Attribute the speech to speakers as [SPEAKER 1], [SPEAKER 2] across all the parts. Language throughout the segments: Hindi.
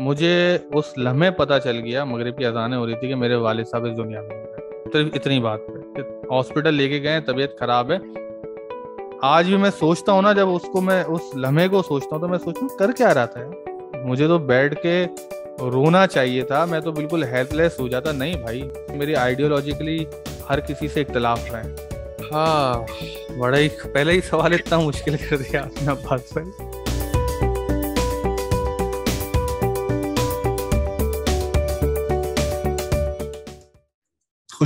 [SPEAKER 1] मुझे उस लम्हे पता चल गया मगरब की अजानें हो रही थी कि मेरे वाल साहब इस दुनिया में सिर्फ तो इतनी बात पे हॉस्पिटल लेके गए तबीयत खराब है आज भी मैं सोचता हूँ ना जब उसको मैं उस लम्हे को सोचता हूँ तो मैं सोचता हूँ कर क्या रहा था मुझे तो बैठ के रोना चाहिए था मैं तो बिल्कुल हेल्पलेस हो जाता नहीं भाई मेरी आइडियोलॉजिकली हर किसी से इख्तलाफ रहे हाँ बड़ा ही पहले ही सवाल इतना मुश्किल कर दिया अपने अब्बास से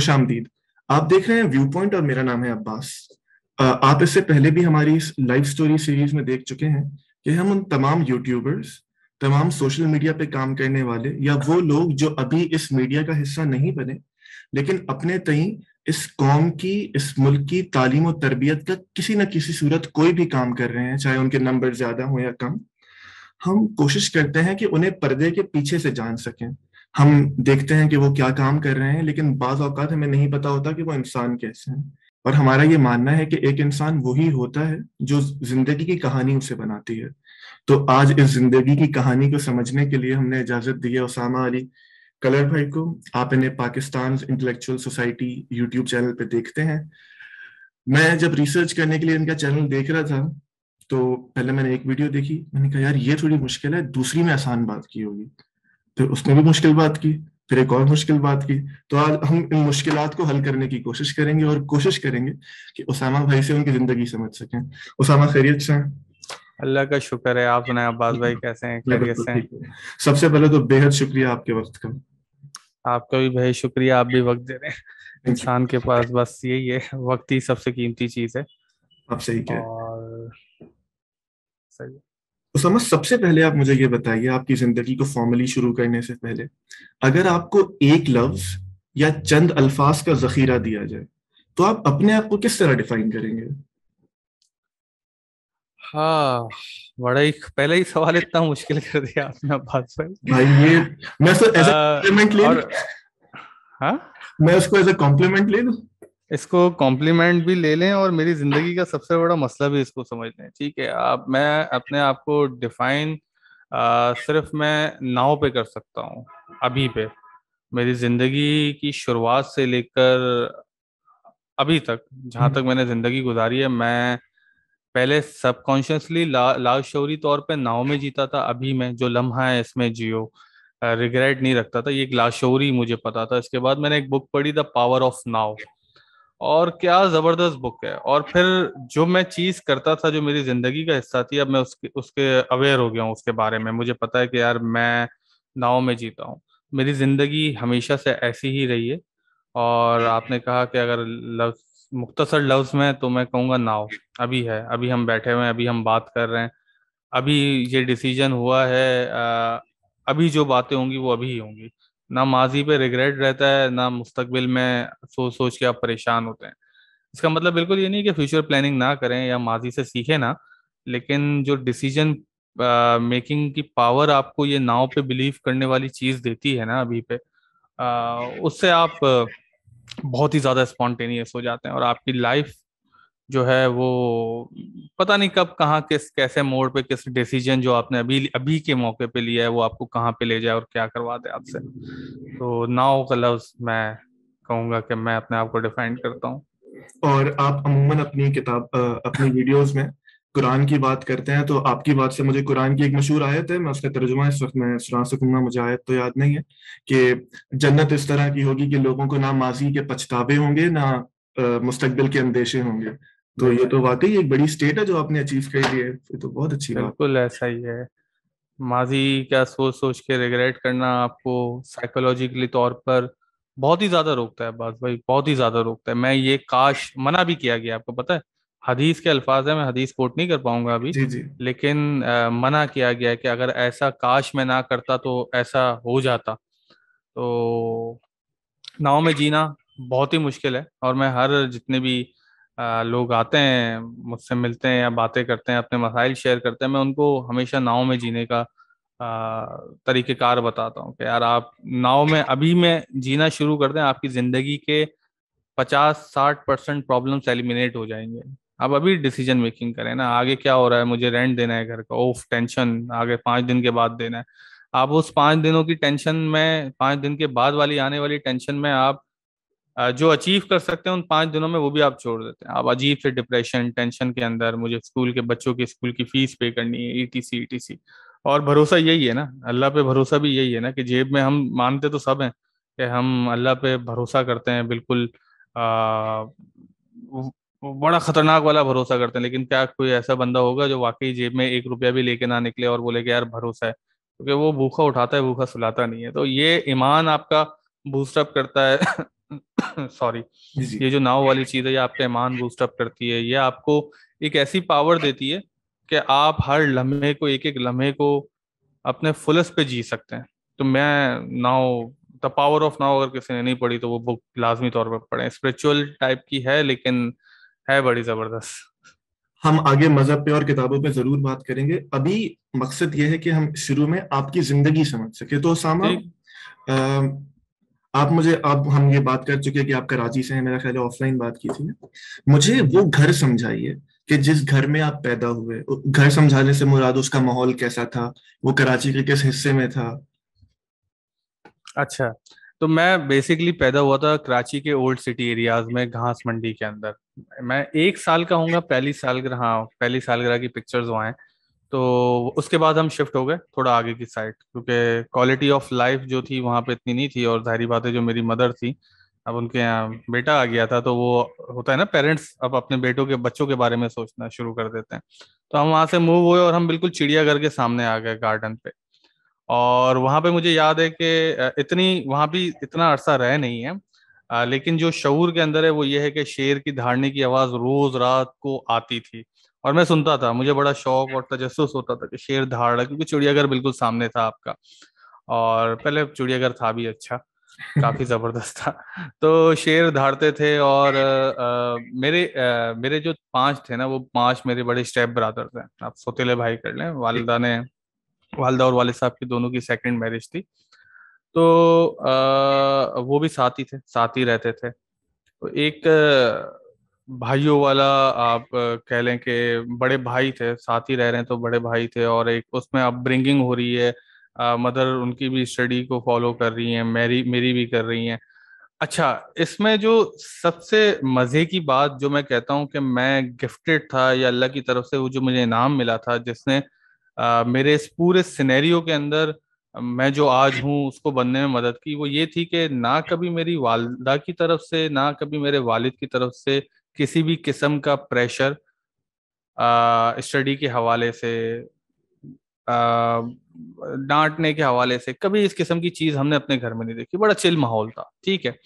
[SPEAKER 1] खुश
[SPEAKER 2] आमदीद आप देख रहे हैं व्यू पॉइंट और मेरा नाम है अब्बास आप इससे पहले भी हमारी इस लाइव स्टोरी सीरीज में देख चुके हैं कि हम उन तमाम यूट्यूबर्स तमाम सोशल मीडिया पे काम करने वाले या वो लोग जो अभी इस मीडिया का हिस्सा नहीं बने लेकिन अपने तई इस कौम की इस मुल्क की तालीम और तरबियत का किसी न किसी सूरत कोई भी काम कर रहे हैं चाहे उनके नंबर ज्यादा हो या कम हम कोशिश करते हैं कि उन्हें पर्दे के पीछे से जान सकें हम देखते हैं कि वो क्या काम कर रहे हैं लेकिन बाज अवकात हमें नहीं पता होता कि वो इंसान कैसे हैं और हमारा ये मानना है कि एक इंसान वही होता है जो जिंदगी की कहानी उसे बनाती है तो आज इस जिंदगी की कहानी को समझने के लिए हमने इजाजत दी है उसामा अली कलर भाई को आप इन्हें Pakistan intellectual society YouTube channel पे देखते हैं मैं जब रिसर्च करने के लिए इनका चैनल देख रहा था तो पहले मैंने एक वीडियो देखी मैंने कहा यार ये थोड़ी मुश्किल है दूसरी में आसान बात की होगी फिर उसने भी मुश्किल बात की फिर एक और मुश्किल बात की तो आज हम इन मुश्किल को हल करने की कोशिश करेंगे और कोशिश करेंगे कि उसामा भाई से उनकी जिंदगी समझ सकें उसामा खैरियत से
[SPEAKER 1] अल्लाह का शुक्र है आप सुनाए अब्बास भाई कैसे हैं खैरियत से सबसे पहले तो बेहद शुक्रिया आपके वक्त का आपका भी भाई शुक्रिया आप भी वक्त दे रहे हैं इंसान के पास बस यही है वक्त ही सबसे कीमती चीज है आप सही कह और सही तो समझ सबसे पहले आप मुझे ये बताइए आपकी जिंदगी को
[SPEAKER 2] फॉर्मली शुरू करने से पहले अगर आपको एक लफ्ज या चंद अल्फाज का जखीरा दिया जाए तो आप अपने आप को किस तरह डिफाइन करेंगे
[SPEAKER 1] हाँ बड़ा ही पहले ही सवाल इतना मुश्किल कर दिया आपने बात पर भाई ये मैं सर एज कॉम्प्लीमेंट ले हाँ मैं उसको एज अ कॉम्प्लीमेंट ले लू इसको कॉम्प्लीमेंट भी ले लें और मेरी जिंदगी का सबसे बड़ा मसला भी इसको समझ लें ठीक है आप मैं अपने आप को डिफाइन सिर्फ मैं नाव पे कर सकता हूँ अभी पे मेरी जिंदगी की शुरुआत से लेकर अभी तक जहाँ हम्म। तक मैंने जिंदगी गुजारी है मैं पहले सबकॉन्शियसली ला लाशौरी तौर पे नाव में जीता था अभी मैं जो लम्हा है इसमें जियो रिग्रेट नहीं रखता था ये एक लाशौरी मुझे पता था इसके बाद मैंने एक बुक पढ़ी द पावर ऑफ नाव और क्या जबरदस्त बुक है और फिर जो मैं चीज करता था जो मेरी जिंदगी का हिस्सा थी अब मैं उसके उसके अवेयर हो गया हूँ उसके बारे में मुझे पता है कि यार मैं नाव में जीता हूँ मेरी जिंदगी हमेशा से ऐसी ही रही है और आपने कहा कि अगर लफ्ज मुख्तसर लफ्ज में तो मैं कहूँगा नाव अभी है अभी हम बैठे हुए हैं अभी हम बात कर रहे हैं अभी ये डिसीजन हुआ है अभी जो बातें होंगी वो अभी ही होंगी ना माजी पे रिग्रेट रहता है ना मुस्तकबिल में सोच सोच के आप परेशान होते हैं इसका मतलब बिल्कुल ये नहीं कि फ्यूचर प्लानिंग ना करें या माजी से सीखें ना लेकिन जो डिसीजन मेकिंग की पावर आपको ये नाव पे बिलीव करने वाली चीज देती है ना अभी पे आ, उससे आप बहुत ही ज्यादा स्पॉन्टेनियस हो जाते हैं और आपकी लाइफ जो है वो पता नहीं कब कहाँ किस कैसे मोड़ पे किस डिसीजन जो आपने अभी अभी के मौके पे लिया है वो आपको कहाँ पे ले जाए और क्या करवा दे आपसे तो नाउ का लफ्ज मैं कहूंगा कि मैं अपने आप को डिफाइंड करता हूँ
[SPEAKER 2] और आप अमूमन अपनी किताब अपनी वीडियोस में कुरान की बात करते हैं तो आपकी बात से मुझे कुरान की एक मशहूर आयत है मैं उसका तर्जुमा इस वक्त मैं सुना सकूंगा मुझे आयत तो याद नहीं है कि जन्नत इस तरह की होगी कि लोगों को ना माजी के पछतावे होंगे ना मुस्तकबिल के अंदेशे होंगे तो ये तो वाकई एक बड़ी स्टेट है जो आपने अचीव कर लिया है ये तो बहुत अच्छी बात
[SPEAKER 1] बिल्कुल ऐसा ही है माजी क्या सोच सोच के रिग्रेट करना आपको साइकोलॉजिकली तौर पर बहुत ही ज्यादा रोकता है बात भाई बहुत ही ज्यादा रोकता है मैं ये काश मना भी किया गया आपको पता है हदीस के अल्फाज है मैं हदीस कोट नहीं कर पाऊंगा अभी जी जी। लेकिन आ, मना किया गया कि अगर ऐसा काश मैं ना करता तो ऐसा हो जाता तो नाव में जीना बहुत ही मुश्किल है और मैं हर जितने भी लोग आते हैं मुझसे मिलते हैं या बातें करते हैं अपने मसाइल शेयर करते हैं मैं उनको हमेशा नाव में जीने का तरीक़ेकार बताता हूँ कि यार आप नाव में अभी में जीना शुरू कर दें आपकी ज़िंदगी के पचास साठ परसेंट प्रॉब्लम्स एलिमिनेट हो जाएंगे आप अभी डिसीजन मेकिंग करें ना आगे क्या हो रहा है मुझे रेंट देना है घर का ओफ टेंशन आगे पाँच दिन के बाद देना है आप उस पाँच दिनों की टेंशन में पाँच दिन के बाद वाली आने वाली टेंशन में आप जो अचीव कर सकते हैं उन पांच दिनों में वो भी आप छोड़ देते हैं आप अजीब से डिप्रेशन टेंशन के अंदर मुझे स्कूल के बच्चों की स्कूल की फीस पे करनी है ईटीसी ईटीसी और भरोसा यही है ना अल्लाह पे भरोसा भी यही है ना कि जेब में हम मानते तो सब हैं कि हम अल्लाह पे भरोसा करते हैं बिल्कुल आ, बड़ा खतरनाक वाला भरोसा करते हैं लेकिन क्या कोई ऐसा बंदा होगा जो वाकई जेब में एक रुपया भी लेके ना निकले और बोले कि यार भरोसा है क्योंकि वो भूखा उठाता है भूखा सुलाता नहीं है तो ये ईमान आपका बूस्टअप करता है सॉरी ये जो नाव वाली चीज है ये आपका ईमान बूस्टअप करती है ये आपको एक ऐसी पावर देती है कि आप हर लम्हे को एक एक लम्हे को अपने फुलस्ट पे जी सकते हैं तो मैं now the power of now अगर किसी ने नहीं पढ़ी तो वो बुक लाजमी तौर पर पढ़े स्पिरिचुअल टाइप की है लेकिन है बड़ी जबरदस्त
[SPEAKER 2] हम आगे मजहब पे और किताबों पे जरूर बात करेंगे अभी मकसद ये है कि हम शुरू में आपकी जिंदगी समझ सके तो सामा आप मुझे आप हम ये बात कर चुके हैं कि आप कराची से हैं मेरा ख्याल ऑफलाइन बात की थी मुझे वो घर समझाइए कि जिस घर में आप पैदा हुए घर समझाने से मुराद उसका माहौल कैसा था वो कराची के किस हिस्से में था
[SPEAKER 1] अच्छा तो मैं बेसिकली पैदा हुआ था कराची के ओल्ड सिटी एरियाज में घास मंडी के अंदर मैं एक साल का हूँ पहली सालग्रह हाँ पहली सालगिरह की पिक्चर्स वहाँ हैं तो उसके बाद हम शिफ्ट हो गए थोड़ा आगे की साइड क्योंकि क्वालिटी ऑफ लाइफ जो थी वहाँ पे इतनी नहीं थी और जाहरी बात है जो मेरी मदर थी अब उनके यहाँ बेटा आ गया था तो वो होता है ना पेरेंट्स अब अपने बेटों के बच्चों के बारे में सोचना शुरू कर देते हैं तो हम वहाँ से मूव हुए और हम बिल्कुल चिड़ियाघर के सामने आ गए गार्डन पे और वहाँ पे मुझे याद है कि इतनी वहाँ भी इतना अरसा रह नहीं है लेकिन जो शहूर के अंदर है वो ये है कि शेर की धारने की आवाज़ रोज रात को आती थी और मैं सुनता था मुझे बड़ा शौक हम्म। और तजस होता था कि शेर धाड़ क्योंकि चिड़ियाघर बिल्कुल सामने था आपका और पहले चिड़ियाघर था भी अच्छा काफी जबरदस्त था तो शेर धाड़ते थे और आ, मेरे आ, मेरे जो पांच थे ना वो पांच मेरे बड़े स्टेप ब्रादर थे आप सोतेले भाई कर लें वालदा ने वालदा और वाले साहब की दोनों की सेकंड मैरिज थी तो आ, वो भी साथ ही थे साथ ही रहते थे तो एक भाइयों वाला आप कह लें कि बड़े भाई थे साथ ही रह रहे हैं तो बड़े भाई थे और एक उसमें अब ब्रिंगिंग हो रही है आ, मदर उनकी भी स्टडी को फॉलो कर रही हैं मेरी मेरी भी कर रही हैं अच्छा इसमें जो सबसे मज़े की बात जो मैं कहता हूँ कि मैं गिफ्टेड था या अल्लाह की तरफ से वो जो मुझे इनाम मिला था जिसने आ, मेरे इस पूरे सिनेरियो के अंदर मैं जो आज हूँ उसको बनने में मदद की वो ये थी कि ना कभी मेरी वालदा की तरफ से ना कभी मेरे वालिद की तरफ से किसी भी किस्म का प्रेशर स्टडी के हवाले से डांटने के हवाले से कभी इस किस्म की चीज़ हमने अपने घर में नहीं देखी बड़ा चिल माहौल था ठीक है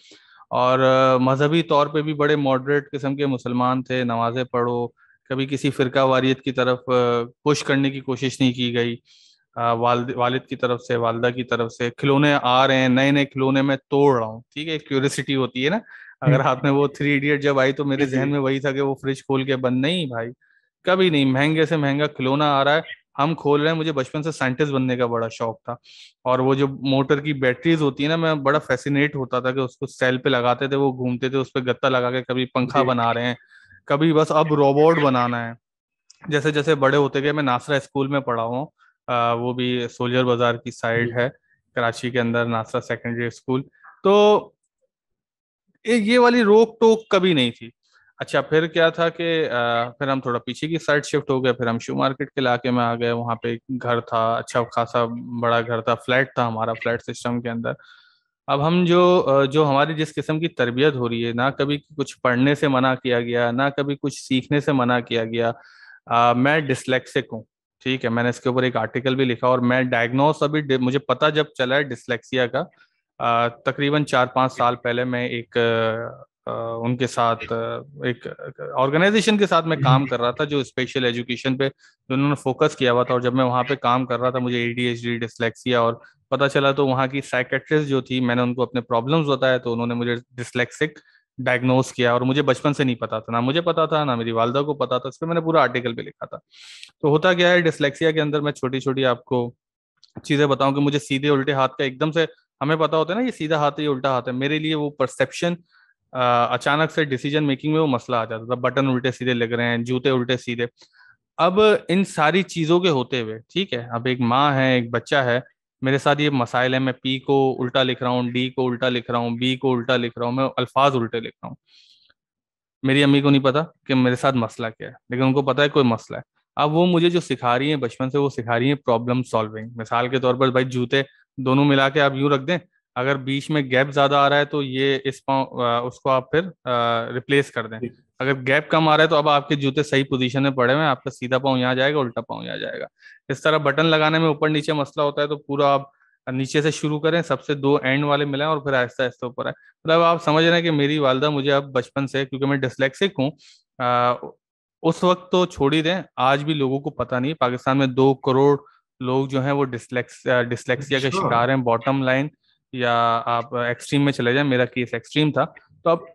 [SPEAKER 1] और मजहबी तौर पे भी बड़े मॉडरेट किस्म के मुसलमान थे नमाजें पढ़ो कभी किसी फ़िरका वारियत की तरफ पुश करने की कोशिश नहीं की गई वालद वालिद की तरफ से वालदा की तरफ से खिलौने आ रहे हैं नए नए खिलौने में तोड़ रहा हूँ ठीक है क्यूरियसिटी होती है ना अगर हाथ हम्म। में वो थ्री इडियट जब आई तो मेरे जहन में वही था कि वो फ्रिज खोल के बंद नहीं भाई कभी नहीं महंगे से महंगा खिलौना आ रहा है हम खोल रहे हैं मुझे बचपन से साइंटिस्ट बनने का बड़ा शौक था और वो जो मोटर की बैटरीज होती है ना मैं बड़ा फैसिनेट होता था कि उसको सेल पे लगाते थे वो घूमते थे उस पर गत्ता लगा के कभी पंखा बना रहे हैं कभी बस अब रोबोट बनाना है जैसे जैसे बड़े होते गए मैं नासरा स्कूल में पढ़ा हूँ वो भी सोल्जर बाजार की साइड है कराची के अंदर नासरा सेकेंडरी स्कूल तो ये वाली रोक टोक कभी नहीं थी अच्छा फिर क्या था कि फिर हम थोड़ा पीछे की साइड शिफ्ट हो गए फिर हम शू मार्केट के इलाके में आ गए वहां पे घर था अच्छा खासा बड़ा घर था फ्लैट था हमारा फ्लैट सिस्टम के अंदर अब हम जो जो हमारी जिस किस्म की तरबियत हो रही है ना कभी कुछ पढ़ने से मना किया गया ना कभी कुछ सीखने से मना किया गया आ, मैं डिसलेक्सिक हूँ ठीक है मैंने इसके ऊपर एक आर्टिकल भी लिखा और मैं डायग्नोस अभी मुझे पता जब चला है डिसलेक्सिया का तकरीबन चार पांच साल पहले मैं एक उनके साथ एक ऑर्गेनाइजेशन के साथ मैं काम कर रहा था जो स्पेशल एजुकेशन पे उन्होंने फोकस किया हुआ था और जब मैं वहां पे काम कर रहा था मुझे एडीएचडी डिसलेक्सिया और पता चला तो वहाँ की साइकेट्रिस्ट जो थी मैंने उनको अपने प्रॉब्लम्स बताया तो उन्होंने मुझे डिसलेक्सिक डायग्नोस किया और मुझे बचपन से नहीं पता था ना मुझे पता था ना मेरी वालदा को पता था इस पर मैंने पूरा आर्टिकल भी लिखा था तो होता क्या है डिसलेक्सिया के अंदर मैं छोटी छोटी आपको चीजें बताऊं कि मुझे सीधे उल्टे हाथ का एकदम से हमें पता होता है ना ये सीधा हाथ है ये उल्टा हाथ है मेरे लिए वो परसेप्शन अचानक से डिसीजन मेकिंग में वो मसला आ जाता था बटन उल्टे सीधे लग रहे हैं जूते उल्टे सीधे अब इन सारी चीज़ों के होते हुए ठीक है अब एक माँ है एक बच्चा है मेरे साथ ये मसाइल है मैं पी को उल्टा लिख रहा हूँ डी को उल्टा लिख रहा हूँ बी को उल्टा लिख रहा हूँ मैं अल्फाज उल्टे लिख रहा हूँ मेरी अम्मी को नहीं पता कि मेरे साथ मसला क्या है लेकिन उनको पता है कोई मसला है अब वो मुझे जो सिखा रही है बचपन से वो सिखा रही है प्रॉब्लम सॉल्विंग मिसाल के तौर पर भाई जूते दोनों मिला के आप यूं रख दें अगर बीच में गैप ज्यादा आ रहा है तो ये इस पाँव उसको आप फिर रिप्लेस कर दें अगर गैप कम आ रहा है तो अब आपके जूते सही पोजीशन में पड़े हुए हैं आपका सीधा पाँव यहाँ जाएगा उल्टा पाँव यहाँ जाएगा इस तरह बटन लगाने में ऊपर नीचे मसला होता है तो पूरा आप नीचे से शुरू करें सबसे दो एंड वाले मिलाएं और फिर आहिस्ता आहिस्ता ऊपर आए मतलब आप समझ रहे हैं कि मेरी वालदा मुझे अब बचपन से क्योंकि मैं डिसलेक्सिक हूँ उस वक्त तो छोड़ ही दें आज भी लोगों को पता नहीं पाकिस्तान में दो करोड़ लोग जो हैं वो डिसलेक्सिया डिस्लेक्सिया के अच्छा। शिकार हैं बॉटम लाइन या आप एक्सट्रीम में चले जाए मेरा केस एक्सट्रीम था तो अब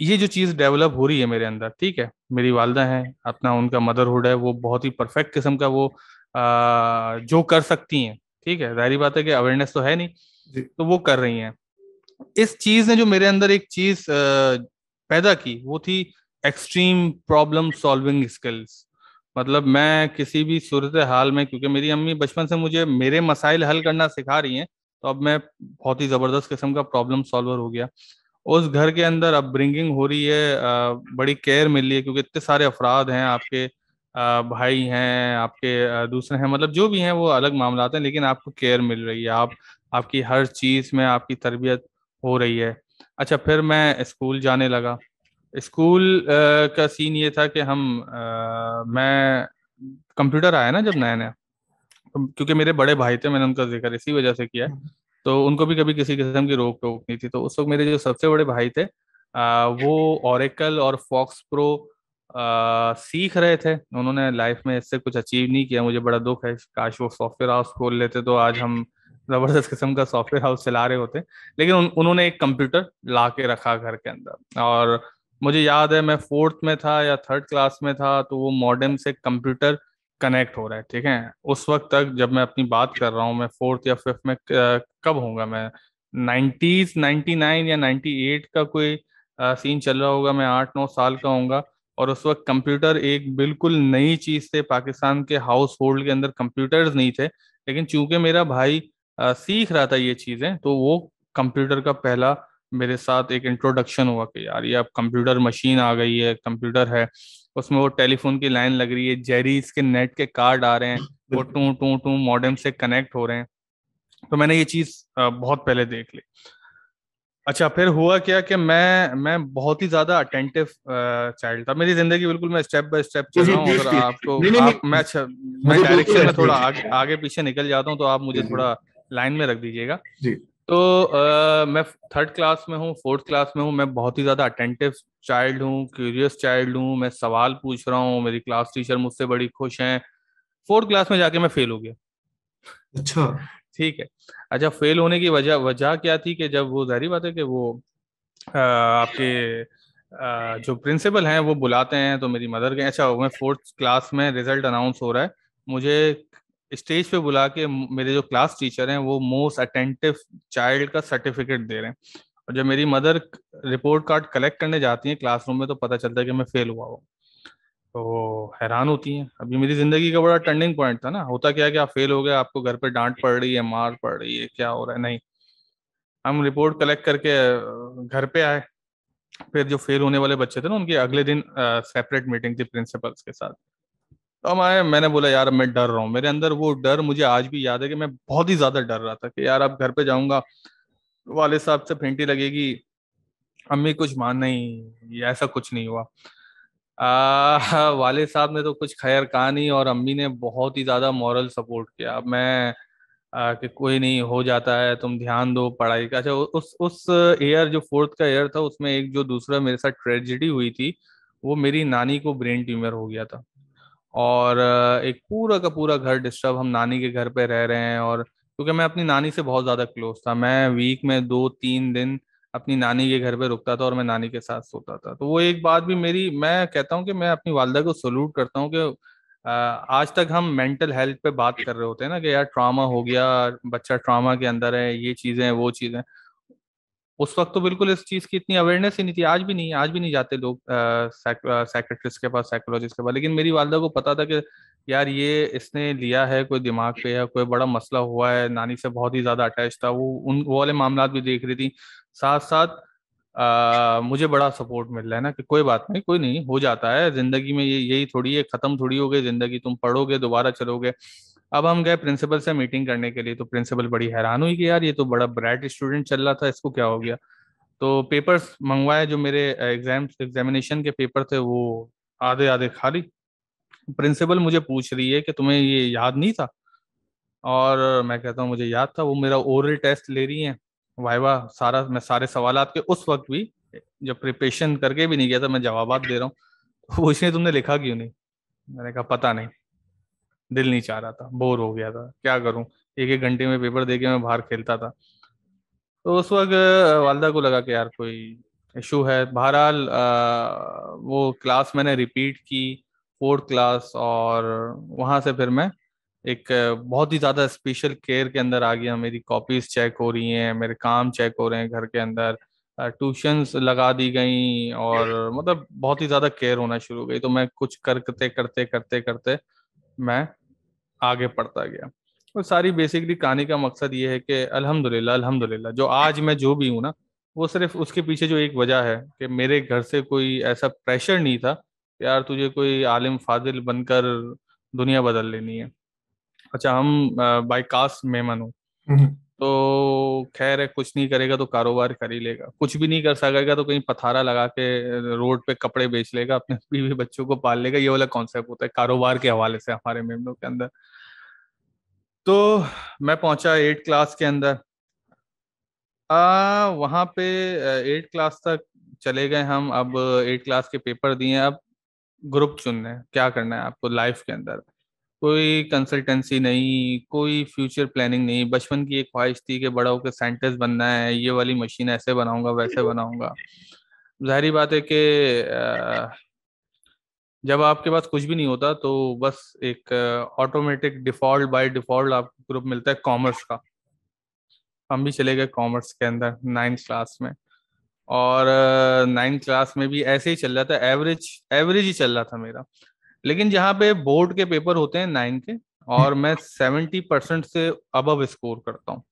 [SPEAKER 1] ये जो चीज़ डेवलप हो रही है मेरे अंदर ठीक है मेरी वालदा है अपना उनका मदरहुड है वो बहुत ही परफेक्ट किस्म का वो आ, जो कर सकती हैं ठीक है जाहरी बात है कि अवेयरनेस तो है नहीं तो वो कर रही हैं इस चीज़ ने जो मेरे अंदर एक चीज़ पैदा की वो थी एक्सट्रीम प्रॉब्लम सॉल्विंग स्किल्स मतलब मैं किसी भी सूरत हाल में क्योंकि मेरी अम्मी बचपन से मुझे मेरे मसाइल हल करना सिखा रही हैं तो अब मैं बहुत ही ज़बरदस्त किस्म का प्रॉब्लम सॉल्वर हो गया उस घर के अंदर अब ब्रिंगिंग हो रही है बड़ी केयर मिल रही है क्योंकि इतने सारे अफराद हैं आपके भाई हैं आपके दूसरे हैं मतलब जो भी हैं वो अलग मामला हैं लेकिन आपको केयर मिल रही है आप आपकी हर चीज़ में आपकी तरबियत हो रही है अच्छा फिर मैं स्कूल जाने लगा स्कूल का सीन ये था कि हम आ, मैं कंप्यूटर आया ना जब नया नया तो, क्योंकि मेरे बड़े भाई थे मैंने उनका जिक्र इसी वजह से किया हम्म। तो उनको भी कभी किसी किस्म की रोक टोक नहीं थी तो उस वक्त मेरे जो सबसे बड़े भाई थे आ, वो ओरेकल और फॉक्स प्रो आ, सीख रहे थे उन्होंने लाइफ में इससे कुछ अचीव नहीं किया मुझे बड़ा दुख है काश वो सॉफ्टवेयर हाउस खोल लेते तो आज हम जबरदस्त किस्म का सॉफ्टवेयर हाउस चला रहे होते लेकिन उन, उन्होंने एक कंप्यूटर ला के रखा घर के अंदर और मुझे याद है मैं फोर्थ में था या थर्ड क्लास में था तो वो मॉडर्न से कंप्यूटर कनेक्ट हो रहा है ठीक है उस वक्त तक जब मैं अपनी बात कर रहा हूँ मैं फोर्थ या फिफ्थ में कब होगा मैं नाइन्टीज नाइन्टी नाइन या नाइन्टी एट का कोई सीन चल रहा होगा मैं आठ नौ साल का होऊंगा और उस वक्त कंप्यूटर एक बिल्कुल नई चीज थे पाकिस्तान के हाउस होल्ड के अंदर कंप्यूटर्स नहीं थे लेकिन चूंकि मेरा भाई आ, सीख रहा था ये चीजें तो वो कंप्यूटर का पहला मेरे साथ एक इंट्रोडक्शन हुआ कि यार ये अब कंप्यूटर मशीन आ गई है कंप्यूटर है उसमें वो टेलीफोन की लाइन लग रही है जेरीज के नेट के कार्ड आ रहे हैं वो टू टू टू मॉडम से कनेक्ट हो रहे हैं तो मैंने ये चीज बहुत पहले देख ली अच्छा फिर हुआ क्या कि मैं मैं बहुत ही ज्यादा अटेंटिव चाइल्ड था मेरी जिंदगी बिल्कुल मैं स्टेप बाय स्टेप चल रहा हूँ अगर आपको मैं अच्छा, मैं डायरेक्शन में थोड़ा आगे, आगे पीछे निकल जाता हूँ तो आप मुझे थोड़ा लाइन में रख दीजिएगा तो आ, मैं थर्ड क्लास में हूँ फोर्थ क्लास में हूँ मैं बहुत ही ज़्यादा अटेंटिव चाइल्ड हूँ क्यूरियस चाइल्ड हूँ मैं सवाल पूछ रहा हूँ मेरी क्लास टीचर मुझसे बड़ी खुश हैं फोर्थ क्लास में जाके मैं फेल हो गया अच्छा ठीक है अच्छा फेल होने की वजह वजह क्या थी कि जब वो जहरी बात है कि वो आ, आपके आ, जो प्रिंसिपल हैं वो बुलाते हैं तो मेरी मदर के अच्छा मैं फोर्थ क्लास में रिजल्ट अनाउंस हो रहा है मुझे स्टेज पे बुला के मेरे जो क्लास टीचर हैं वो मोस्ट अटेंटिव चाइल्ड का सर्टिफिकेट दे रहे हैं और जब मेरी मदर रिपोर्ट कार्ड कलेक्ट करने जाती है क्लासरूम में तो पता चलता है कि मैं फेल हुआ हूँ तो हैरान होती हैं अभी मेरी जिंदगी का बड़ा टर्निंग पॉइंट था ना होता क्या है कि आप फेल हो गए आपको घर पर डांट पड़ रही है मार पड़ रही है क्या हो रहा है नहीं हम रिपोर्ट कलेक्ट करके घर पे आए फिर जो फेल होने वाले बच्चे थे ना उनके अगले दिन सेपरेट मीटिंग थी प्रिंसिपल्स के साथ तो मैं मैंने बोला यार मैं डर रहा हूँ मेरे अंदर वो डर मुझे आज भी याद है कि मैं बहुत ही ज्यादा डर रहा था कि यार अब घर पे जाऊंगा वाले साहब से फेंटी लगेगी अम्मी कुछ मान नहीं ऐसा कुछ नहीं हुआ आ, वाले साहब ने तो कुछ खैर कहा नहीं और अम्मी ने बहुत ही ज्यादा मॉरल सपोर्ट किया मैं आ, कि कोई नहीं हो जाता है तुम ध्यान दो पढ़ाई का अच्छा उस उस ईयर जो फोर्थ का ईयर था उसमें एक जो दूसरा मेरे साथ ट्रेजिडी हुई थी वो मेरी नानी को ब्रेन ट्यूमर हो गया था और एक पूरा का पूरा घर डिस्टर्ब हम नानी के घर पे रह रहे हैं और क्योंकि मैं अपनी नानी से बहुत ज़्यादा क्लोज था मैं वीक में दो तीन दिन अपनी नानी के घर पे रुकता था और मैं नानी के साथ सोता था तो वो एक बात भी मेरी मैं कहता हूँ कि मैं अपनी वालदा को सल्यूट करता हूँ कि आज तक हम मेंटल हेल्थ पे बात कर रहे होते हैं ना कि यार ट्रामा हो गया बच्चा ट्रामा के अंदर है ये चीज़ें वो चीज़ें उस वक्त तो बिल्कुल इस चीज की इतनी अवेयरनेस ही नहीं थी आज भी नहीं आज भी नहीं जाते लोग साइकेट्रिस्ट के पास साइकोलॉजिस्ट के पास लेकिन मेरी वालदा को पता था कि यार ये इसने लिया है कोई दिमाग पे है कोई बड़ा मसला हुआ है नानी से बहुत ही ज्यादा अटैच था वो उन वो वाले मामला भी देख रही थी साथ साथ आ, मुझे बड़ा सपोर्ट मिल रहा है ना कि कोई बात नहीं कोई नहीं हो जाता है जिंदगी में ये यही थोड़ी है खत्म थोड़ी हो गई जिंदगी तुम पढ़ोगे दोबारा चलोगे अब हम गए प्रिंसिपल से मीटिंग करने के लिए तो प्रिंसिपल बड़ी हैरान हुई कि यार ये तो बड़ा ब्राइट स्टूडेंट चल रहा था इसको क्या हो गया तो पेपर्स मंगवाए जो मेरे एग्जाम एग्जामिनेशन के पेपर थे वो आधे आधे खाली प्रिंसिपल मुझे पूछ रही है कि तुम्हें ये याद नहीं था और मैं कहता हूँ मुझे याद था वो मेरा ओरल टेस्ट ले रही है वाइवा सारा मैं सारे सवाल के उस वक्त भी जब प्रिपेशन करके भी नहीं गया था मैं जवाब दे रहा हूँ पूछ तो रही तुमने लिखा क्यों नहीं मैंने कहा पता नहीं दिल नहीं चाह रहा था बोर हो गया था क्या करूं एक एक घंटे में पेपर दे के मैं बाहर खेलता था तो उस वक्त वालदा को लगा कि यार कोई इशू है बहरहाल वो क्लास मैंने रिपीट की फोर्थ क्लास और वहां से फिर मैं एक बहुत ही ज़्यादा स्पेशल केयर के अंदर आ गया मेरी कॉपीज चेक हो रही हैं मेरे काम चेक हो रहे हैं घर के अंदर ट्यूशंस लगा दी गई और मतलब बहुत ही ज़्यादा केयर होना शुरू हो गई तो मैं कुछ करते करते करते करते मैं आगे पढ़ता गया और तो सारी बेसिकली कहानी का मकसद ये है कि अल्हम्दुलिल्लाह अल्हम्दुलिल्लाह जो आज मैं जो भी हूँ ना वो सिर्फ उसके पीछे जो एक वजह है कि मेरे घर से कोई ऐसा प्रेशर नहीं था यार तुझे कोई आलिम फाजिल बनकर दुनिया बदल लेनी है अच्छा हम बाई कास्ट मेमन हूँ हम्म। तो खैर है कुछ नहीं करेगा तो कारोबार कर ही लेगा कुछ भी नहीं कर सकेगा तो कहीं पथारा लगा के रोड पे कपड़े बेच लेगा अपने बीवी बच्चों को पाल लेगा ये वाला कॉन्सेप्ट होता है कारोबार के हवाले से हमारे मेमनों के अंदर तो मैं पहुंचा एट क्लास के अंदर आ, वहां पे एट क्लास तक चले गए हम अब एट क्लास के पेपर दिए अब ग्रुप चुनने क्या करना है आपको लाइफ के अंदर कोई कंसल्टेंसी नहीं कोई फ्यूचर प्लानिंग नहीं बचपन की एक ख्वाहिश थी कि बड़ा होकर साइंटिस्ट बनना है ये वाली मशीन ऐसे बनाऊंगा वैसे बनाऊंगा जाहरी बात है कि जब आपके पास कुछ भी नहीं होता तो बस एक ऑटोमेटिक डिफॉल्ट बाय डिफॉल्ट आपको ग्रुप मिलता है कॉमर्स का हम भी चले गए कॉमर्स के अंदर नाइन्थ क्लास में और नाइन्थ क्लास में भी ऐसे ही चल रहा था एवरेज एवरेज ही चल रहा था मेरा लेकिन जहाँ पे बोर्ड के पेपर होते हैं नाइन के और मैं सेवेंटी परसेंट से अबव स्कोर करता हूँ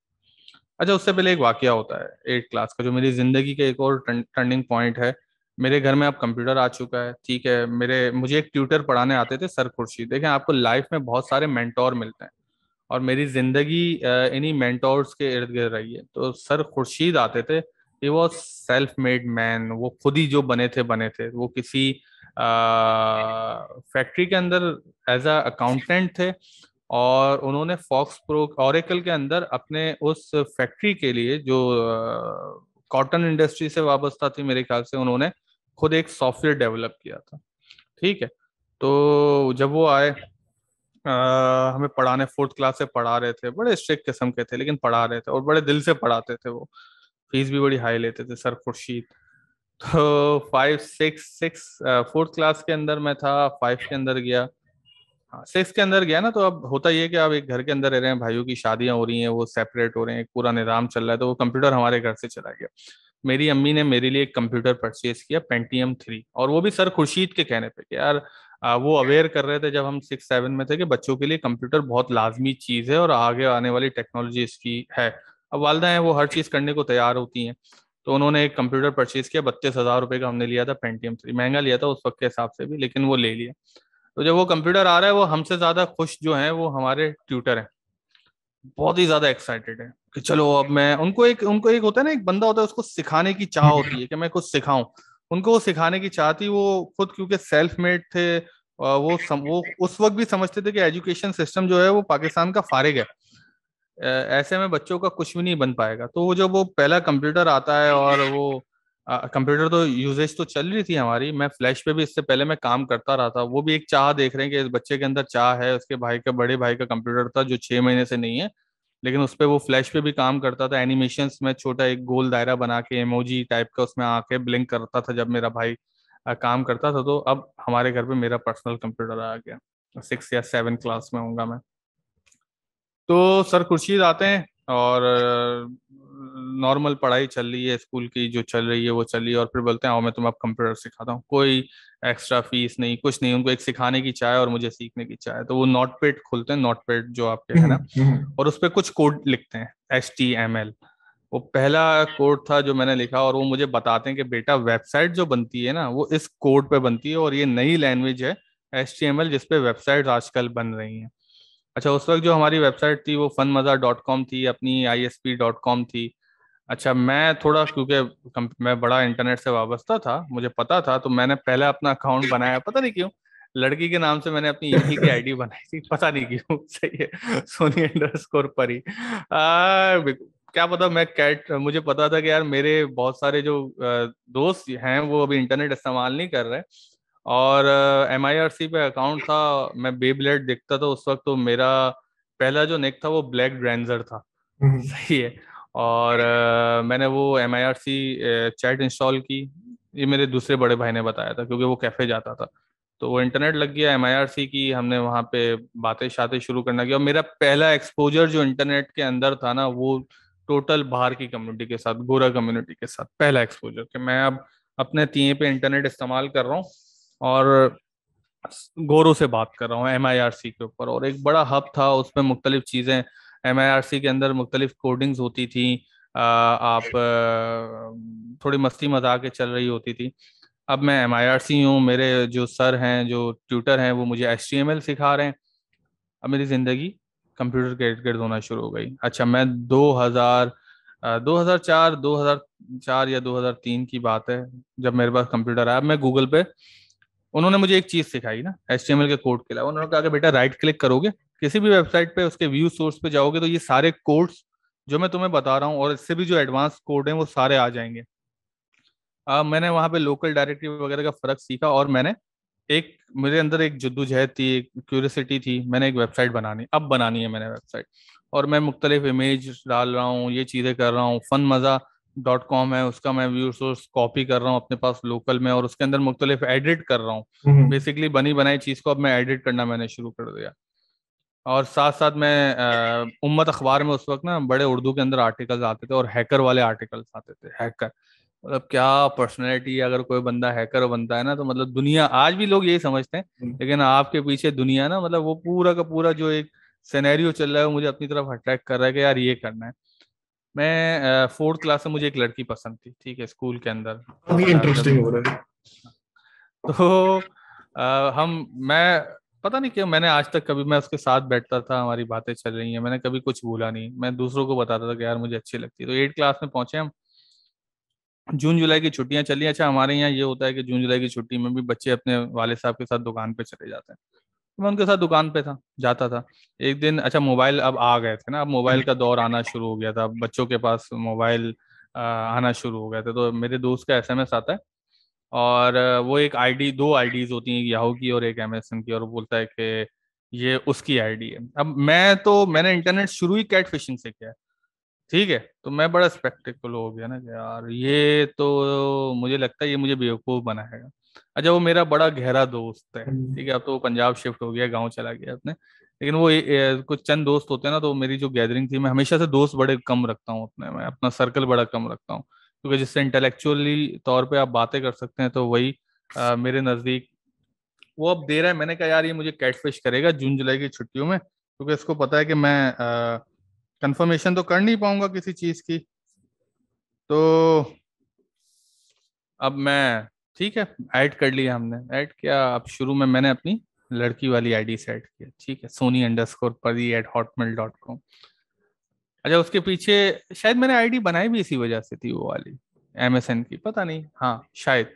[SPEAKER 1] अच्छा उससे पहले एक वाक्य होता है एट क्लास का जो मेरी जिंदगी का एक और टर्निंग पॉइंट है मेरे घर में अब कंप्यूटर आ चुका है ठीक है मेरे मुझे एक ट्यूटर पढ़ाने आते थे सर खुर्शीद देखें आपको लाइफ में बहुत सारे मेंटोर मिलते हैं और मेरी जिंदगी इन्हीं मेंटोर्स के इर्द गिर्द रही है तो सर खुर्शीद आते थे कि वो सेल्फ मेड मैन वो खुद ही जो बने थे बने थे वो किसी फैक्ट्री के अंदर एज अ अकाउंटेंट थे और उन्होंने फॉक्स प्रो ऑरेकल के अंदर अपने उस फैक्ट्री के लिए जो आ, कॉटन इंडस्ट्री से वाबस्ता थी मेरे ख्याल से उन्होंने खुद एक सॉफ्टवेयर डेवलप किया था ठीक है तो जब वो आए आ, हमें पढ़ाने फोर्थ क्लास से पढ़ा रहे थे बड़े स्ट्रिक्ट किस्म के थे लेकिन पढ़ा रहे थे और बड़े दिल से पढ़ाते थे वो फीस भी बड़ी हाई लेते थे सर खुर्शीद तो five six six fourth class के अंदर मैं था फाइव के अंदर गया हाँ सेक्स के अंदर गया ना तो अब होता ये कि आप एक घर के अंदर रह रहे हैं भाइयों की शादियां हो रही हैं वो सेपरेट हो रहे हैं पूरा निजाम चल रहा है तो वो कंप्यूटर हमारे घर से चला गया मेरी अम्मी ने मेरे लिए एक कंप्यूटर परचेज किया पेंटीएम थ्री और वो भी सर खुर्शीद के कहने पे कि यार वो अवेयर कर रहे थे जब हम सिक्स सेवन में थे कि बच्चों के लिए कंप्यूटर बहुत लाजमी चीज़ है और आगे आने वाली टेक्नोलॉजी इसकी है अब वालदा है वो हर चीज़ करने को तैयार होती हैं तो उन्होंने एक कंप्यूटर परचेज किया बत्तीस हज़ार रुपये का हमने लिया था पेंटीएम थ्री महंगा लिया था उस वक्त के हिसाब से भी लेकिन वो ले लिया तो जब वो कंप्यूटर आ रहा है वो हमसे ज्यादा खुश जो है वो हमारे ट्यूटर है बहुत ही ज्यादा एक्साइटेड है कि चलो अब मैं उनको एक उनको एक होता है ना एक बंदा होता है उसको सिखाने की चाह होती है कि मैं कुछ सिखाऊं उनको वो सिखाने की चाह थी वो खुद क्योंकि सेल्फ मेड थे वो सम, वो उस वक्त भी समझते थे कि एजुकेशन सिस्टम जो है वो पाकिस्तान का फारिग है ऐसे में बच्चों का कुछ भी नहीं बन पाएगा तो वो जब वो पहला कंप्यूटर आता है और वो कंप्यूटर तो यूजेज तो चल रही थी हमारी मैं फ्लैश पे भी इससे पहले मैं काम करता रहा था वो भी एक चाह देख रहे हैं कि इस बच्चे के अंदर चाह है उसके भाई का बड़े भाई का कंप्यूटर था जो छः महीने से नहीं है लेकिन उस पर वो फ्लैश पे भी काम करता था एनिमेशन में छोटा एक गोल दायरा बना के एमओजी टाइप का उसमें आके ब्लिंक करता था जब मेरा भाई काम करता था तो अब हमारे घर पे मेरा पर्सनल कंप्यूटर आ गया सिक्स या सेवन क्लास में होऊंगा मैं तो सर खुर्शीद आते हैं और नॉर्मल पढ़ाई चल रही है स्कूल की जो चल रही है वो चल रही है और फिर बोलते हैं आओ मैं तुम अब कंप्यूटर सिखाता हूँ कोई एक्स्ट्रा फीस नहीं कुछ नहीं उनको एक सिखाने की चाय और मुझे सीखने की चाय तो वो नोट पेड हैं नोट पेड जो आपके है ना हम्म। और उस पर कुछ कोड लिखते हैं एच टी एम एल वो पहला कोड था जो मैंने लिखा और वो मुझे बताते हैं कि बेटा वेबसाइट जो बनती है ना वो इस कोड पे बनती है और ये नई लैंग्वेज है एच टी एम एल जिसपे वेबसाइट आजकल बन रही है अच्छा उस वक्त जो हमारी वेबसाइट थी वो फन मज़ा डॉट कॉम थी अपनी I S P dot com थी अच्छा मैं थोड़ा क्योंकि मैं बड़ा इंटरनेट से वाबस्ता था मुझे पता था तो मैंने पहले अपना अकाउंट बनाया पता नहीं क्यों लड़की के नाम से मैंने अपनी यही की आईडी बनाई थी पता नहीं क्यों सही है सोनी अंडर परी आ, क्या पता मैं कैट मुझे पता था कि यार मेरे बहुत सारे जो दोस्त हैं वो अभी इंटरनेट इस्तेमाल नहीं कर रहे और एम आई आर सी पे अकाउंट था मैं ब्लेड देखता था उस वक्त तो मेरा पहला जो नेक था वो ब्लैक ड्रेंजर था हम्म। सही है और uh, मैंने वो M I R C chat install की ये मेरे दूसरे बड़े भाई ने बताया था क्योंकि वो कैफे जाता था तो वो इंटरनेट लग गया एम आई आर सी की हमने वहाँ पे बातें शातें शुरू करना की और मेरा पहला एक्सपोजर जो इंटरनेट के अंदर था ना वो टोटल बाहर की कम्युनिटी के साथ गोरा कम्युनिटी के साथ पहला एक्सपोजर कि मैं अब अपने तीन पे इंटरनेट इस्तेमाल कर रहा हूँ और गोरू से बात कर रहा हूँ एम के ऊपर और एक बड़ा हब था उसमें मुख्तलिफ चीज़ें एम के अंदर मुख्तलिफ कोडिंग्स होती थी आ, आप थोड़ी मस्ती मजाक चल रही होती थी अब मैं एम आई हूँ मेरे जो सर हैं जो ट्यूटर हैं वो मुझे एल सिखा रहे हैं अब मेरी ज़िंदगी कंप्यूटर के इर्द गिर्द होना शुरू हो गई अच्छा मैं 2000 2004 2004 या 2003 की बात है जब मेरे पास कंप्यूटर आया मैं गूगल पे उन्होंने मुझे एक चीज सिखाई ना एच के कोड के अलावा उन्होंने कहा कि बेटा राइट क्लिक करोगे किसी भी वेबसाइट पे उसके व्यू सोर्स पे जाओगे तो ये सारे कोड्स जो मैं तुम्हें बता रहा हूँ और इससे भी जो एडवांस कोड है वो सारे आ जाएंगे आ, मैंने वहां पे लोकल डायरेक्टरी वगैरह का फर्क सीखा और मैंने एक मेरे अंदर एक जद्दोजहद थी एक क्यूरियसिटी थी मैंने एक वेबसाइट बनानी अब बनानी है मैंने वेबसाइट और मैं मुख्तलिफ इमेज डाल रहा हूँ ये चीज़ें कर रहा हूँ फन मज़ा डॉट कॉम है उसका मैं व्यू सोर्स कॉपी कर रहा हूँ अपने पास लोकल में और उसके अंदर मुख्तलिफ एडिट कर रहा हूँ बेसिकली हम्म। बनी बनाई चीज को अब मैं एडिट करना मैंने शुरू कर दिया और साथ साथ मैं आ, उम्मत अखबार में उस वक्त ना बड़े उर्दू के अंदर आर्टिकल्स आते थे और हैकर वाले आर्टिकल्स आते थे हैकर मतलब क्या पर्सनैलिटी अगर कोई बंदा हैकर बनता है ना तो मतलब दुनिया आज भी लोग यही समझते हैं हम्म। लेकिन आपके पीछे दुनिया ना मतलब वो पूरा का पूरा जो एक सिनेरियो चल रहा है वो मुझे अपनी तरफ अट्रैक्ट कर रहा है कि यार ये करना है मैं फोर्थ क्लास में मुझे एक लड़की पसंद थी ठीक है स्कूल के अंदर अभी इंटरेस्टिंग तो हो रहा है तो आ, हम मैं पता नहीं क्यों मैंने आज तक कभी मैं उसके साथ बैठता था हमारी बातें चल रही हैं मैंने कभी कुछ बोला नहीं मैं दूसरों को बताता था कि यार मुझे अच्छी लगती है तो एट क्लास में पहुंचे हम जून जुलाई की छुट्टियां चली अच्छा हमारे यहाँ ये होता है कि जून जुलाई की छुट्टी में भी बच्चे अपने वाले साहब के साथ दुकान पे चले जाते हैं मैं उनके साथ दुकान पे था जाता था एक दिन अच्छा मोबाइल अब आ गए थे ना अब मोबाइल हम्म। का दौर आना शुरू हो गया था बच्चों के पास मोबाइल आना शुरू हो गया था तो मेरे दोस्त का एसएमएस आता है और वो एक आईडी दो आईडीज होती हैं याहू की और एक एमएसएन की और वो बोलता है कि ये उसकी आईडी है अब मैं तो मैंने इंटरनेट शुरू ही कैट फिशिंग से किया है ठीक है तो मैं बड़ा स्पेक्टिकल हो गया ना कि यार ये तो मुझे लगता है ये मुझे बेवकूफ़ बनाएगा अच्छा वो मेरा बड़ा गहरा दोस्त है हम्म। ठीक है अब तो पंजाब शिफ्ट हो गया गांव चला गया अपने लेकिन वो ए, ए, कुछ चंद दोस्त होते हैं ना तो मेरी जो गैदरिंग थी मैं हमेशा से दोस्त बड़े कम रखता हूँ अपने मैं अपना सर्कल बड़ा कम रखता हूँ क्योंकि जिससे इंटेलेक्चुअली तौर पर आप बातें कर सकते हैं तो वही आ, मेरे नज़दीक वो अब दे रहा है मैंने कहा यार ये मुझे कैटफिश करेगा जून जुलाई की छुट्टियों में क्योंकि इसको पता है कि मैं कंफर्मेशन तो कर नहीं पाऊंगा किसी चीज़ की तो अब मैं ठीक है ऐड कर लिया हमने ऐड किया अब शुरू में मैंने अपनी लड़की वाली आईडी सेट किया ठीक है Sony underscore Pari at Hotmail dot com अच्छा उसके पीछे शायद मैंने आईडी बनाई भी इसी वजह से थी वो वाली एम एस एन की पता नहीं हाँ शायद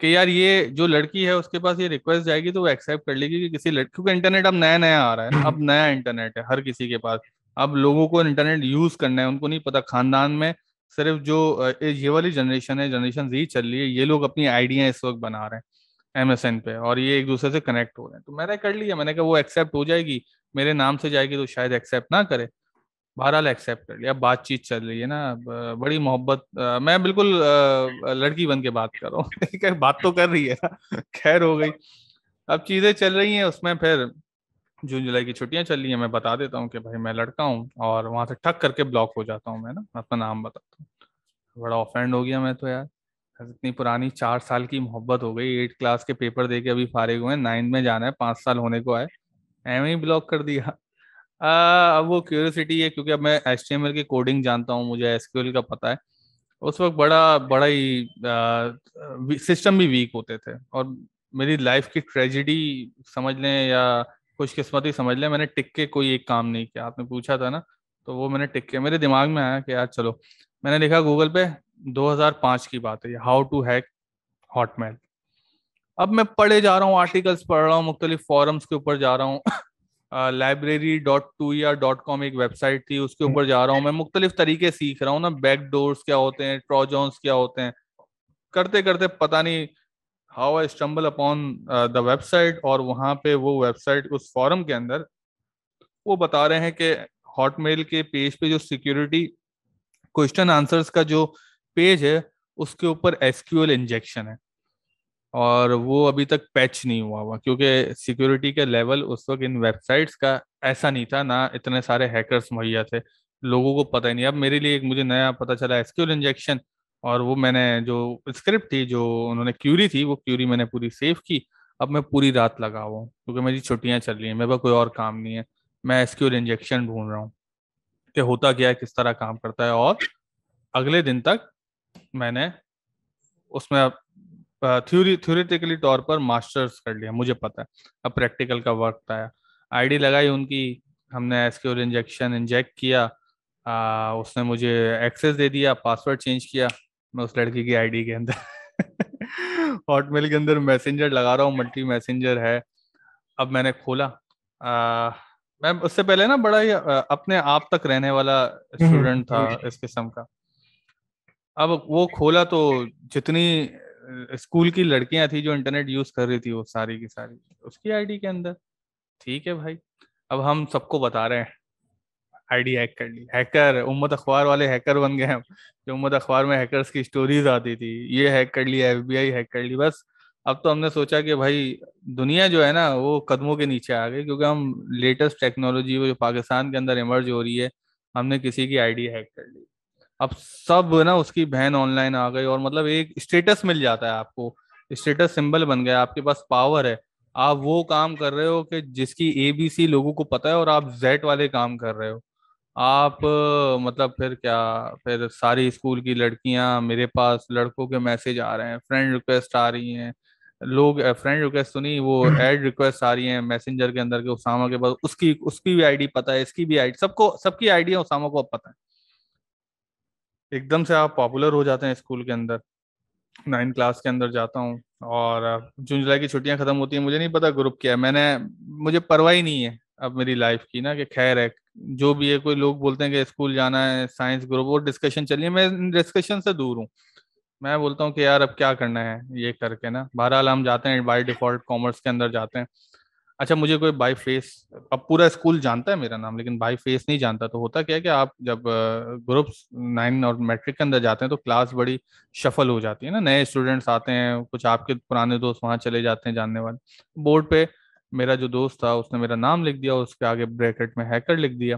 [SPEAKER 1] कि यार ये जो लड़की है उसके पास ये रिक्वेस्ट जाएगी तो वो एक्सेप्ट कर लेगी कि किसी लड़की क्योंकि इंटरनेट अब नया नया आ रहा है अब नया इंटरनेट है हर किसी के पास अब लोगों को इंटरनेट यूज करना है उनको नहीं पता खानदान में सिर्फ जो ये वाली जनरेशन है जनरेशन जी चल रही है ये लोग अपनी आइडिया इस वक्त बना रहे हैं एमएसएन पे और ये एक दूसरे से कनेक्ट हो रहे हैं तो मैंने कर लिया मैंने कहा वो एक्सेप्ट हो जाएगी मेरे नाम से जाएगी तो शायद एक्सेप्ट ना करे बहरहाल एक्सेप्ट कर लिया बातचीत चल रही है ना बड़ी मोहब्बत मैं बिल्कुल लड़की बन के बात कर रहा हूँ बात तो कर रही है ना खैर हो गई अब चीजें चल रही हैं उसमें फिर जून जुलाई की छुट्टियां चल रही है मैं बता देता हूँ कि भाई मैं लड़का हूँ और वहां से ठक करके ब्लॉक हो जाता हूँ मैं ना अपना नाम बताता हूँ बड़ा ऑफेंड हो गया मैं तो यार इतनी पुरानी चार साल की मोहब्बत हो गई एट क्लास के पेपर दे के अभी फारिग हुए नाइन्थ में जाना है पांच साल होने को आए एम ही ब्लॉक कर दिया आ, अब वो क्यूरियोसिटी है क्योंकि अब मैं एच की कोडिंग जानता हूँ मुझे एस का पता है उस वक्त बड़ा बड़ा ही सिस्टम भी वीक होते थे और मेरी लाइफ की ट्रेजिडी समझ लें या खुशकिस्मती समझ लिया मैंने के कोई एक काम नहीं किया आपने पूछा था ना तो वो मैंने के मेरे दिमाग में आया कि यार चलो मैंने लिखा गूगल पे 2005 की बात है हाउ टू हैक हॉटमेल अब मैं पढ़े जा रहा हूँ आर्टिकल्स पढ़ रहा हूँ मुख्तलिफ फॉरम्स के ऊपर जा रहा हूँ library dot two ya dot com एक वेबसाइट थी उसके ऊपर जा रहा हूँ मैं मुख्तलिफ तरीके सीख रहा हूँ ना बैक डोर्स क्या होते हैं ट्रोजोन्स क्या होते हैं करते करते पता नहीं how I stumble upon the website और वहाँ पे वो वेबसाइट उस फॉरम के अंदर वो बता रहे हैं कि हॉटमेल के पेज पे जो सिक्योरिटी क्वेश्चन आंसर्स का जो पेज है उसके ऊपर एसक्यूएल इंजेक्शन है और वो अभी तक पैच नहीं हुआ हुआ क्योंकि सिक्योरिटी का लेवल उस वक्त इन वेबसाइट्स का ऐसा नहीं था ना इतने सारे हैकर्स मुहैया थे लोगों को पता ही नहीं अब मेरे लिए एक मुझे नया पता चला एसक्यूएल इंजेक्शन और वो मैंने जो स्क्रिप्ट थी जो उन्होंने क्यूरी थी वो क्यूरी मैंने पूरी सेव की अब मैं पूरी रात लगा हुआ हूँ क्योंकि मेरी छुट्टियाँ चल रही हैं मेरे पास कोई और काम नहीं है मैं एसक्यूएल इंजेक्शन ढूंढ रहा हूँ कि होता क्या है किस तरह काम करता है और अगले दिन तक मैंने उसमें थ्योरी थ्योरेटिकली तौर पर मास्टर्स कर लिया मुझे पता है अब प्रैक्टिकल का वर्क आया आईडी लगाई उनकी हमने एसक्यूएल इंजेक्शन इंजेक्ट किया आ, उसने मुझे एक्सेस दे दिया पासवर्ड चेंज किया मैं उस लड़की की आईडी के अंदर हॉटमेल के अंदर मैसेंजर लगा रहा हूँ मल्टी मैसेंजर है अब मैंने खोला आ, मैं उससे पहले ना बड़ा ही अपने आप तक रहने वाला स्टूडेंट हम्म, था हम्म, हम्म। इस किस्म का अब वो खोला तो जितनी स्कूल की लड़कियां थी जो इंटरनेट यूज कर रही थी वो सारी की सारी उसकी आईडी के अंदर ठीक है भाई अब हम सबको बता रहे हैं आईडी हैक कर ली हैकर उम्मत अखबार वाले हैकर बन गए हम जो उम्मत अखबार में हैकर्स की स्टोरीज आती थी ये हैक कर लिया एफ हैक कर ली बस अब तो हमने सोचा कि भाई दुनिया जो है ना वो कदमों के नीचे आ गई क्योंकि हम लेटेस्ट टेक्नोलॉजी वो जो पाकिस्तान के अंदर इमर्ज हो रही है हमने किसी की आईडी हैक कर ली अब सब ना उसकी बहन ऑनलाइन आ गई और मतलब एक स्टेटस मिल जाता है आपको स्टेटस सिंबल बन गया आपके पास पावर है आप वो काम कर रहे हो कि जिसकी ए बी सी लोगों को पता है और आप जेड वाले काम कर रहे हो आप मतलब फिर क्या फिर सारी स्कूल की लड़कियां मेरे पास लड़कों के मैसेज आ रहे हैं फ्रेंड रिक्वेस्ट आ रही हैं लोग फ्रेंड रिक्वेस्ट तो नहीं वो एड हम्म। रिक्वेस्ट आ रही है मैसेंजर के अंदर के उसामा के पास उसकी उसकी भी आईडी पता है इसकी भी आईडी सबको सबकी आईडी उसामा को अब पता है एकदम से आप पॉपुलर हो जाते हैं स्कूल के अंदर नाइन क्लास के अंदर जाता हूँ और जून जुलाई की छुट्टियां खत्म होती हैं मुझे नहीं पता ग्रुप क्या है मैंने मुझे परवाह ही नहीं है अब मेरी लाइफ की ना कि खैर है जो भी है कोई लोग बोलते हैं कि स्कूल जाना है साइंस ग्रुप और डिस्कशन चलिए मैं इन डिस्कशन से दूर हूँ मैं बोलता हूँ कि यार अब क्या करना है ये करके ना बहरहाल हम जाते हैं बाई डिफॉल्ट कॉमर्स के अंदर जाते हैं अच्छा मुझे कोई बाई फेस अब पूरा स्कूल जानता है मेरा नाम लेकिन बाई फेस नहीं जानता तो होता क्या है कि आप जब ग्रुप्स नाइन और मैट्रिक के अंदर जाते हैं तो क्लास बड़ी शफल हो जाती है ना नए स्टूडेंट्स आते हैं कुछ आपके पुराने दोस्त वहाँ चले जाते हैं जानने वाले बोर्ड पे मेरा जो दोस्त था उसने मेरा नाम लिख दिया उसके आगे ब्रैकेट में हैकर लिख दिया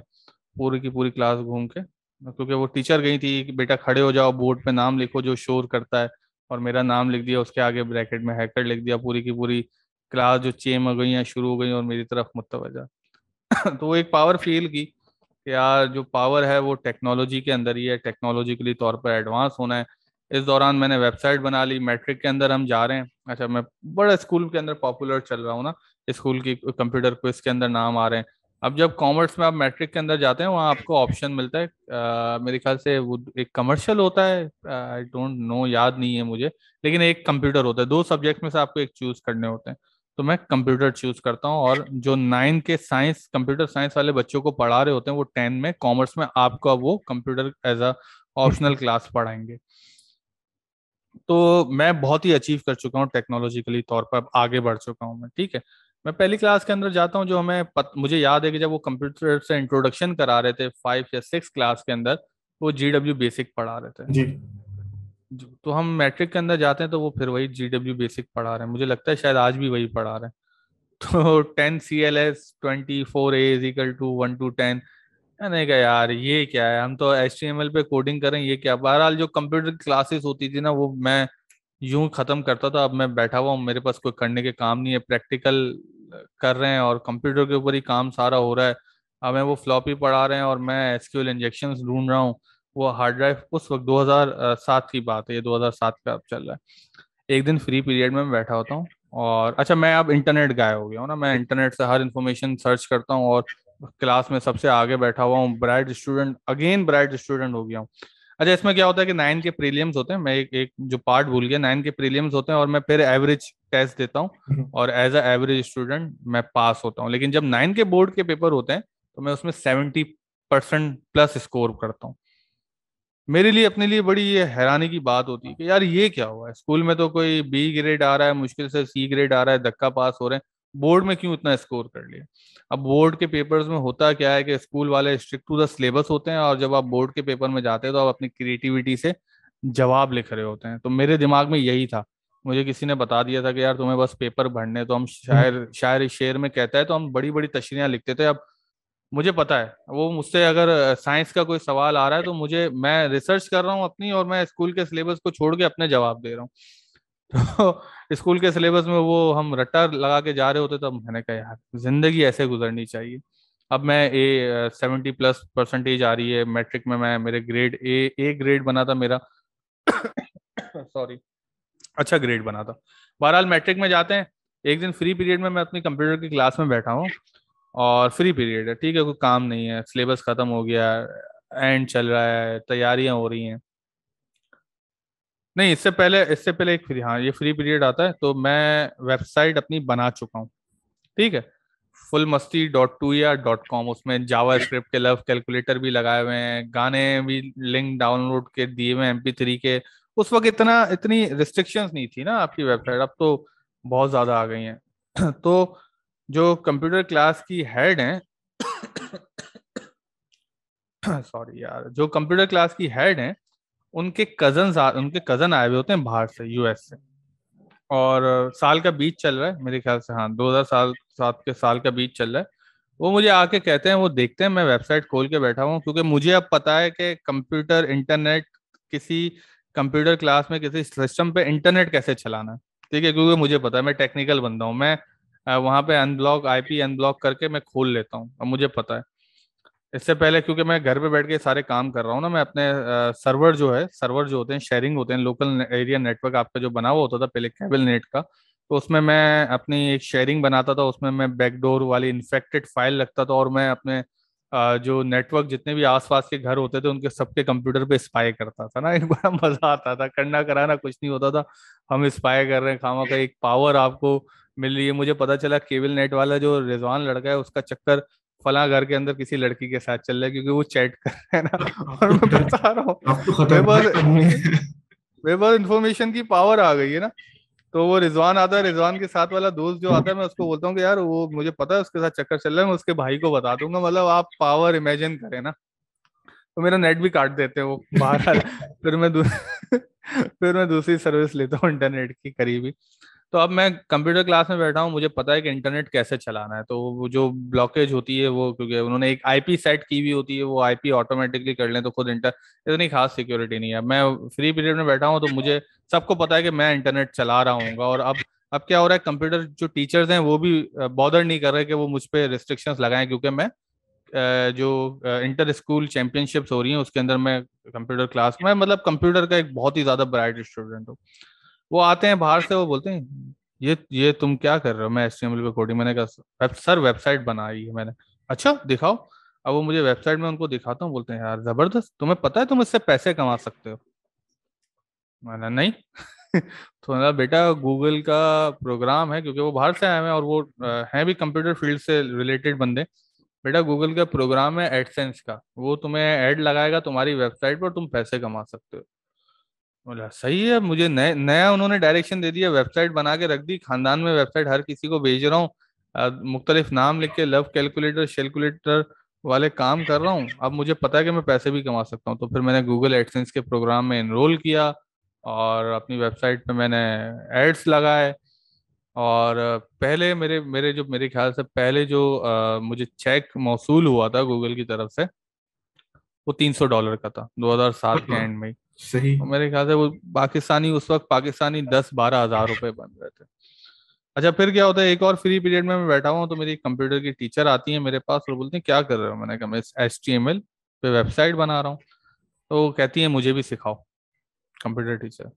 [SPEAKER 1] पूरी की पूरी क्लास घूम के क्योंकि वो टीचर गई थी कि बेटा खड़े हो जाओ बोर्ड पे नाम लिखो जो शोर करता है और मेरा नाम लिख दिया उसके आगे ब्रैकेट में हैकर लिख दिया पूरी की पूरी क्लास जो चेम हो गई या शुरू हो गई और मेरी तरफ मुतवजा तो वो एक पावर फील की कि यार जो पावर है वो टेक्नोलॉजी के अंदर ही है टेक्नोलॉजिकली तौर पर एडवांस होना है इस दौरान मैंने वेबसाइट बना ली मैट्रिक के अंदर हम जा रहे हैं अच्छा मैं बड़ा स्कूल के अंदर पॉपुलर चल रहा हूँ ना स्कूल की कंप्यूटर को इसके अंदर नाम आ रहे हैं अब जब कॉमर्स में आप मैट्रिक के अंदर जाते हैं वहाँ आपको ऑप्शन मिलता है आ, मेरे ख्याल से वो एक कमर्शियल होता है आई डोंट नो याद नहीं है मुझे लेकिन एक कंप्यूटर होता है दो सब्जेक्ट में से आपको एक चूज करने होते हैं तो मैं कंप्यूटर चूज करता हूँ और जो नाइन के साइंस कंप्यूटर साइंस वाले बच्चों को पढ़ा रहे होते हैं वो टेन में कॉमर्स में अब वो computer as a optional class पढ़ाएंगे तो मैं बहुत ही अचीव कर चुका हूँ टेक्नोलॉजिकली तौर पर आगे बढ़ चुका हूँ मैं ठीक है मैं पहली क्लास के अंदर जाता हूँ जो हमें पत, मुझे याद है कि जब वो कंप्यूटर से इंट्रोडक्शन करा रहे थे फाइव या सिक्स क्लास के अंदर वो जी डब्ल्यू बेसिक पढ़ा रहे थे जी तो हम मैट्रिक के अंदर जाते हैं तो वो फिर वही जी डब्ल्यू बेसिक पढ़ा रहे हैं मुझे लगता है शायद आज भी वही पढ़ा रहे हैं तो ten C L S twenty four एजिकल टू वन टू टेन मैंने कहा यार ये क्या है हम तो एच पे कोडिंग करें ये क्या बहरहाल जो कंप्यूटर की क्लासेस होती थी ना वो मैं यूं खत्म करता था अब मैं बैठा हुआ हूँ मेरे पास कोई करने के काम नहीं है प्रैक्टिकल कर रहे हैं और कंप्यूटर के ऊपर ही काम सारा हो रहा है हमें वो फ्लॉपी पढ़ा रहे हैं और मैं एसक्यूएल इंजेक्शन ढूंढ रहा हूँ वो हार्ड ड्राइव उस वक्त 2007 की बात है ये 2007 का अब चल रहा है एक दिन फ्री पीरियड में बैठा होता हूँ और अच्छा मैं अब इंटरनेट गायब हो गया हूँ ना मैं इंटरनेट से हर इन्फॉर्मेशन सर्च करता हूँ और क्लास में सबसे आगे बैठा हुआ हूँ bright student again bright student हो गया हूँ अच्छा इसमें क्या होता है कि नाइन के प्रीलियम्स होते हैं मैं एक एक जो पार्ट भूल गया नाइन के प्रीलियम्स होते हैं और मैं फिर एवरेज टेस्ट देता हूँ हम्म। और एज अ एवरेज स्टूडेंट मैं पास होता हूँ लेकिन जब नाइन के बोर्ड के पेपर होते हैं तो मैं उसमें सेवेंटी परसेंट प्लस स्कोर करता हूँ मेरे लिए अपने लिए बड़ी ये हैरानी की बात होती है कि यार ये क्या हुआ है स्कूल में तो कोई बी ग्रेड आ रहा है मुश्किल से सी ग्रेड आ रहा है धक्का पास हो रहे हैं बोर्ड में क्यों इतना स्कोर कर लिया अब बोर्ड के पेपर्स में होता क्या है कि स्कूल वाले स्ट्रिक्ट टू द सिलेबस होते हैं और जब आप बोर्ड के पेपर में जाते हैं तो आप अपनी क्रिएटिविटी से जवाब लिख रहे होते हैं तो मेरे दिमाग में यही था मुझे किसी ने बता दिया था कि यार तुम्हें बस पेपर भरने तो हम हम्म। शायर शायर शेर में कहता है तो हम बड़ी बड़ी तशरियां लिखते थे अब मुझे पता है वो मुझसे अगर साइंस का कोई सवाल आ रहा है तो मुझे मैं रिसर्च कर रहा हूँ अपनी और मैं स्कूल के सिलेबस को छोड़ के अपने जवाब दे रहा हूँ तो स्कूल के सिलेबस में वो हम रट्टा लगा के जा रहे होते तो मैंने कहा यार जिंदगी ऐसे गुजरनी चाहिए अब मैं ए सेवेंटी प्लस परसेंटेज आ रही है मैट्रिक में मैं मेरे ग्रेड ए ए ग्रेड बना था मेरा सॉरी अच्छा ग्रेड बना था बहरहाल मैट्रिक में जाते हैं एक दिन फ्री पीरियड में मैं अपनी कंप्यूटर की क्लास में बैठा हूँ और फ्री पीरियड है ठीक है कोई काम नहीं है सिलेबस खत्म हो गया एंड चल रहा है तैयारियां हो रही हैं नहीं इससे पहले इससे पहले एक फ्री हाँ ये फ्री पीरियड आता है तो मैं वेबसाइट अपनी बना चुका हूँ ठीक है फुल मस्ती dot two ya dot com उसमें जावा स्क्रिप्ट के लव कैलकुलेटर भी लगाए हुए हैं गाने भी लिंक डाउनलोड के दिए हुए एम थ्री के उस वक्त इतना इतनी रिस्ट्रिक्शंस नहीं थी ना आपकी वेबसाइट अब तो बहुत ज़्यादा आ गई हैं तो जो कंप्यूटर क्लास की हेड हैं सॉरी यार जो कंप्यूटर क्लास की हेड हैं उनके कजन उनके कजन आए हुए होते हैं बाहर से यूएस से और साल का बीच चल रहा है मेरे ख्याल से हाँ दो हजार साल सात के साल का बीच चल रहा है वो मुझे आके कहते हैं वो देखते हैं मैं वेबसाइट खोल के बैठा हुआ क्योंकि मुझे अब पता है कि कंप्यूटर इंटरनेट किसी कंप्यूटर क्लास में किसी सिस्टम पे इंटरनेट कैसे चलाना है ठीक है क्योंकि मुझे पता है मैं टेक्निकल बंदा हूँ मैं वहाँ पे अनब्लॉक आईपी अनब्लॉक करके मैं खोल लेता हूँ अब मुझे पता है इससे पहले क्योंकि मैं घर पे बैठ के सारे काम कर रहा हूँ ना मैं अपने आ, सर्वर जो है सर्वर जो होते हैं शेयरिंग होते हैं लोकल एरिया नेटवर्क आपका जो बना हुआ होता था पहले केबल नेट का तो उसमें मैं अपनी एक शेयरिंग बनाता था उसमें मैं बैकडोर वाली इन्फेक्टेड फाइल रखता था और मैं अपने आ, जो नेटवर्क जितने भी आसपास के घर होते थे उनके सबके कंप्यूटर पे स्पाई करता था ना एक बड़ा मजा आता था करना कराना कुछ नहीं होता था हम स्पाई कर रहे हैं खामा का एक पावर आपको मिल रही है मुझे पता चला केबल नेट वाला जो रिजवान लड़का है उसका चक्कर फला घर के अंदर किसी लड़की के साथ चल रहा है क्योंकि वो चैट कर रहा है ना और मैं तो बता रहा हूँ मेरे पास मेरे पास इन्फॉर्मेशन की पावर आ गई है ना तो वो रिजवान आता है रिजवान के साथ वाला दोस्त जो आता है मैं उसको बोलता हूँ कि यार वो मुझे पता है उसके साथ चक्कर चल रहा है मैं उसके भाई को बता दूंगा मतलब आप पावर इमेजिन करें ना तो मेरा नेट भी काट देते हैं वो बाहर फिर मैं फिर मैं दूसरी सर्विस लेता हूँ इंटरनेट की करीबी तो अब मैं कंप्यूटर क्लास में बैठा हूँ मुझे पता है कि इंटरनेट कैसे चलाना है तो जो ब्लॉकेज होती है वो क्योंकि उन्होंने एक आईपी सेट की हुई होती है वो आईपी ऑटोमेटिकली कर लें तो खुद इंटर इतनी खास सिक्योरिटी नहीं है मैं फ्री पीरियड में बैठा हूँ तो मुझे सबको पता है कि मैं इंटरनेट चला रहा हूँ और अब अब क्या हो रहा है कंप्यूटर जो टीचर्स हैं वो भी बॉदर नहीं कर रहे कि वो मुझ पर रिस्ट्रिक्शंस लगाएं क्योंकि मैं जो इंटर स्कूल चैंपियनशिप्स हो रही हैं उसके अंदर मैं कंप्यूटर क्लास में मतलब कंप्यूटर का एक बहुत ही ज़्यादा ब्राइट स्टूडेंट हूँ वो आते हैं बाहर से वो बोलते हैं ये ये तुम क्या कर रहे हो मैं एस पे कोडिंग मैंने कहा वेब, सर वेबसाइट बनाई है मैंने अच्छा दिखाओ अब वो मुझे वेबसाइट में उनको दिखाता हूँ बोलते हैं यार जबरदस्त तुम्हें पता है तुम इससे पैसे कमा सकते हो मैंने नहीं तो मेरा बेटा गूगल का प्रोग्राम है क्योंकि वो बाहर से आए हैं और वो हैं भी कंप्यूटर फील्ड से रिलेटेड बंदे बेटा गूगल का प्रोग्राम है एडसेंस का वो तुम्हें ऐड लगाएगा तुम्हारी वेबसाइट पर तुम पैसे कमा सकते हो बोला सही है मुझे नया नया उन्होंने डायरेक्शन दे दिया वेबसाइट बना के रख दी खानदान में वेबसाइट हर किसी को भेज रहा हूँ मुख्तलिफ नाम लिख के लव कैलकुलेटर शेलकुलेटर वाले काम कर रहा हूँ अब मुझे पता है कि मैं पैसे भी कमा सकता हूँ तो फिर मैंने गूगल एडसेंस के प्रोग्राम में इनरोल किया और अपनी वेबसाइट पे मैंने एड्स लगाए और पहले मेरे मेरे जो मेरे ख्याल से पहले जो आ, मुझे चेक मौसू हुआ था गूगल की तरफ से वो तीन सौ डॉलर का था दो हजार सात के एंड अच्छा। में सही मेरे ख्याल से वो पाकिस्तानी उस वक्त पाकिस्तानी दस बारह हजार रुपए बन रहे थे अच्छा फिर क्या होता है एक और फ्री पीरियड में मैं बैठा हुआ तो मेरी कंप्यूटर की टीचर आती है मेरे पास और बोलते हैं क्या कर रहे हो मैंने कहा मैं एस टी एम एल पे वेबसाइट बना रहा हूँ तो वो कहती है मुझे भी सिखाओ कंप्यूटर टीचर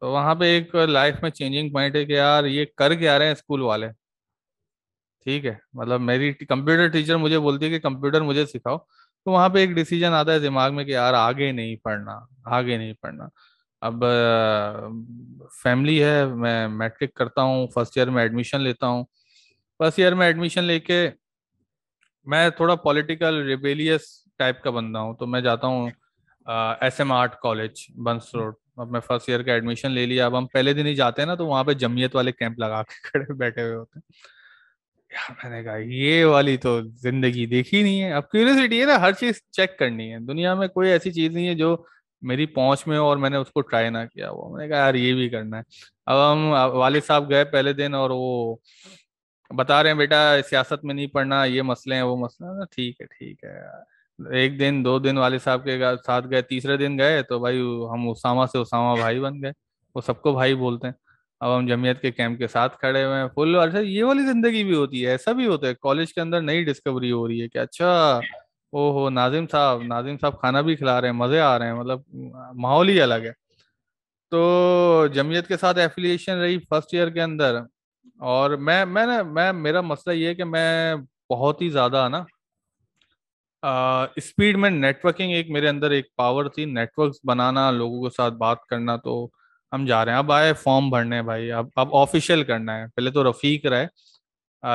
[SPEAKER 1] तो वहां पे एक लाइफ में चेंजिंग पॉइंट है कि यार ये कर के आ रहे हैं स्कूल वाले ठीक है मतलब मेरी कंप्यूटर टीचर मुझे बोलती है कि कंप्यूटर मुझे सिखाओ तो वहां पे एक डिसीजन आता है दिमाग में कि यार आगे नहीं पढ़ना आगे नहीं पढ़ना अब फैमिली है मैं मैट्रिक करता हूँ फर्स्ट ईयर में एडमिशन लेता हूँ फर्स्ट ईयर में एडमिशन लेके मैं थोड़ा पॉलिटिकल रिबेलियस टाइप का बंदा हूँ तो मैं जाता हूँ S M art college Burns road अब मैं फर्स्ट ईयर का एडमिशन ले लिया अब हम पहले दिन ही जाते हैं ना तो वहाँ पे जमीयत वाले कैंप लगा के खड़े बैठे हुए होते हैं मैंने कहा ये वाली तो जिंदगी देखी नहीं है अब क्यूरियोसिटी है ना हर चीज चेक करनी है दुनिया में कोई ऐसी चीज नहीं है जो मेरी पहुंच में और मैंने उसको ट्राई ना किया वो मैंने कहा यार ये भी करना है अब हम वालिद साहब गए पहले दिन और वो बता रहे हैं बेटा सियासत में नहीं पढ़ना ये मसले हैं वो मसले हैं ठीक है ठीक है एक दिन दो दिन वाले साहब के साथ गए तीसरे दिन गए तो भाई हम उसामा से उसामा भाई बन गए वो सबको भाई बोलते हैं अब हम जमीयत के कैंप के साथ खड़े हुए हैं फुल अच्छा ये वाली जिंदगी भी होती है ऐसा भी होता है कॉलेज के अंदर नई डिस्कवरी हो रही है कि अच्छा ओहो नाजिम साहब नाजिम साहब खाना भी खिला रहे हैं मजे आ रहे हैं मतलब माहौल ही अलग है तो जमीयत के साथ एफिलिएशन रही फर्स्ट ईयर के अंदर और मैं मैं ना मैं मेरा मसला ये है कि मैं बहुत ही ज़्यादा ना स्पीड में नेटवर्किंग एक मेरे अंदर एक पावर थी नेटवर्क बनाना लोगों के साथ बात करना तो हम जा रहे हैं अब आए फॉर्म भरने भाई अब अब ऑफिशियल करना है पहले तो रफ़ीक रहे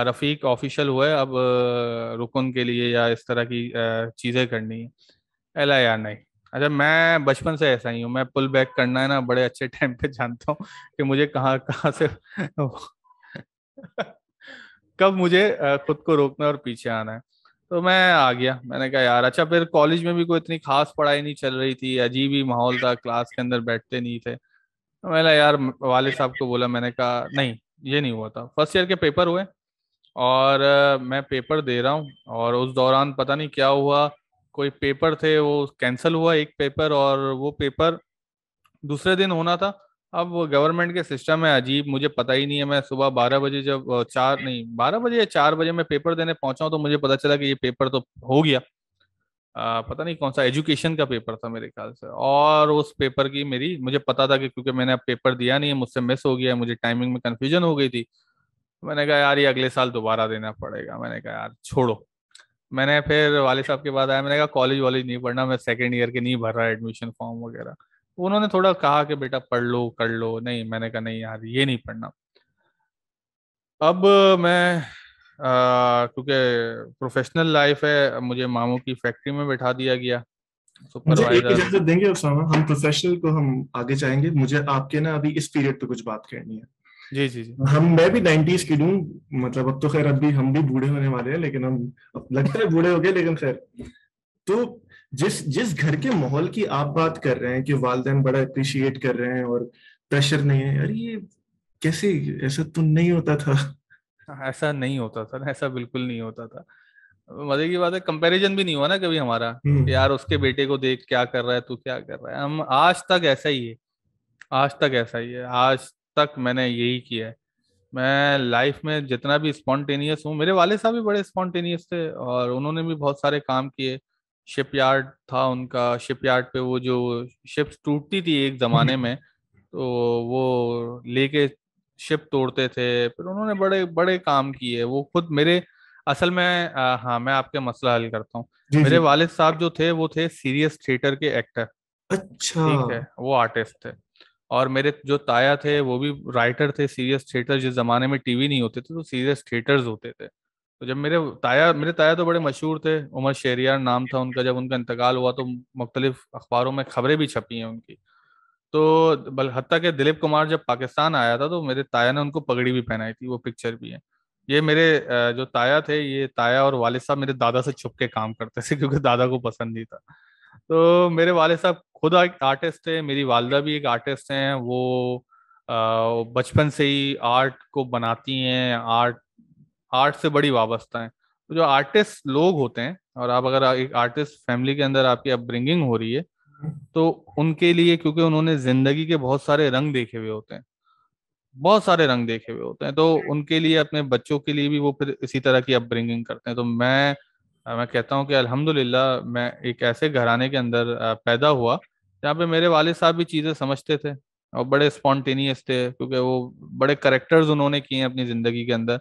[SPEAKER 1] रफ़ीक ऑफिशियल हुए अब रुकन के लिए या इस तरह की चीज़ें करनी है अला यार नहीं अच्छा मैं बचपन से ऐसा ही हूँ मैं पुल बैक करना है ना बड़े अच्छे टाइम पे जानता हूँ कि मुझे कहाँ कहाँ से कब मुझे खुद को रोकना और पीछे आना है तो मैं आ गया मैंने कहा यार अच्छा फिर कॉलेज में भी कोई इतनी खास पढ़ाई नहीं चल रही थी अजीब ही माहौल था क्लास के अंदर बैठते नहीं थे मैंने यार वाले साहब को बोला मैंने कहा नहीं ये नहीं हुआ था फर्स्ट ईयर के पेपर हुए और मैं पेपर दे रहा हूँ और उस दौरान पता नहीं क्या हुआ कोई पेपर थे वो कैंसिल हुआ एक पेपर और वो पेपर दूसरे दिन होना था अब गवर्नमेंट के सिस्टम है अजीब मुझे पता ही नहीं है मैं सुबह बारह बजे जब चार नहीं बारह बजे या चार बजे मैं पेपर देने पहुंचा तो मुझे पता चला कि ये पेपर तो हो गया पता नहीं कौन सा एजुकेशन का पेपर था मेरे ख्याल से और उस पेपर की मेरी मुझे पता था कि क्योंकि मैंने अब पेपर दिया नहीं है मुझसे मिस हो गया मुझे टाइमिंग में कन्फ्यूजन हो गई थी मैंने कहा यार ये अगले साल दोबारा देना पड़ेगा मैंने कहा यार छोड़ो मैंने फिर वाले साहब के बाद आया मैंने कहा कॉलेज वॉलेज नहीं पढ़ना मैं सेकेंड ईयर के नहीं भर रहा एडमिशन फॉर्म वगैरह उन्होंने थोड़ा कहा कि बेटा पढ़ लो कर लो नहीं मैंने कहा नहीं यार ये नहीं पढ़ना अब मैं क्योंकि प्रोफेशनल लाइफ है मुझे मामू की फैक्ट्री में बैठा दिया गया मुझे एक इजाजत
[SPEAKER 2] देंगे उसामा हम प्रोफेशनल को हम आगे जाएंगे मुझे आपके ना अभी इस पीरियड पे कुछ बात करनी है
[SPEAKER 1] जी जी जी हम
[SPEAKER 2] मैं भी नाइनटीज की हूँ मतलब अब तो खैर अभी हम भी बूढ़े होने वाले हैं लेकिन हम लगता है बूढ़े हो गए लेकिन खैर तो जिस जिस घर के माहौल की आप बात कर रहे हैं कि वालदेन बड़ा अप्रिशिएट कर रहे हैं और प्रेशर नहीं है अरे ये कैसे ऐसा तो नहीं होता था
[SPEAKER 1] हाँ, ऐसा नहीं होता था ऐसा बिल्कुल नहीं होता था मजे की बात है कंपैरिजन भी नहीं हुआ ना कभी हमारा हम्म। यार उसके बेटे को देख क्या कर रहा है तू क्या कर रहा है हम आज तक ऐसा ही है आज तक ऐसा ही है आज तक मैंने यही किया है मैं लाइफ में जितना भी स्पॉन्टेनियस हूँ मेरे वाले साहब भी बड़े स्पॉन्टेनियस थे और उन्होंने भी बहुत सारे काम किए शिप यार्ड था उनका शिप पे वो जो शिप्स टूटती थी एक हम्म। जमाने में तो वो लेके शिप तोड़ते थे फिर उन्होंने बड़े बड़े काम किए वो खुद मेरे असल में आ, हाँ मैं आपके मसला हल करता हूँ मेरे वालिद साहब जो थे वो थे सीरियस थिएटर के एक्टर अच्छा ठीक है वो आर्टिस्ट थे और मेरे जो ताया थे वो भी राइटर थे सीरियस थिएटर जिस जमाने में टीवी नहीं होते थे तो सीरियस थिएटर्स होते थे तो जब मेरे ताया मेरे ताया तो बड़े मशहूर थे उमर शेरियार नाम था उनका जब उनका इंतकाल हुआ तो मुख्तलिफ अखबारों में खबरें भी छपी हैं उनकी तो हत्या के दिलीप कुमार जब पाकिस्तान आया था तो मेरे ताया ने उनको पगड़ी भी पहनाई थी वो पिक्चर भी है ये मेरे जो ताया थे ये ताया और वाले साहब मेरे दादा से छुप के काम करते थे क्योंकि दादा को पसंद नहीं था तो मेरे वाले साहब खुद एक आर्टिस्ट है मेरी वालदा भी एक आर्टिस्ट हैं वो बचपन से ही आर्ट को बनाती हैं आर्ट आर्ट से बड़ी वाबस्ता है तो जो आर्टिस्ट लोग होते हैं और आप अगर एक आर्टिस्ट फैमिली के अंदर आपकी अपब्रिंगिंग हो रही है तो उनके लिए क्योंकि उन्होंने जिंदगी के बहुत सारे रंग देखे हुए होते हैं बहुत सारे रंग देखे हुए होते हैं तो उनके लिए अपने बच्चों के लिए भी वो फिर इसी तरह की अपब्रिंगिंग करते हैं तो मैं मैं कहता हूँ कि अल्हम्दुलिल्लाह मैं एक ऐसे घराने के अंदर पैदा हुआ जहाँ पे मेरे वाले साहब भी चीज़ें समझते थे और बड़े स्पॉन्टेनियस थे क्योंकि वो बड़े करेक्टर्स उन्होंने किए हैं अपनी ज़िंदगी के अंदर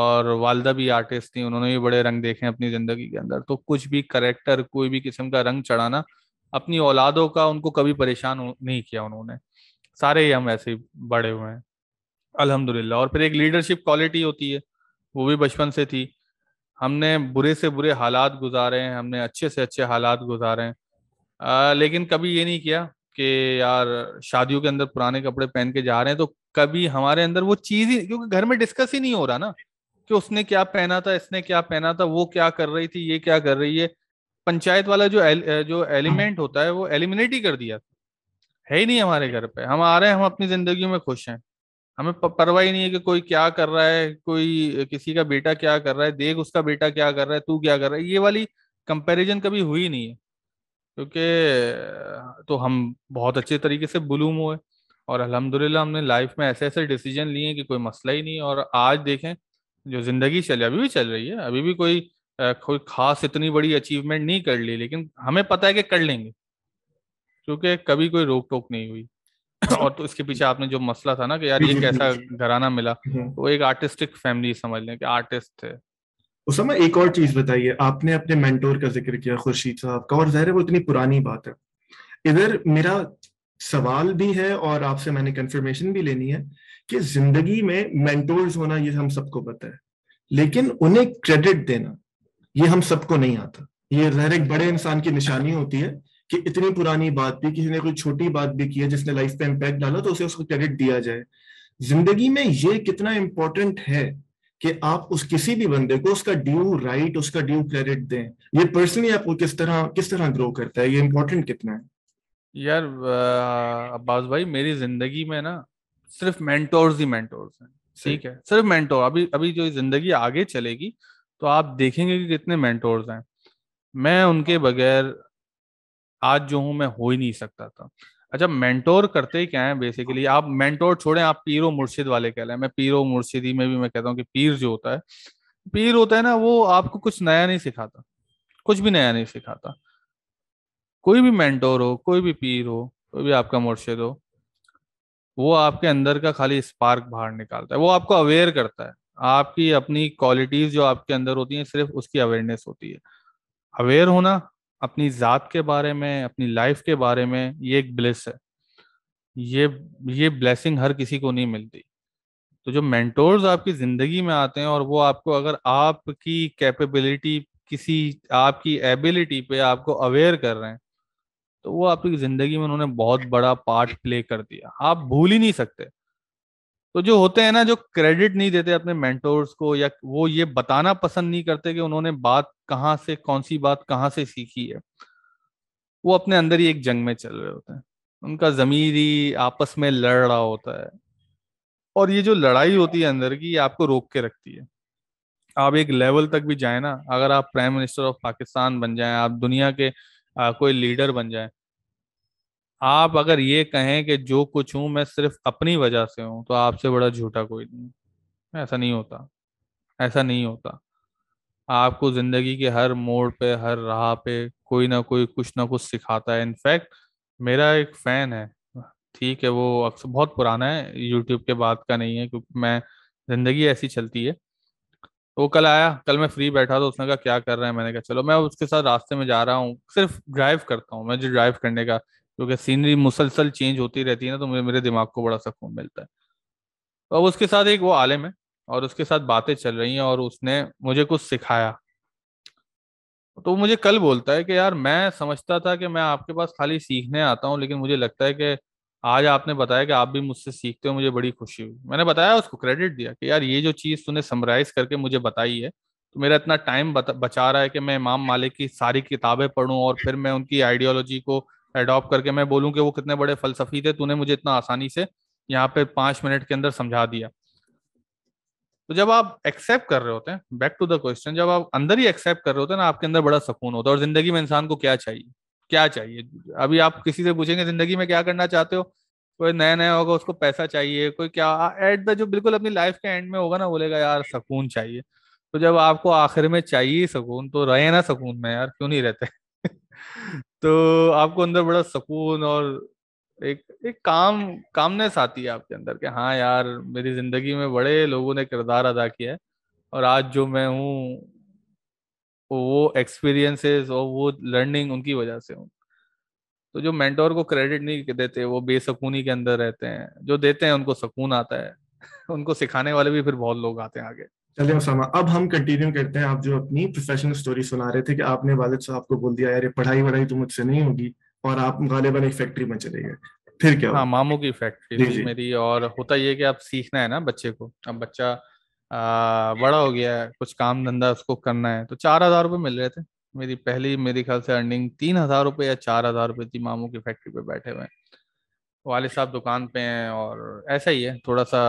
[SPEAKER 1] और वालदा भी आर्टिस्ट थी उन्होंने भी बड़े रंग देखे हैं अपनी ज़िंदगी के अंदर तो कुछ भी करेक्टर कोई भी किस्म का रंग चढ़ाना अपनी औलादों का उनको कभी परेशान नहीं किया उन्होंने सारे ही हम ऐसे ही बड़े हुए हैं अल्हम्दुलिल्लाह और फिर एक लीडरशिप क्वालिटी होती है वो भी बचपन से थी हमने बुरे से बुरे हालात गुजारे हैं हमने अच्छे से अच्छे हालात गुजारे हैं लेकिन कभी ये नहीं किया कि यार शादियों के अंदर पुराने कपड़े पहन के जा रहे हैं तो कभी हमारे अंदर वो चीज ही क्योंकि घर में डिस्कस ही नहीं हो रहा ना कि उसने क्या पहना था इसने क्या पहना था वो क्या कर रही थी ये क्या कर रही है पंचायत वाला जो एल, जो हम्म। एलिमेंट होता है वो एलिमिनेट ही कर दिया है ही नहीं हमारे घर पे हम आ रहे हैं हम अपनी जिंदगी में खुश हैं हमें परवाह ही नहीं है कि कोई क्या कर रहा है कोई किसी का बेटा क्या कर रहा है देख उसका बेटा क्या कर रहा है तू क्या कर रहा है ये वाली कंपैरिजन कभी हुई नहीं है क्योंकि तो हम बहुत अच्छे तरीके से बुलूम हुए और अलहमदुल्ला हमने लाइफ में ऐसे ऐसे डिसीजन लिए कि कोई मसला ही नहीं और आज देखें जो ज़िंदगी चले अभी भी चल रही है अभी भी कोई कोई खास इतनी बड़ी अचीवमेंट नहीं कर ली लेकिन हमें पता है कि कर लेंगे क्योंकि कभी कोई रोक टोक नहीं हुई और तो इसके पीछे आपने जो मसला था ना कि यार ये कैसा घराना मिला तो एक आर्टिस्टिक फैमिली समझ लें कि आर्टिस्ट है
[SPEAKER 2] उसमें एक और चीज बताइए आपने अपने मेंटोर का जिक्र किया खुर्शीद साहब का और जहर वो इतनी पुरानी बात है इधर मेरा सवाल भी है और आपसे मैंने कंफर्मेशन भी लेनी है कि जिंदगी में मेंटोर्स होना ये हम सबको पता है लेकिन उन्हें क्रेडिट देना ये हम सबको नहीं आता ये हर एक बड़े इंसान की निशानी होती है कि इतनी पुरानी बात भी किसी ने कोई छोटी बात भी की है जिसने लाइफ पे इम्पैक्ट डाला तो उसे उसको क्रेडिट दिया जाए जिंदगी में ये कितना इंपॉर्टेंट है कि आप उस किसी भी बंदे को उसका ड्यू राइट उसका ड्यू क्रेडिट दें ये पर्सनली आपको किस तरह किस तरह ग्रो करता है ये इम्पोर्टेंट कितना है
[SPEAKER 1] यार अब्बास भाई मेरी जिंदगी में ना सिर्फ मेंटोर्स ही मेंटोर्स हैं ठीक है सिर्फ मेंटोर अभी अभी जो जिंदगी आगे चलेगी तो आप देखेंगे कि कितने मेंटोर्स हैं मैं उनके बगैर आज जो हूं मैं हो ही नहीं सकता था अच्छा मेंटोर करते ही क्या है बेसिकली आप मेंटोर छोड़े आप पीरो मुर्शिद वाले कह लें मैं पीरो मुर्शिदी में भी मैं कहता हूँ कि पीर जो होता है पीर होता है ना वो आपको कुछ नया नहीं सिखाता कुछ भी नया नहीं सिखाता कोई भी मेंटोर हो कोई भी पीर हो कोई भी आपका मुर्शिद हो वो आपके अंदर का खाली स्पार्क बाहर निकालता है वो आपको अवेयर करता है आपकी अपनी क्वालिटीज जो आपके अंदर होती हैं सिर्फ उसकी अवेयरनेस होती है अवेयर होना अपनी ज़ात के बारे में अपनी लाइफ के बारे में ये एक ब्लेस है ये ये ब्लेसिंग हर किसी को नहीं मिलती तो जो मेंटोर्स आपकी ज़िंदगी में आते हैं और वो आपको अगर आपकी कैपेबिलिटी किसी आपकी एबिलिटी पे आपको अवेयर कर रहे हैं तो वो आपकी ज़िंदगी में उन्होंने बहुत बड़ा पार्ट प्ले कर दिया आप भूल ही नहीं सकते तो जो होते हैं ना जो क्रेडिट नहीं देते अपने मेंटोर्स को या वो ये बताना पसंद नहीं करते कि उन्होंने बात कहाँ से कौन सी बात कहाँ से सीखी है वो अपने अंदर ही एक जंग में चल रहे होते हैं उनका जमीर ही आपस में लड़ रहा होता है और ये जो लड़ाई होती है अंदर की ये आपको रोक के रखती है आप एक लेवल तक भी जाए ना अगर आप प्राइम मिनिस्टर ऑफ पाकिस्तान बन जाए आप दुनिया के आ, कोई लीडर बन जाए आप अगर ये कहें कि जो कुछ हूं मैं सिर्फ अपनी वजह से हूं तो आपसे बड़ा झूठा कोई नहीं ऐसा नहीं होता ऐसा नहीं होता आपको जिंदगी के हर मोड़ पे हर राह पे कोई ना कोई कुछ ना कुछ सिखाता है इनफैक्ट मेरा एक फैन है ठीक है वो अक्सर बहुत पुराना है यूट्यूब के बाद का नहीं है क्योंकि मैं जिंदगी ऐसी चलती है वो कल आया कल मैं फ्री बैठा था तो उसने कहा क्या कर रहा है मैंने कहा चलो मैं उसके साथ रास्ते में जा रहा हूँ सिर्फ ड्राइव करता हूँ मैं जो ड्राइव करने का क्योंकि सीनरी मुसलसल चेंज होती रहती है ना तो मुझे मेरे दिमाग को बड़ा सकून मिलता है तो अब उसके साथ एक वो आलिम है और उसके साथ बातें चल रही हैं और उसने मुझे कुछ सिखाया तो मुझे कल बोलता है कि यार मैं समझता था कि मैं आपके पास खाली सीखने आता हूँ लेकिन मुझे लगता है कि आज आपने बताया कि आप भी मुझसे सीखते हो मुझे बड़ी खुशी हुई मैंने बताया उसको क्रेडिट दिया कि यार ये जो चीज़ तूने समराइज करके मुझे बताई है तो मेरा इतना टाइम बचा रहा है कि मैं इमाम मालिक की सारी किताबें पढ़ूं और फिर मैं उनकी आइडियोलॉजी को एडॉप्ट करके मैं बोलूँ कि वो कितने बड़े फलसफी थे तूने मुझे इतना आसानी से यहाँ पे पांच मिनट के अंदर समझा दिया तो जब आप एक्सेप्ट कर रहे होते हैं बैक टू द क्वेश्चन जब आप अंदर ही एक्सेप्ट कर रहे होते हैं ना आपके अंदर बड़ा सुकून होता है और जिंदगी में इंसान को क्या चाहिए क्या चाहिए अभी आप किसी से पूछेंगे जिंदगी में क्या करना चाहते हो कोई नया नया होगा उसको पैसा चाहिए कोई क्या एट द जो बिल्कुल अपनी लाइफ के एंड में होगा ना बोलेगा यार सुकून चाहिए तो जब आपको आखिर में चाहिए सुकून तो रहे ना सुकून में यार क्यों नहीं रहते तो आपको अंदर बड़ा सुकून और एक एक काम कामनेस आती है आपके अंदर के हाँ यार मेरी जिंदगी में बड़े लोगों ने किरदार अदा किया है और आज जो मैं हूँ वो एक्सपीरियंसेस और वो लर्निंग उनकी वजह से हूँ तो जो मेंटोर को क्रेडिट नहीं देते वो बेसकूनी के अंदर रहते हैं जो देते हैं उनको सुकून आता है उनको सिखाने वाले भी फिर बहुत लोग आते हैं आगे
[SPEAKER 2] चलिए उसामा अब हम कंटिन्यू करते हैं आप जो अपनी प्रोफेशनल स्टोरी सुना रहे थे कि आपने वालिद साहब को बोल दिया यार ये पढ़ाई वढ़ाई तो मुझसे नहीं होगी और आप गालिबा एक फैक्ट्री में चले गए फिर क्या हाँ
[SPEAKER 1] मामू की फैक्ट्री थी मेरी और होता ये कि आप सीखना है ना बच्चे को अब बच्चा आ, बड़ा हो गया है कुछ काम धंधा उसको करना है तो चार हजार रुपये मिल रहे थे मेरी पहली मेरे ख्याल से अर्निंग तीन हजार रुपये या चार हजार रुपये थी मामू की फैक्ट्री पे बैठे हुए वाले साहब दुकान पे हैं और ऐसा ही है थोड़ा सा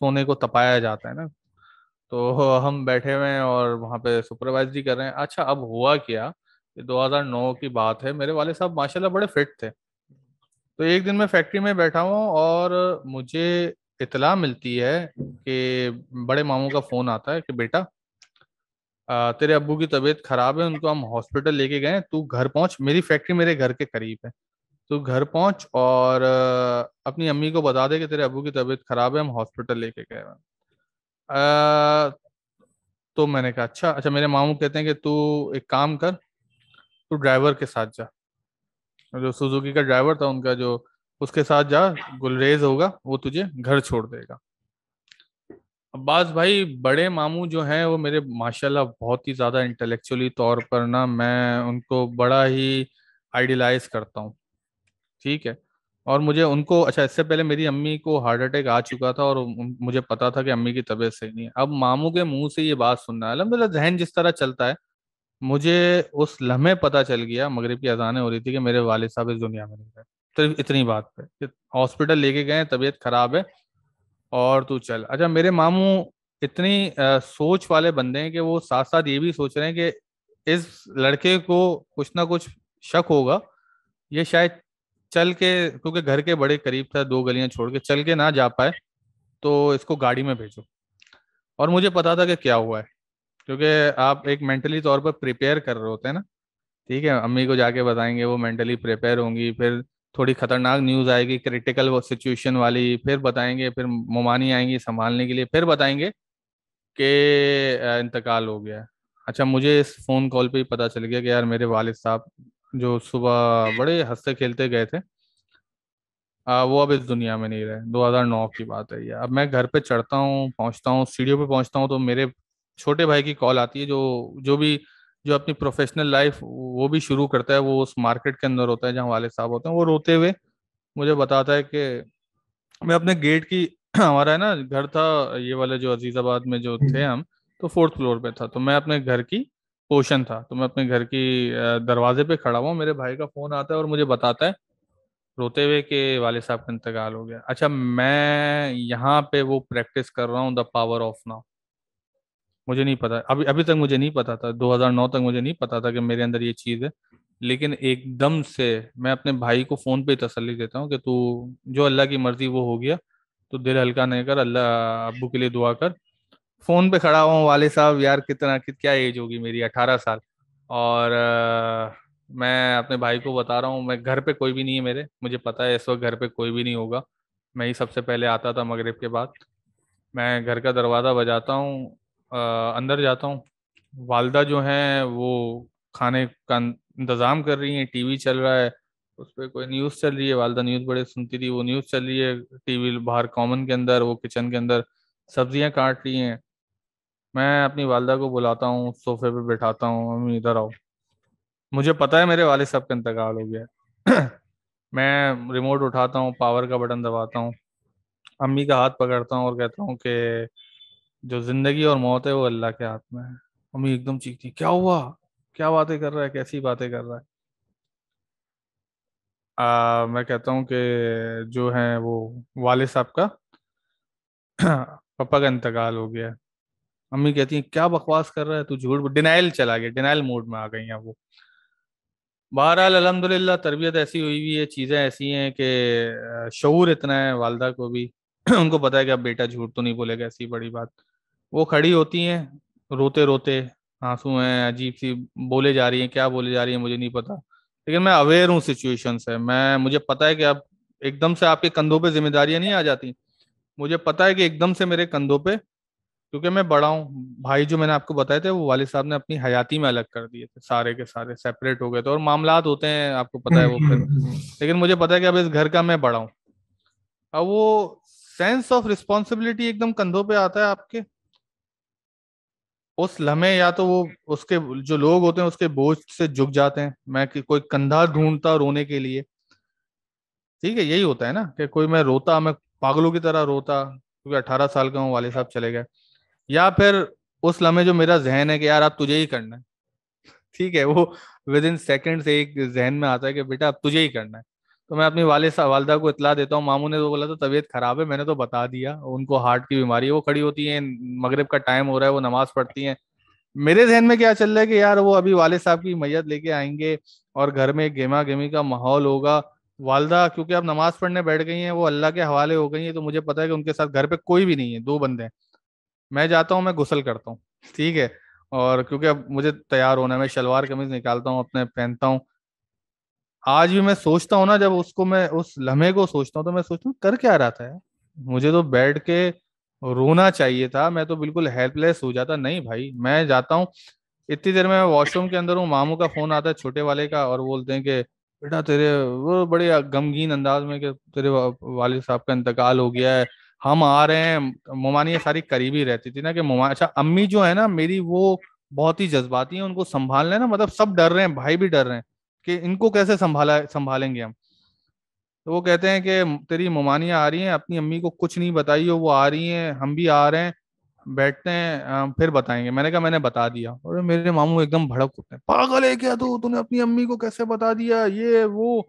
[SPEAKER 1] सोने को तपाया जाता है ना तो हम बैठे हुए हैं और वहाँ पे सुपरवाइज भी कर रहे हैं अच्छा अब हुआ क्या ये 2009 की बात है मेरे वाले साहब माशाल्लाह बड़े फिट थे तो एक दिन मैं फैक्ट्री में बैठा हूँ और मुझे इतला मिलती है कि बड़े मामू का फ़ोन आता है कि बेटा तेरे अबू की तबीयत खराब है उनको हम हॉस्पिटल लेके गए तू घर पहुंच मेरी फैक्ट्री मेरे घर के करीब है तू घर पहुंच और अपनी अम्मी को बता दे कि तेरे अबू की तबीयत खराब है हम हॉस्पिटल लेके गए तो मैंने कहा अच्छा अच्छा मेरे मामू कहते हैं कि तू एक काम कर तू ड्राइवर के साथ जा जो सुजुकी का ड्राइवर था उनका जो उसके साथ जा गुलरेज होगा वो तुझे घर छोड़ देगा अब्बास भाई बड़े मामू जो हैं वो मेरे माशाल्लाह बहुत ही ज़्यादा इंटेलेक्चुअली तौर पर ना मैं उनको बड़ा ही आइडियलाइज करता हूँ ठीक है और मुझे उनको अच्छा इससे पहले मेरी अम्मी को हार्ट अटैक आ चुका था और मुझे पता था कि अम्मी की तबीयत सही नहीं है अब मामू के मुंह से ये बात सुनना है अलहमदिल्ला मतलब जहन जिस तरह चलता है मुझे उस लम्हे पता चल गया मगरब की अजानें हो रही थी कि मेरे वाल साहब इस दुनिया में नहीं गए सिर्फ तो इतनी बात पे हॉस्पिटल लेके गए तबीयत खराब है और तू चल अच्छा मेरे मामू इतनी आ, सोच वाले बंदे हैं कि वो साथ साथ ये भी सोच रहे हैं कि इस लड़के को कुछ ना कुछ शक होगा ये शायद चल के क्योंकि घर के बड़े करीब था दो गलियां छोड़ के चल के ना जा पाए तो इसको गाड़ी में भेजो और मुझे पता था कि क्या हुआ है क्योंकि आप एक मेंटली तौर पर प्रिपेयर कर रहे होते हैं ना ठीक है अम्मी को जाके बताएंगे वो मेंटली प्रिपेयर होंगी फिर थोड़ी खतरनाक न्यूज आएगी क्रिटिकल वो सिचुएशन वाली फिर बताएंगे फिर मोमानी आएंगी संभालने के लिए फिर बताएंगे कि इंतकाल हो गया अच्छा मुझे इस फोन कॉल पे ही पता चल गया कि यार मेरे वालिद साहब जो सुबह बड़े हंसते खेलते गए थे आ, वो अब इस दुनिया में नहीं रहे 2009 की बात है ये अब मैं घर पे चढ़ता हूँ पहुंचता हूँ सीढ़ियों पे पहुँचता हूँ तो मेरे छोटे भाई की कॉल आती है जो जो भी जो अपनी प्रोफेशनल लाइफ वो भी शुरू करता है वो उस मार्केट के अंदर होता है जहाँ वाले साहब होते हैं वो रोते हुए मुझे बताता है कि मैं अपने गेट की हमारा है ना घर था ये वाले जो अजीजाबाद में जो थे हम्म। हम तो फोर्थ फ्लोर पे था तो मैं अपने घर की पोर्शन था तो मैं अपने घर की दरवाजे पे खड़ा हुआ मेरे भाई का फोन आता है और मुझे बताता है रोते हुए कि वाले साहब का इंतकाल हो गया अच्छा मैं यहाँ पे वो प्रैक्टिस कर रहा हूँ द पावर ऑफ नाउ मुझे नहीं पता अभी अभी तक मुझे नहीं पता था 2009 तक मुझे नहीं पता था कि मेरे अंदर ये चीज़ है लेकिन एकदम से मैं अपने भाई को फ़ोन पे तसल्ली देता हूँ कि तू जो अल्लाह की मर्ज़ी वो हो गया तो दिल हल्का नहीं कर अल्लाह अबू के लिए दुआ कर फोन पे खड़ा हुआ वाले साहब यार कितना कित क्या एज होगी मेरी अठारह साल और आ, मैं अपने भाई को बता रहा हूँ मैं घर पे कोई भी नहीं है मेरे मुझे पता है इस वक्त घर पे कोई भी नहीं होगा मैं ही सबसे पहले आता था मगरब के बाद मैं घर का दरवाज़ा बजाता हूँ अंदर जाता हूँ वालदा जो हैं वो खाने का इंतज़ाम कर रही हैं टीवी चल रहा है उस पर कोई न्यूज़ चल रही है वालदा न्यूज़ बड़े सुनती थी वो न्यूज़ चल रही है टीवी बाहर कॉमन के अंदर वो किचन के अंदर सब्जियां काट रही हैं मैं अपनी वालदा को बुलाता हूँ सोफे पे बैठाता हूँ मम्मी इधर आओ मुझे पता है मेरे वाले साहब का इंतकाल हो गया मैं रिमोट उठाता हूँ पावर का बटन दबाता हूँ अम्मी का हाथ पकड़ता हूँ और कहता हूँ कि जो जिंदगी और मौत है वो अल्लाह के हाथ में है अम्मी एकदम चीखती क्या हुआ क्या बातें कर रहा है कैसी बातें कर रहा है आ, मैं कहता हूँ कि जो है वो वाले साहब का पापा का इंतकाल हो गया है मम्मी कहती है क्या बकवास कर रहा है तू झूठ डिनाइल चला गया डिनाइल मोड में आ गई हैं वो बहरहाल अलहमदिल्ला तरबियत ऐसी हुई हुई है चीज़ें ऐसी हैं कि शूर इतना है वालदा को भी उनको पता है कि अब बेटा झूठ तो नहीं बोलेगा ऐसी बड़ी बात वो खड़ी होती हैं रोते रोते आंसू हैं अजीब सी बोले जा रही हैं क्या बोले जा रही हैं मुझे नहीं पता लेकिन मैं अवेयर हूँ सिचुएशन से मैं मुझे पता है कि अब एकदम से आपके कंधों पर जिम्मेदारियाँ नहीं आ जाती मुझे पता है कि एकदम से मेरे कंधों पर क्योंकि मैं बड़ा हूँ भाई जो मैंने आपको बताए थे वो वाले साहब ने अपनी हयाती में अलग कर दिए थे सारे के सारे सेपरेट हो गए थे और मामला होते हैं आपको पता है वो फिर लेकिन मुझे पता है कि अब इस घर का मैं बड़ा हूँ अब वो सेंस ऑफ रिस्पॉन्सिबिलिटी एकदम कंधों पे आता है आपके उस लम्हे या तो वो उसके जो लोग होते हैं उसके बोझ से झुक जाते हैं मैं कि कोई कंधा ढूंढता रोने के लिए ठीक है यही होता है ना कि कोई मैं रोता मैं पागलों की तरह रोता क्योंकि अठारह साल का हूँ वाले साहब चले गए या फिर उस लम्हे जो मेरा जहन है कि यार अब तुझे ही करना है ठीक है वो विद इन सेकेंड से एक जहन में आता है कि बेटा अब तुझे ही करना है तो मैं अपनी वाले वालदा को इतला देता हूँ मामू ने तो बोला था तबीयत खराब है मैंने तो बता दिया उनको हार्ट की बीमारी है वो खड़ी होती है मगरब का टाइम हो रहा है वो नमाज पढ़ती है मेरे जहन में क्या चल रहा है कि यार वो अभी वाले साहब की मैयत लेके आएंगे और घर में गेमा गेमी का माहौल होगा वालदा क्योंकि अब नमाज पढ़ने बैठ गई हैं वो अल्लाह के हवाले हो गई हैं तो मुझे पता है कि उनके साथ घर पे कोई भी नहीं है दो बंदे हैं मैं जाता हूँ मैं गुसल करता हूँ ठीक है और क्योंकि अब मुझे तैयार होना है मैं शलवार कमीज निकालता हूँ अपने पहनता हूँ आज भी मैं सोचता हूँ ना जब उसको मैं उस लम्हे को सोचता हूँ तो मैं सोचता हूँ कर क्या रहा था मुझे तो बैठ के रोना चाहिए था मैं तो बिल्कुल हेल्पलेस हो जाता नहीं भाई मैं जाता हूँ इतनी देर में वॉशरूम के अंदर हूँ मामू का फोन आता है छोटे वाले का और बोलते हैं कि बेटा तेरे वो बड़े गमगीन अंदाज में कि तेरे वालिद साहब का इंतकाल हो गया है हम आ रहे हैं मोमानी ये सारी करीबी रहती थी ना कि मोमा अच्छा अम्मी जो है ना मेरी वो बहुत ही जज्बाती है उनको संभालना है ना मतलब सब डर रहे हैं भाई भी डर रहे हैं कि इनको कैसे संभाला संभालेंगे हम तो वो कहते हैं कि तेरी मोमानियाँ आ रही हैं अपनी अम्मी को कुछ नहीं बताई हो वो आ रही हैं हम भी आ रहे हैं बैठते हैं फिर बताएंगे मैंने कहा मैंने बता दिया और मेरे मामू एकदम भड़क उठते हैं पागल है क्या तू तूने अपनी अम्मी को कैसे बता दिया ये वो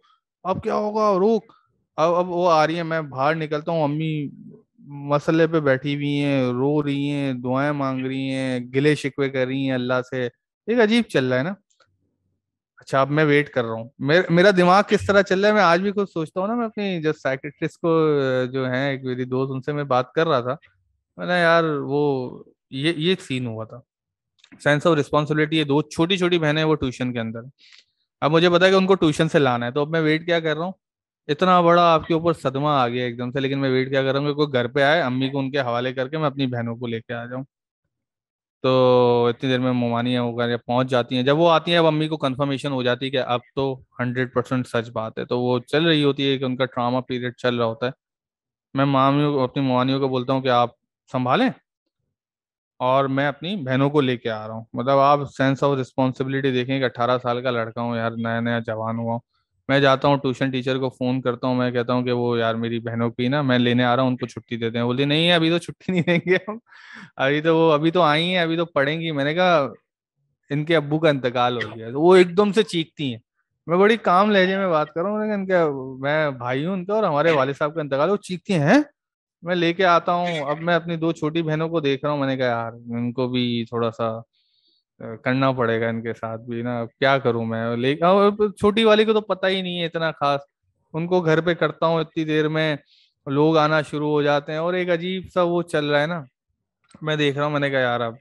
[SPEAKER 1] अब क्या होगा रुक अब अब वो आ रही है मैं बाहर निकलता हूँ अम्मी मसले पे बैठी हुई हैं रो रही हैं दुआएं मांग रही हैं गिले शिकवे कर रही हैं अल्लाह से एक अजीब चल रहा है ना अच्छा अब मैं वेट कर रहा हूँ मेर, मेरा दिमाग किस तरह चल रहा है मैं आज भी कुछ सोचता हूँ ना मैं अपनी जो साइकेट्रिस्ट को जो है एक मेरी दोस्त उनसे मैं बात कर रहा था मैंने यार वो ये ये एक सीन हुआ था सेंस ऑफ रिस्पॉन्सिबिलिटी ये दो छोटी छोटी बहनें वो ट्यूशन के अंदर अब मुझे पता है कि उनको ट्यूशन से लाना है तो अब मैं वेट क्या कर रहा हूँ इतना बड़ा आपके ऊपर सदमा आ गया एकदम से लेकिन मैं वेट क्या कर रहा हूँ कोई घर पे आए अम्मी को उनके हवाले करके मैं अपनी बहनों को लेके आ जाऊँ तो इतनी देर में मोमानी है वगैरह पहुंच जाती हैं जब वो आती हैं अब अम्मी को कंफर्मेशन हो जाती है कि अब तो हंड्रेड परसेंट सच बात है तो वो चल रही होती है कि उनका ट्रामा पीरियड चल रहा होता है मैं मामियों को अपनी मोमानियों को बोलता हूँ कि आप संभालें और मैं अपनी बहनों को लेके आ रहा हूँ मतलब आप सेंस ऑफ रिस्पॉन्सिबिलिटी देखें कि अट्ठारह साल का लड़का हूँ यार नया नया जवान हुआ हूँ मैं जाता हूँ ट्यूशन टीचर को फोन करता हूँ मैं कहता हूँ कि वो यार मेरी बहनों की ना मैं लेने आ रहा हूँ उनको छुट्टी देते हैं बोलते नहीं अभी तो छुट्टी नहीं देंगे हम अभी तो वो अभी तो आई है अभी तो पढ़ेंगी मैंने कहा इनके अब्बू का इंतकाल हो गया तो वो एकदम से चीखती हैं मैं बड़ी काम लहजे में बात कर रहा हूँ इनका मैं भाई हूँ उनका और हमारे वाले साहब का इंतकाल वो चीखती हैं मैं लेके आता हूँ अब मैं अपनी दो छोटी बहनों को देख रहा हूँ मैंने कहा यार उनको भी थोड़ा सा करना पड़ेगा इनके साथ भी ना क्या करूं मैं ले छोटी वाली को तो पता ही नहीं है इतना खास उनको घर पे करता हूँ इतनी देर में लोग आना शुरू हो जाते हैं और एक अजीब सा वो चल रहा है ना मैं देख रहा हूँ मैंने कहा यार अब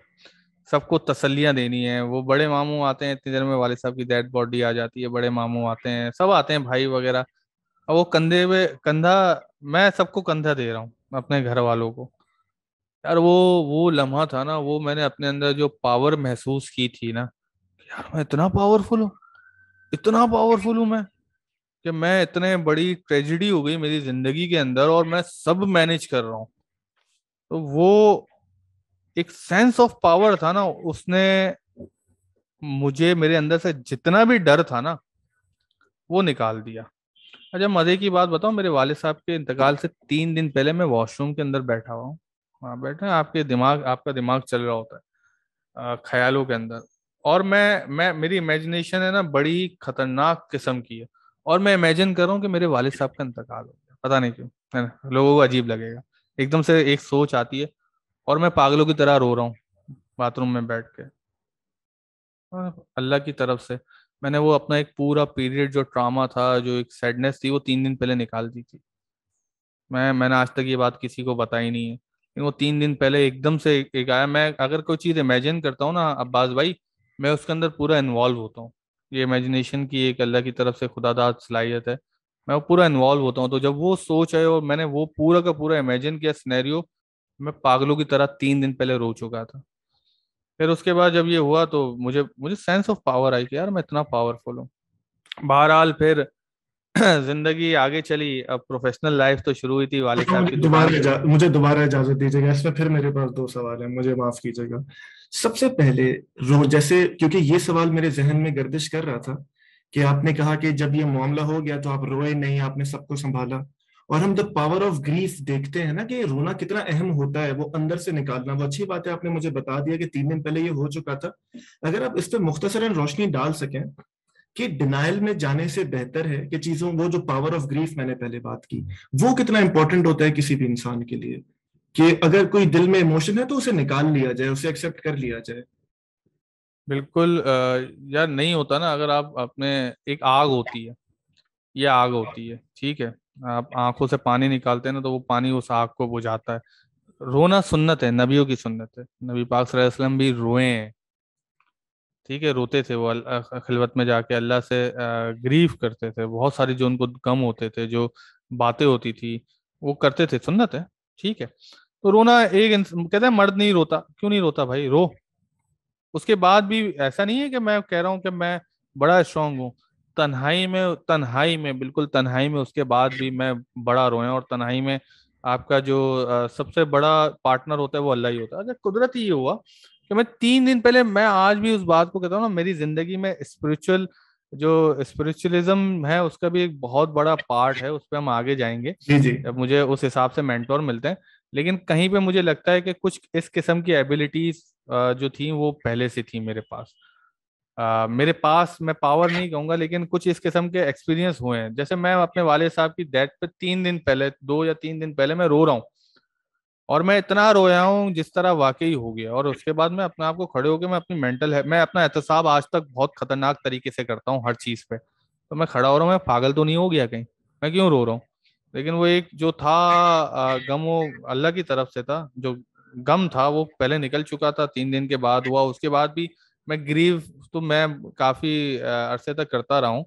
[SPEAKER 1] सबको तसलियां देनी है वो बड़े मामू आते हैं इतनी देर में वाले साहब की डेड बॉडी आ जाती है बड़े मामू आते हैं सब आते हैं भाई वगैरह अब वो कंधे पे कंधा मैं सबको कंधा दे रहा हूँ अपने घर वालों को यार वो वो लम्हा था ना वो मैंने अपने अंदर जो पावर महसूस की थी ना यार मैं इतना पावरफुल हूँ इतना पावरफुल हूँ मैं कि मैं इतने बड़ी ट्रेजिडी हो गई मेरी जिंदगी के अंदर और मैं सब मैनेज कर रहा हूँ तो वो एक सेंस ऑफ पावर था ना उसने मुझे मेरे अंदर से जितना भी डर था ना वो निकाल दिया अच्छा मजे की बात बताओ मेरे वाले साहब के इंतकाल से तीन दिन पहले मैं वॉशरूम के अंदर बैठा हुआ हूँ हाँ हैं आपके दिमाग आपका दिमाग चल रहा होता है ख्यालों के अंदर और मैं मैं मेरी इमेजिनेशन है ना बड़ी खतरनाक किस्म की है और मैं इमेजिन कर रहा हूँ कि मेरे वालिद साहब का इंतकाल हो गया पता नहीं क्यों है ना लोगों को अजीब लगेगा एकदम से एक सोच आती है और मैं पागलों की तरह रो रहा हूँ बाथरूम में बैठ के अल्लाह की तरफ से मैंने वो अपना एक पूरा पीरियड जो ट्रामा था जो एक सैडनेस थी वो तीन दिन पहले निकाल दी थी मैं मैंने आज तक ये बात किसी को बताई नहीं है वो तीन दिन पहले एकदम से एक आया मैं अगर कोई चीज़ इमेजिन करता हूँ ना अब्बास भाई मैं उसके अंदर पूरा इन्वॉल्व होता हूँ ये इमेजिनेशन की एक अल्लाह की तरफ से खुदादाद सलाहियत है मैं वो पूरा इन्वॉल्व होता हूँ तो जब वो सोच है और मैंने वो पूरा का पूरा इमेजिन किया स्नैरियो मैं पागलों की तरह तीन दिन पहले रो चुका था फिर उसके बाद जब ये हुआ तो मुझे मुझे सेंस ऑफ पावर आई कि यार मैं इतना पावरफुल हूँ बहरहाल फिर जिंदगी आगे चली अब प्रोफेशनल लाइफ तो शुरू हुई थी वाले तो की दोबारा
[SPEAKER 2] मुझे दोबारा इजाजत दीजिएगा इसमें फिर मेरे पास दो सवाल है मुझे माफ कीजिएगा सबसे पहले रो जैसे क्योंकि ये सवाल मेरे जहन में गर्दिश कर रहा था कि आपने कहा कि जब ये मामला हो गया तो आप रोए नहीं आपने सबको संभाला और हम द पावर ऑफ ग्रीफ देखते हैं ना कि रोना कितना अहम होता है वो अंदर से निकालना वो अच्छी बात है आपने मुझे बता दिया कि तीन दिन पहले ये हो चुका था अगर आप इस पर मुख्तसरन रोशनी डाल सकें कि डिनाइल में जाने से बेहतर है कि चीजों वो जो पावर ऑफ ग्रीफ मैंने पहले बात की वो कितना इंपॉर्टेंट होता है किसी भी इंसान के लिए कि अगर कोई दिल में इमोशन है तो उसे निकाल लिया जाए उसे एक्सेप्ट कर लिया जाए
[SPEAKER 1] बिल्कुल यार नहीं होता ना अगर आप अपने एक आग होती है ये आग होती है ठीक है आप आंखों से पानी निकालते हैं ना तो वो पानी उस आग को बुझाता है रोना सुन्नत है नबियों की सुन्नत है नबी पाक सल्लल्लाहु अलैहि वसल्लम भी रोए हैं ठीक है रोते थे वो खिलवत में जाके अल्लाह से ग्रीव करते थे बहुत सारी जो उनको गम होते थे जो बातें होती थी वो करते थे सुन्नत है ठीक है तो रोना एक कहते हैं मर्द नहीं रोता क्यों नहीं रोता भाई रो उसके बाद भी ऐसा नहीं है कि मैं कह रहा हूँ कि मैं बड़ा स्ट्रांग हूँ तन्हाई में तन्हाई में बिल्कुल तन्हाई में उसके बाद भी मैं बड़ा रोया और तन्हाई में आपका जो सबसे बड़ा पार्टनर होता है वो अल्लाह ही होता है अच्छा कुदरत ही ये हुआ कि मैं तीन दिन पहले मैं आज भी उस बात को कहता हूँ ना मेरी जिंदगी में स्पिरिचुअल जो स्पिरिचुअलिज्म है उसका भी एक बहुत बड़ा पार्ट है उस पर हम आगे जाएंगे जी जी जब मुझे उस हिसाब से मेंटोर मिलते हैं लेकिन कहीं पे मुझे लगता है कि कुछ इस किस्म की एबिलिटीज जो थी वो पहले से थी मेरे पास आ, मेरे पास मैं पावर नहीं कहूंगा लेकिन कुछ इस किस्म के एक्सपीरियंस हुए हैं जैसे मैं अपने वाले साहब की डेथ पे तीन दिन पहले दो या तीन दिन पहले मैं रो रहा हूँ और मैं इतना रोया हूँ जिस तरह वाकई हो गया और उसके बाद मैं अपने आप को खड़े होकर मैं अपनी मेंटल है मैं अपना एहतसाब आज तक बहुत खतरनाक तरीके से करता हूँ हर चीज पे तो मैं खड़ा हो रहा हूँ मैं पागल तो नहीं हो गया कहीं मैं क्यों रो रहा हूँ लेकिन वो एक जो था गम वो अल्लाह की तरफ से था जो गम था वो पहले निकल चुका था तीन दिन के बाद हुआ उसके बाद भी मैं ग्रीव तो मैं काफी अरसे तक करता रहा हूँ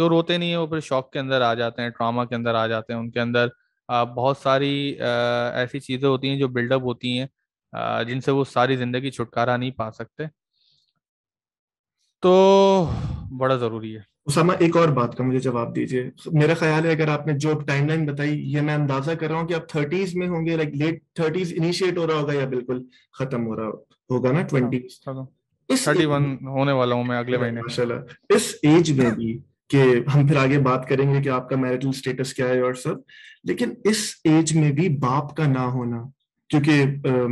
[SPEAKER 1] जो रोते नहीं है वो फिर शौक के अंदर आ जाते हैं ट्रामा के अंदर आ जाते हैं उनके अंदर बहुत सारी ऐसी चीज़ें होती हैं जो बिल्डअप होती हैं जिनसे वो सारी ज़िंदगी छुटकारा नहीं पा सकते तो बड़ा ज़रूरी है
[SPEAKER 2] उसामा एक और बात का मुझे जवाब दीजिए मेरा ख्याल है अगर आपने जो टाइमलाइन बताई ये मैं अंदाजा कर रहा हूँ कि आप थर्टीज में होंगे लाइक लेट थर्टीज इनिशिएट हो रहा होगा या बिल्कुल खत्म हो रहा होगा ना ट्वेंटी
[SPEAKER 1] थर्टी वन होने वाला
[SPEAKER 2] हूँ मैं अगले हाँ, महीने माशाल्लाह इस एज में भी कि हम फिर आगे बात करेंगे कि आपका मैरिटल स्टेटस क्या है और सब लेकिन इस एज में भी बाप का ना होना क्योंकि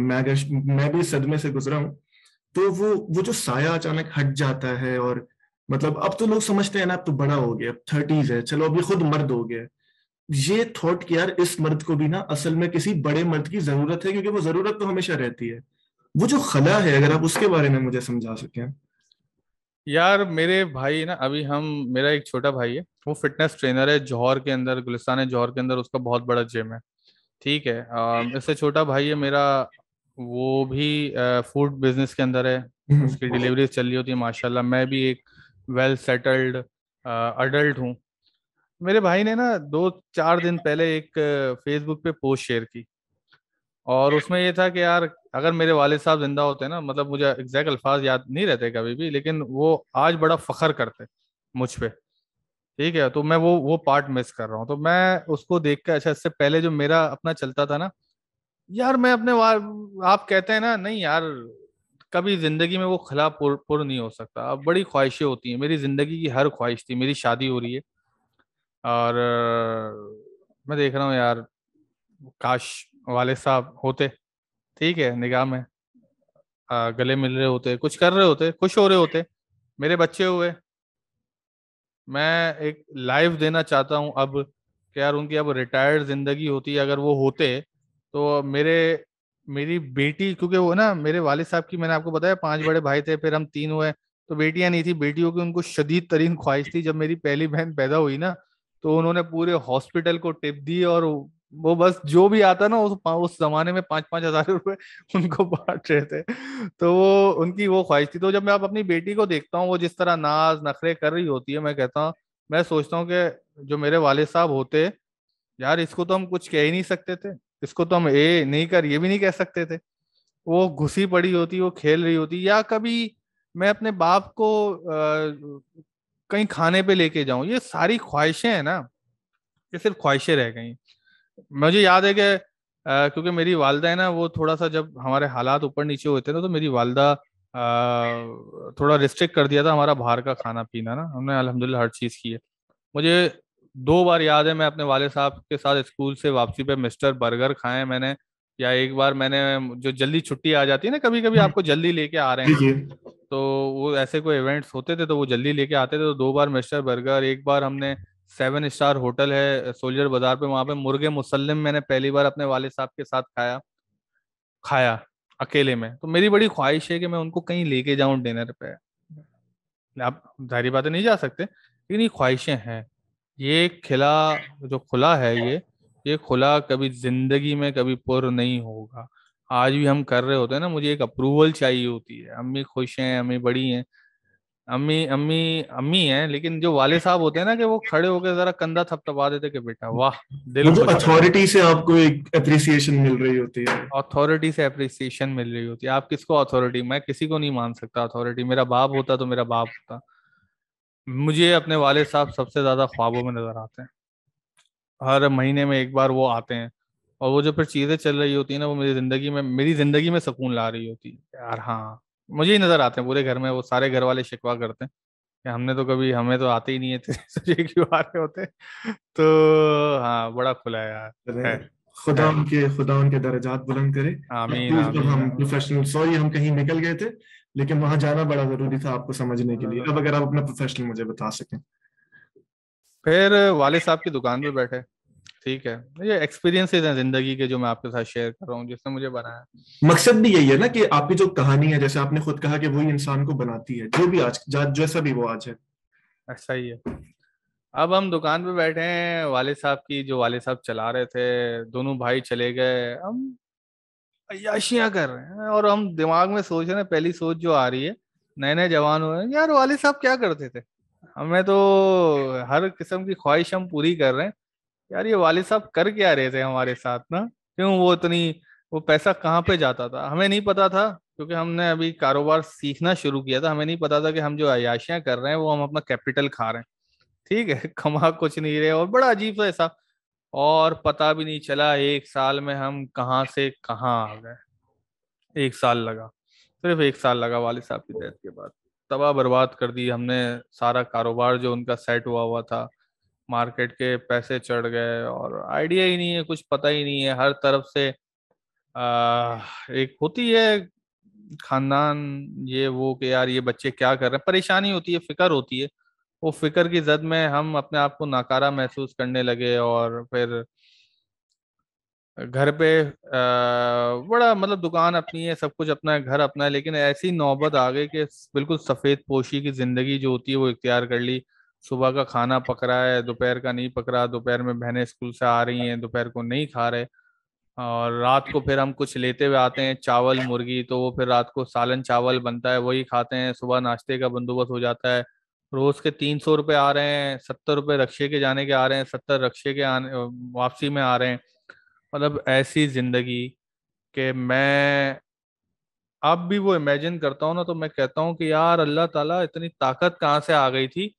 [SPEAKER 2] मैं अगर मैं भी सदमे से गुजरा हूं तो वो वो जो साया अचानक हट जाता है और मतलब अब तो लोग समझते हैं ना अब तो बड़ा हो गया अब थर्टीज है चलो अभी खुद मर्द हो गया ये थॉट कि यार इस मर्द को भी ना असल में किसी बड़े मर्द की जरूरत है क्योंकि वो जरूरत तो हमेशा रहती है वो जो खला है अगर आप उसके बारे में मुझे समझा सकें
[SPEAKER 1] यार मेरे भाई ना अभी हम मेरा एक छोटा भाई है वो फिटनेस ट्रेनर है जौहर के अंदर गुलिस्तान है जौहर के अंदर उसका बहुत बड़ा जिम है ठीक है हम्म। इससे छोटा भाई है मेरा वो भी फूड बिजनेस के अंदर है हम्म। उसकी डिलीवरी चल रही होती है माशाल्लाह मैं भी एक वेल सेटल्ड अडल्ट हूँ मेरे भाई ने ना दो चार दिन पहले एक फेसबुक पे पोस्ट शेयर की और हम्म। उसमें ये था कि यार अगर मेरे वाले साहब जिंदा होते ना मतलब मुझे एग्जैक्ट अल्फाज याद नहीं रहते कभी भी लेकिन वो आज बड़ा फखर करते मुझ पर ठीक है तो मैं वो वो पार्ट मिस कर रहा हूँ तो मैं उसको देख कर अच्छा इससे पहले जो मेरा अपना चलता था ना यार मैं अपने आप कहते हैं ना नहीं यार कभी जिंदगी में वो खिला पुर, पुर नहीं हो सकता अब बड़ी ख्वाहिशें होती हैं मेरी जिंदगी की हर ख्वाहिश थी मेरी शादी हो रही है और मैं देख रहा हूँ यार काश वाले साहब होते ठीक है निगाह में आ, गले मिल रहे होते कुछ कर रहे होते खुश हो रहे होते मेरे बच्चे हुए मैं एक लाइफ देना चाहता हूं अब यार उनकी अब रिटायर्ड जिंदगी होती अगर वो होते तो मेरे मेरी बेटी क्योंकि वो ना मेरे वाले साहब की मैंने आपको बताया पांच बड़े भाई थे फिर हम तीन हुए तो बेटियां नहीं थी बेटियों की उनको शदीद तरीन ख्वाहिश थी जब मेरी पहली बहन पैदा हुई ना तो उन्होंने पूरे हॉस्पिटल को टिप दी और वो बस जो भी आता ना उस उस जमाने में पांच पांच हजार रुपए उनको बांट रहे थे तो वो उनकी वो ख्वाहिश थी तो जब मैं आप अपनी बेटी को देखता हूँ वो जिस तरह नाज नखरे कर रही होती है मैं कहता हूँ मैं सोचता हूँ कि जो मेरे वाले साहब होते यार इसको तो हम कुछ कह ही नहीं सकते थे इसको तो हम ए नहीं कर ये भी नहीं कह सकते थे वो घुसी पड़ी होती वो खेल रही होती या कभी मैं अपने बाप को आ, कहीं खाने पे लेके जाऊं ये सारी ख्वाहिशें हैं ना ये सिर्फ ख्वाहिशें रह गई मुझे याद है कि क्योंकि मेरी वालदा है ना वो थोड़ा सा जब हमारे हालात ऊपर नीचे होते ना तो मेरी वालदा थोड़ा रिस्ट्रिक्ट कर दिया था हमारा बाहर का खाना पीना ना हमने अल्हम्दुलिल्लाह हर चीज़ की है मुझे दो बार याद है मैं अपने वाले साहब के साथ स्कूल से वापसी पे मिस्टर बर्गर खाए मैंने या एक बार मैंने जो जल्दी छुट्टी आ जाती है ना कभी कभी हम्म। आपको जल्दी लेके आ रहे हैं तो वो ऐसे कोई इवेंट्स होते थे तो वो जल्दी लेके आते थे तो दो बार मिस्टर बर्गर एक बार हमने सेवन स्टार होटल है सोल्जर बाजार पे वहां पे मुर्गे मुसलम मैंने पहली बार अपने वाले साहब के साथ खाया खाया अकेले में तो मेरी बड़ी ख्वाहिश है कि मैं उनको कहीं लेके जाऊं डिनर पे आप जारी बातें नहीं जा सकते लेकिन ये ख्वाहिशें हैं ये खिला जो खुला है ये ये खुला कभी जिंदगी में कभी पुर नहीं होगा आज भी हम कर रहे होते हैं ना मुझे एक अप्रूवल चाहिए होती है अम्मी खुश हैं अम्मी बड़ी हैं अम्मी अम्मी अम्मी है लेकिन जो वाले साहब होते हैं ना कि वो खड़े होकर जरा कंधा थपथपा देते कि बेटा वाह दिल मतलब अथॉरिटी से आपको
[SPEAKER 2] एक अप्रिसिएशन मिल रही होती है
[SPEAKER 1] अथॉरिटी से अप्रिसिएशन मिल रही होती है आप किसको अथॉरिटी मैं किसी को नहीं मान सकता अथॉरिटी मेरा बाप होता तो मेरा बाप होता मुझे अपने वाले साहब सबसे ज्यादा ख्वाबों में नजर आते हैं हर महीने में एक बार वो आते हैं और वो जो फिर चीजें चल रही होती है ना वो मेरी जिंदगी में मेरी जिंदगी में सुकून ला रही होती है यार हाँ मुझे ही नजर आते हैं पूरे घर में वो सारे घर वाले शिकवा करते हैं कि हमने तो कभी हमें तो आते ही नहीं है क्यों आ रहे होते तो हाँ बड़ा खुला यार खुदा
[SPEAKER 2] उनके खुदा उनके दर्जात बुलंद करे
[SPEAKER 1] आमीन, तो आमीन, हम
[SPEAKER 2] प्रोफेशनल सॉरी हम कहीं निकल गए थे लेकिन वहां जाना बड़ा जरूरी था आपको समझने के लिए हाँ। अब अगर आप अपना प्रोफेशनल मुझे बता सकें
[SPEAKER 1] फिर वाले साहब की दुकान पे बैठे ठीक है ये एक्सपीरियंसेस हैं जिंदगी के जो मैं आपके साथ शेयर कर रहा हूँ जिसने मुझे बनाया
[SPEAKER 2] मकसद भी यही है ना कि आपकी जो कहानी है जैसे आपने खुद कहा कि वही इंसान को बनाती है जो भी आज
[SPEAKER 1] जैसा भी वो आज है ऐसा ही है अब हम दुकान पे बैठे हैं वाले साहब की जो वाले साहब चला रहे थे दोनों भाई चले गए हम अयाशियां कर रहे हैं और हम दिमाग में सोच रहे हैं पहली सोच जो आ रही है नए नए जवान हुए यार वाले साहब क्या करते थे हमें तो हर किस्म की ख्वाहिश हम पूरी कर रहे हैं यार ये वाले साहब कर क्या रहे थे हमारे साथ ना क्यों वो इतनी वो पैसा कहाँ पे जाता था हमें नहीं पता था क्योंकि हमने अभी कारोबार सीखना शुरू किया था हमें नहीं पता था कि हम जो अयाशियां कर रहे हैं वो हम अपना कैपिटल खा रहे हैं ठीक है कमा कुछ नहीं रहे और बड़ा अजीब सा ऐसा और पता भी नहीं चला एक साल में हम कहाँ से कहाँ आ गए एक साल लगा सिर्फ एक साल लगा वाले साहब की डेथ के बाद तबाह बर्बाद कर दी हमने सारा कारोबार जो उनका सेट हुआ हुआ था मार्केट के पैसे चढ़ गए और आइडिया ही नहीं है कुछ पता ही नहीं है हर तरफ से आ, एक होती है खानदान ये वो कि यार ये बच्चे क्या कर रहे हैं परेशानी होती है फिक्र होती है वो फिक्र की जद में हम अपने आप को नाकारा महसूस करने लगे और फिर घर पे आ, बड़ा मतलब दुकान अपनी है सब कुछ अपना है घर अपना है लेकिन ऐसी नौबत आ गई कि बिल्कुल सफेद पोशी की जिंदगी जो होती है वो इख्तियार कर ली सुबह का खाना पक रहा है दोपहर का नहीं पक रहा दोपहर में बहनें स्कूल से आ रही हैं दोपहर को नहीं खा रहे और रात को फिर हम कुछ लेते हुए आते हैं चावल मुर्गी तो वो फिर रात को सालन चावल बनता है वही खाते हैं सुबह नाश्ते का बंदोबस्त हो जाता है रोज के तीन सौ रुपये आ रहे हैं सत्तर रुपये रक्शे के जाने के आ रहे हैं सत्तर रक्शे के आने वापसी में आ रहे हैं मतलब ऐसी जिंदगी कि मैं अब भी वो इमेजिन करता हूँ ना तो मैं कहता हूँ कि यार अल्लाह ताला इतनी ताकत कहाँ से आ गई थी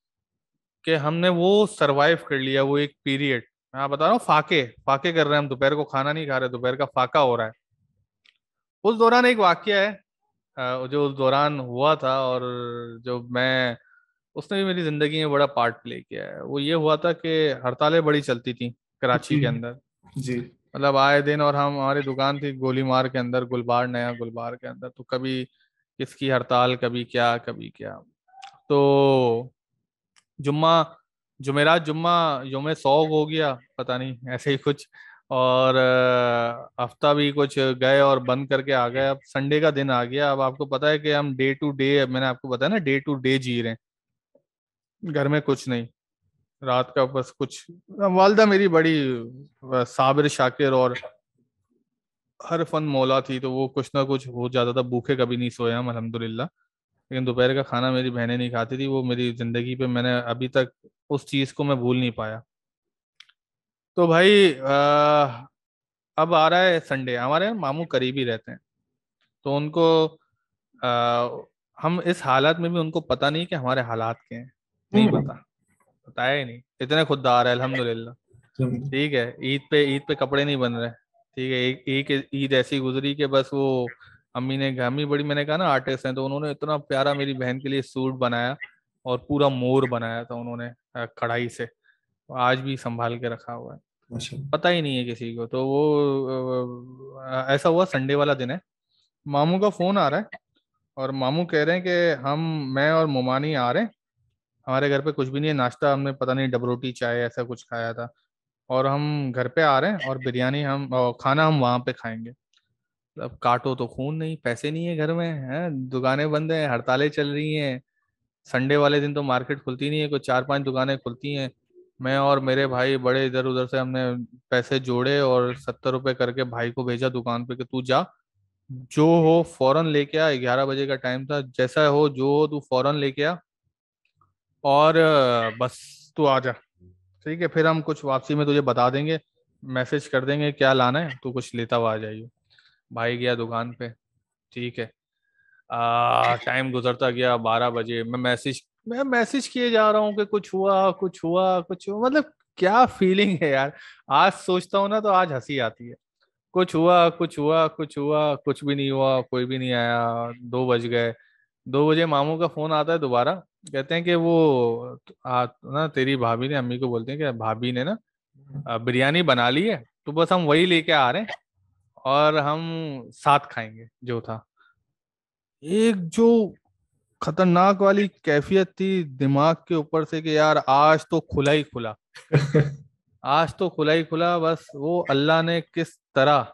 [SPEAKER 1] कि हमने वो सरवाइव कर लिया वो एक पीरियड मैं बता रहा हूँ फाके फाके कर रहे हैं हम दोपहर को खाना नहीं खा रहे दोपहर का फाका हो रहा है उस दौरान एक वाक्य है जो उस दौरान हुआ था और जो मैं उसने भी मेरी जिंदगी में बड़ा पार्ट प्ले किया है वो ये हुआ था कि हड़तालें बड़ी चलती थी कराची के अंदर जी मतलब आए दिन और हम हमारी दुकान थी गोली मार के अंदर गुलबार नया गुलबार के अंदर तो कभी किसकी हड़ताल कभी क्या कभी क्या तो जुम्मा जुमेरात जुम्मा योम सौग हो गया पता नहीं ऐसे ही कुछ और हफ्ता भी कुछ गए और बंद करके आ गए अब संडे का दिन आ गया अब आपको पता है कि हम डे टू डे मैंने आपको बताया ना डे टू डे जी रहे हैं घर में कुछ नहीं रात का बस कुछ वालदा मेरी बड़ी साबिर शाकिर और हर फन मौला थी तो वो कुछ ना कुछ हो जाता था भूखे कभी नहीं सोए हम अलहमदुल्ला लेकिन दोपहर का खाना मेरी बहनें नहीं खाती थी वो मेरी जिंदगी पे मैंने अभी तक उस चीज को मैं भूल नहीं पाया तो भाई आ, अब आ रहा है संडे हमारे मामू करीब करीबी रहते हैं तो उनको आ, हम इस हालत में भी उनको पता नहीं कि हमारे हालात के हैं नहीं हम्म। पता बताया ही नहीं इतने खुददार है अलहमदुल्ला हम्म। ठीक है ईद पे ईद पे कपड़े नहीं बन रहे ठीक है एक ईद ऐसी गुजरी कि बस वो अम्मी ने अम्मी बड़ी मैंने कहा ना आर्टिस्ट हैं तो उन्होंने इतना प्यारा मेरी बहन के लिए सूट बनाया और पूरा मोर बनाया था उन्होंने कढ़ाई से आज भी संभाल के रखा हुआ है अच्छा। पता ही नहीं है किसी को तो वो ऐसा हुआ संडे वाला दिन है मामू का फोन आ रहा है और मामू कह रहे हैं कि हम मैं और मोमानी आ रहे हैं हमारे घर पे कुछ भी नहीं है नाश्ता हमने पता नहीं डब रोटी चाय ऐसा कुछ खाया था और हम घर पे आ रहे हैं और बिरयानी हम और खाना हम वहाँ पे खाएंगे अब काटो तो खून नहीं पैसे नहीं है घर में है दुकानें बंद है हड़तालें चल रही हैं संडे वाले दिन तो मार्केट खुलती नहीं है कोई चार पांच दुकानें खुलती हैं मैं और मेरे भाई बड़े इधर उधर से हमने पैसे जोड़े और सत्तर रुपए करके भाई को भेजा दुकान पे कि तू जा जो हो फौरन लेके आ ग्यारह बजे का टाइम था जैसा हो जो हो तू फौरन लेके आ और बस तू आ जा ठीक है फिर हम कुछ वापसी में तुझे बता देंगे मैसेज कर देंगे क्या लाना है तू कुछ लेता हुआ आ जाइए भाई गया दुकान पे ठीक है टाइम गुजरता गया बारह बजे मैं मैसेज मैं मैसेज किए जा रहा हूँ कि कुछ हुआ कुछ हुआ कुछ हुआ मतलब क्या फीलिंग है यार आज सोचता हूँ ना तो आज हंसी आती है कुछ हुआ कुछ हुआ कुछ हुआ कुछ भी नहीं हुआ कोई भी नहीं आया दो बज गए दो बजे मामू का फोन आता है दोबारा कहते हैं कि वो आ, ना तेरी भाभी ने अम्मी को बोलते हैं कि भाभी ने ना बिरयानी बना ली है तो बस हम वही लेके आ रहे हैं और हम साथ खाएंगे जो था एक जो खतरनाक वाली कैफियत थी दिमाग के ऊपर से कि यार आज तो खुला ही खुला आज तो खुला ही खुला बस वो अल्लाह ने किस तरह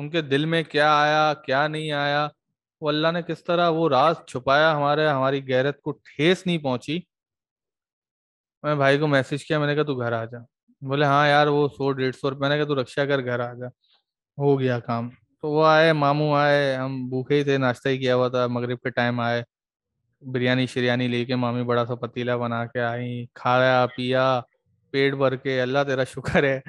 [SPEAKER 1] उनके दिल में क्या आया क्या नहीं आया वो अल्लाह ने किस तरह वो राज छुपाया हमारे हमारी गैरत को ठेस नहीं पहुंची मैं भाई को मैसेज किया मैंने कहा तू घर आ जा बोले हाँ यार वो सौ डेढ़ सौ रुपये मैंने कहा तू रक्षा कर घर आ जा हो गया काम तो वो आए मामू आए हम भूखे ही थे नाश्ता ही किया हुआ था मगरिब के टाइम आए बिरयानी शिरयानी लेके मामी बड़ा सा पतीला बना के आई खाया पिया पेट भर के अल्लाह तेरा शुक्र है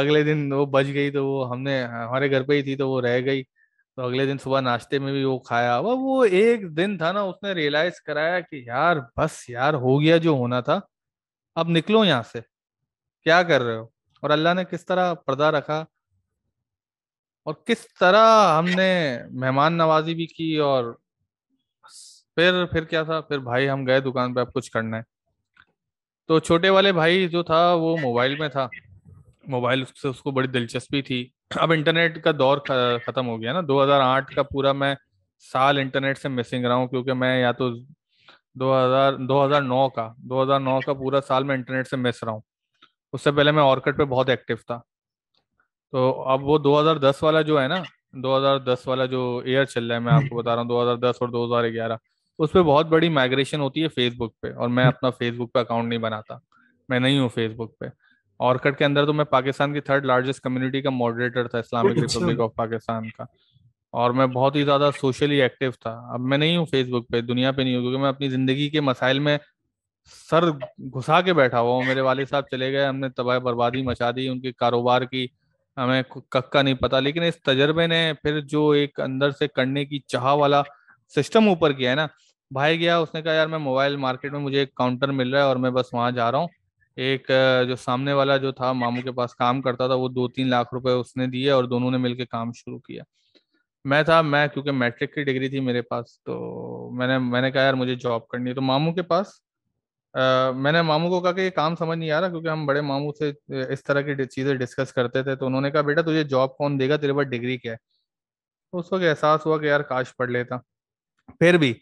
[SPEAKER 1] अगले दिन वो बच गई तो वो हमने हमारे घर पे ही थी तो वो रह गई तो अगले दिन सुबह नाश्ते में भी वो खाया वो वो एक दिन था ना उसने रियलाइज कराया कि यार बस यार हो गया जो होना था अब निकलो यहाँ से क्या कर रहे हो और अल्लाह ने किस तरह पर्दा रखा और किस तरह हमने मेहमान नवाजी भी की और फिर फिर क्या था फिर भाई हम गए दुकान पे अब कुछ करना है तो छोटे वाले भाई जो था वो मोबाइल में था मोबाइल से उसको बड़ी दिलचस्पी थी अब इंटरनेट का दौर खत्म हो गया ना 2008 का पूरा मैं साल इंटरनेट से मिसिंग रहा हूँ क्योंकि मैं या तो 2000 2009 का 2009 का पूरा साल मैं इंटरनेट से मिस रहा हूँ उससे पहले मैं ऑर्किड पे बहुत एक्टिव था तो अब वो 2010 वाला जो है ना 2010 वाला जो ईयर चल रहा है मैं हम्म। आपको बता रहा हूँ 2010 और 2011 उस पर बहुत बड़ी माइग्रेशन होती है फेसबुक पे और मैं हम्म। अपना फेसबुक पे अकाउंट नहीं बनाता मैं नहीं हूँ फेसबुक पे ऑर्कड के अंदर तो मैं पाकिस्तान की थर्ड लार्जेस्ट कम्युनिटी का मॉडरेटर था इस्लामिक रिपब्लिक ऑफ पाकिस्तान का और मैं बहुत ही ज्यादा सोशली एक्टिव था अब मैं नहीं हूँ फेसबुक पे दुनिया पे नहीं हूँ क्योंकि मैं अपनी जिंदगी के मसाइल में सर घुसा के बैठा हुआ हूँ मेरे वाले साहब चले गए हमने तबाह बर्बादी मचा दी उनके कारोबार की हमें कक्का नहीं पता लेकिन इस तजर्बे ने फिर जो एक अंदर से करने की चाह वाला सिस्टम ऊपर किया है ना भाई गया उसने कहा यार मैं मोबाइल मार्केट में मुझे एक काउंटर मिल रहा है और मैं बस वहां जा रहा हूँ एक जो सामने वाला जो था मामू के पास काम करता था वो दो तीन लाख रुपए उसने दिए और दोनों ने मिलकर काम शुरू किया मैं था मैं क्योंकि मैट्रिक की डिग्री थी मेरे पास तो मैंने मैंने कहा यार मुझे जॉब करनी है तो मामू के पास मैंने मामू को कहा कि ये काम समझ नहीं आ रहा क्योंकि हम बड़े मामू से इस तरह की चीजें डिस्कस करते थे तो उन्होंने कहा बेटा तुझे जॉब कौन देगा तेरे पास डिग्री क्या है तो उस वक्त एहसास हुआ कि यार काश पढ़ लेता फिर भी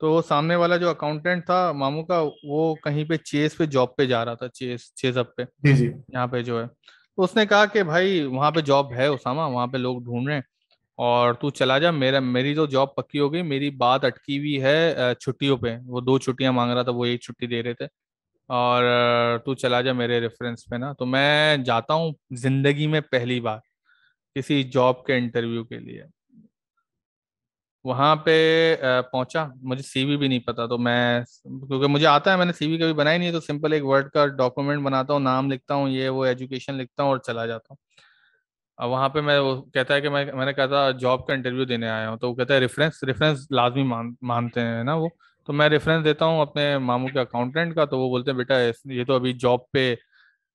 [SPEAKER 1] तो सामने वाला जो अकाउंटेंट था मामू का वो कहीं पे चेस पे जॉब पे जा रहा था चेस चेस अप पे यहाँ पे जो है तो उसने कहा कि भाई वहां पे जॉब है उसामा वहां पे लोग ढूंढ रहे हैं और तू चला जा मेरा मेरी जो जॉब पक्की हो गई मेरी बात अटकी हुई है छुट्टियों पे वो दो छुट्टियां मांग रहा था वो एक छुट्टी दे रहे थे और तू चला जा मेरे रेफरेंस पे ना तो मैं जाता हूँ जिंदगी में पहली बार किसी जॉब के इंटरव्यू के लिए वहां पे पहुंचा मुझे सीवी भी नहीं पता तो मैं क्योंकि मुझे आता है मैंने सीवी कभी बनाई नहीं है तो सिंपल एक वर्ड का डॉक्यूमेंट बनाता हूँ नाम लिखता हूँ ये वो एजुकेशन लिखता हूँ और चला जाता हूँ अब वहाँ पे मैं वो कहता है कि मैं मैंने कहा था जॉब का इंटरव्यू देने आया हूँ तो वो कहता है रेफरेंस रेफरेंस लाजमी मान मानते हैं ना वो तो मैं रेफरेंस देता हूँ अपने मामू के अकाउंटेंट का तो वो बोलते हैं बेटा ये तो अभी जॉब पे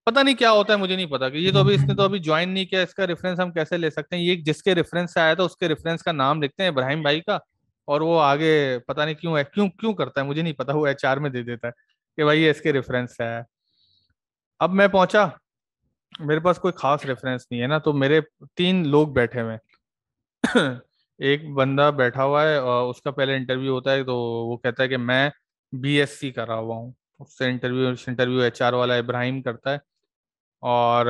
[SPEAKER 1] पता नहीं क्या होता है मुझे नहीं पता कि ये तो अभी इसने तो अभी ज्वाइन नहीं किया इसका रेफरेंस हम कैसे ले सकते हैं ये जिसके रेफरेंस से आया था उसके रेफरेंस का नाम लिखते हैं इब्राहिम भाई का और वो आगे पता नहीं क्यों है क्यों क्यों करता है मुझे नहीं पता वो एच में दे देता है कि भाई ये इसके रेफरेंस से आया अब मैं पहुंचा मेरे पास कोई खास रेफरेंस नहीं है ना तो मेरे तीन लोग बैठे हुए हैं एक बंदा बैठा हुआ है और उसका पहले इंटरव्यू होता है तो वो कहता है कि मैं बीएससी करा हुआ हूँ उससे इंटरव्यू इंटरव्यू एचआर वाला इब्राहिम करता है और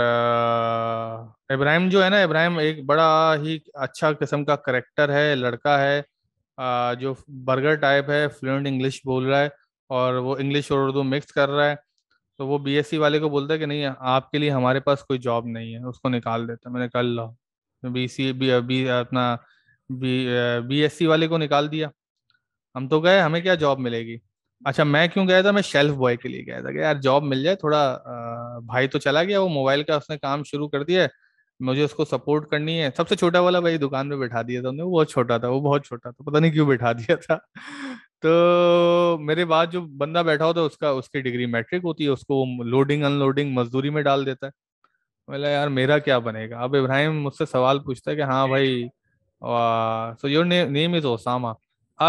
[SPEAKER 1] इब्राहिम जो है ना इब्राहिम एक बड़ा ही अच्छा किस्म का करेक्टर है लड़का है जो बर्गर टाइप है फ्लुएंट इंग्लिश बोल रहा है और वो इंग्लिश और उर्दू मिक्स कर रहा है तो वो बीएससी e वाले को बोलता है कि नहीं आपके लिए हमारे पास कोई जॉब नहीं है उसको निकाल देता मैंने कल लो बी सी बी बी अपना बी बी एस सी वाले को निकाल दिया हम तो गए हमें क्या जॉब मिलेगी अच्छा मैं क्यों गया था मैं शेल्फ बॉय के लिए गया था कि यार जॉब मिल जाए थोड़ा भाई तो चला गया वो मोबाइल का उसने काम शुरू कर दिया मुझे उसको सपोर्ट करनी है सबसे छोटा वाला भाई दुकान पे बैठा दिया था उन्होंने वो बहुत छोटा था वो बहुत छोटा था पता नहीं क्यों बैठा दिया था तो मेरे बाद जो बंदा बैठा होता है उसका उसकी डिग्री मैट्रिक होती है उसको लोडिंग अनलोडिंग मजदूरी में डाल देता है बोला यार मेरा क्या बनेगा अब इब्राहिम मुझसे सवाल पूछता है कि हाँ भाई so your name is Osama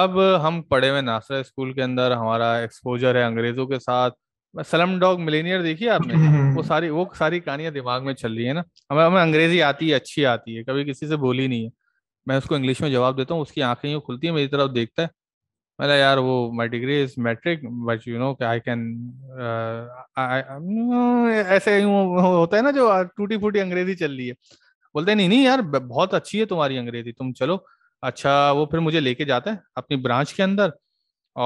[SPEAKER 1] अब हम पढ़े हुए नासरा स्कूल के अंदर हमारा एक्सपोजर है अंग्रेजों के साथ सलम डॉग मिलेनियर देखी आपने वो सारी वो सारी कहानियां दिमाग में चल रही है ना हमें हमें अंग्रेजी आती है अच्छी आती है कभी किसी से बोली नहीं है मैं उसको इंग्लिश में जवाब देता हूँ उसकी आंखें यूँ खुलती है मेरी तरफ देखता है मतलब यार वो my degree is matric but you know I can ऐसे होता है ना जो टूटी फूटी अंग्रेजी चल रही है बोलते नहीं नहीं यार बहुत अच्छी है तुम्हारी अंग्रेजी तुम चलो अच्छा वो फिर मुझे लेके जाता है अपनी ब्रांच के अंदर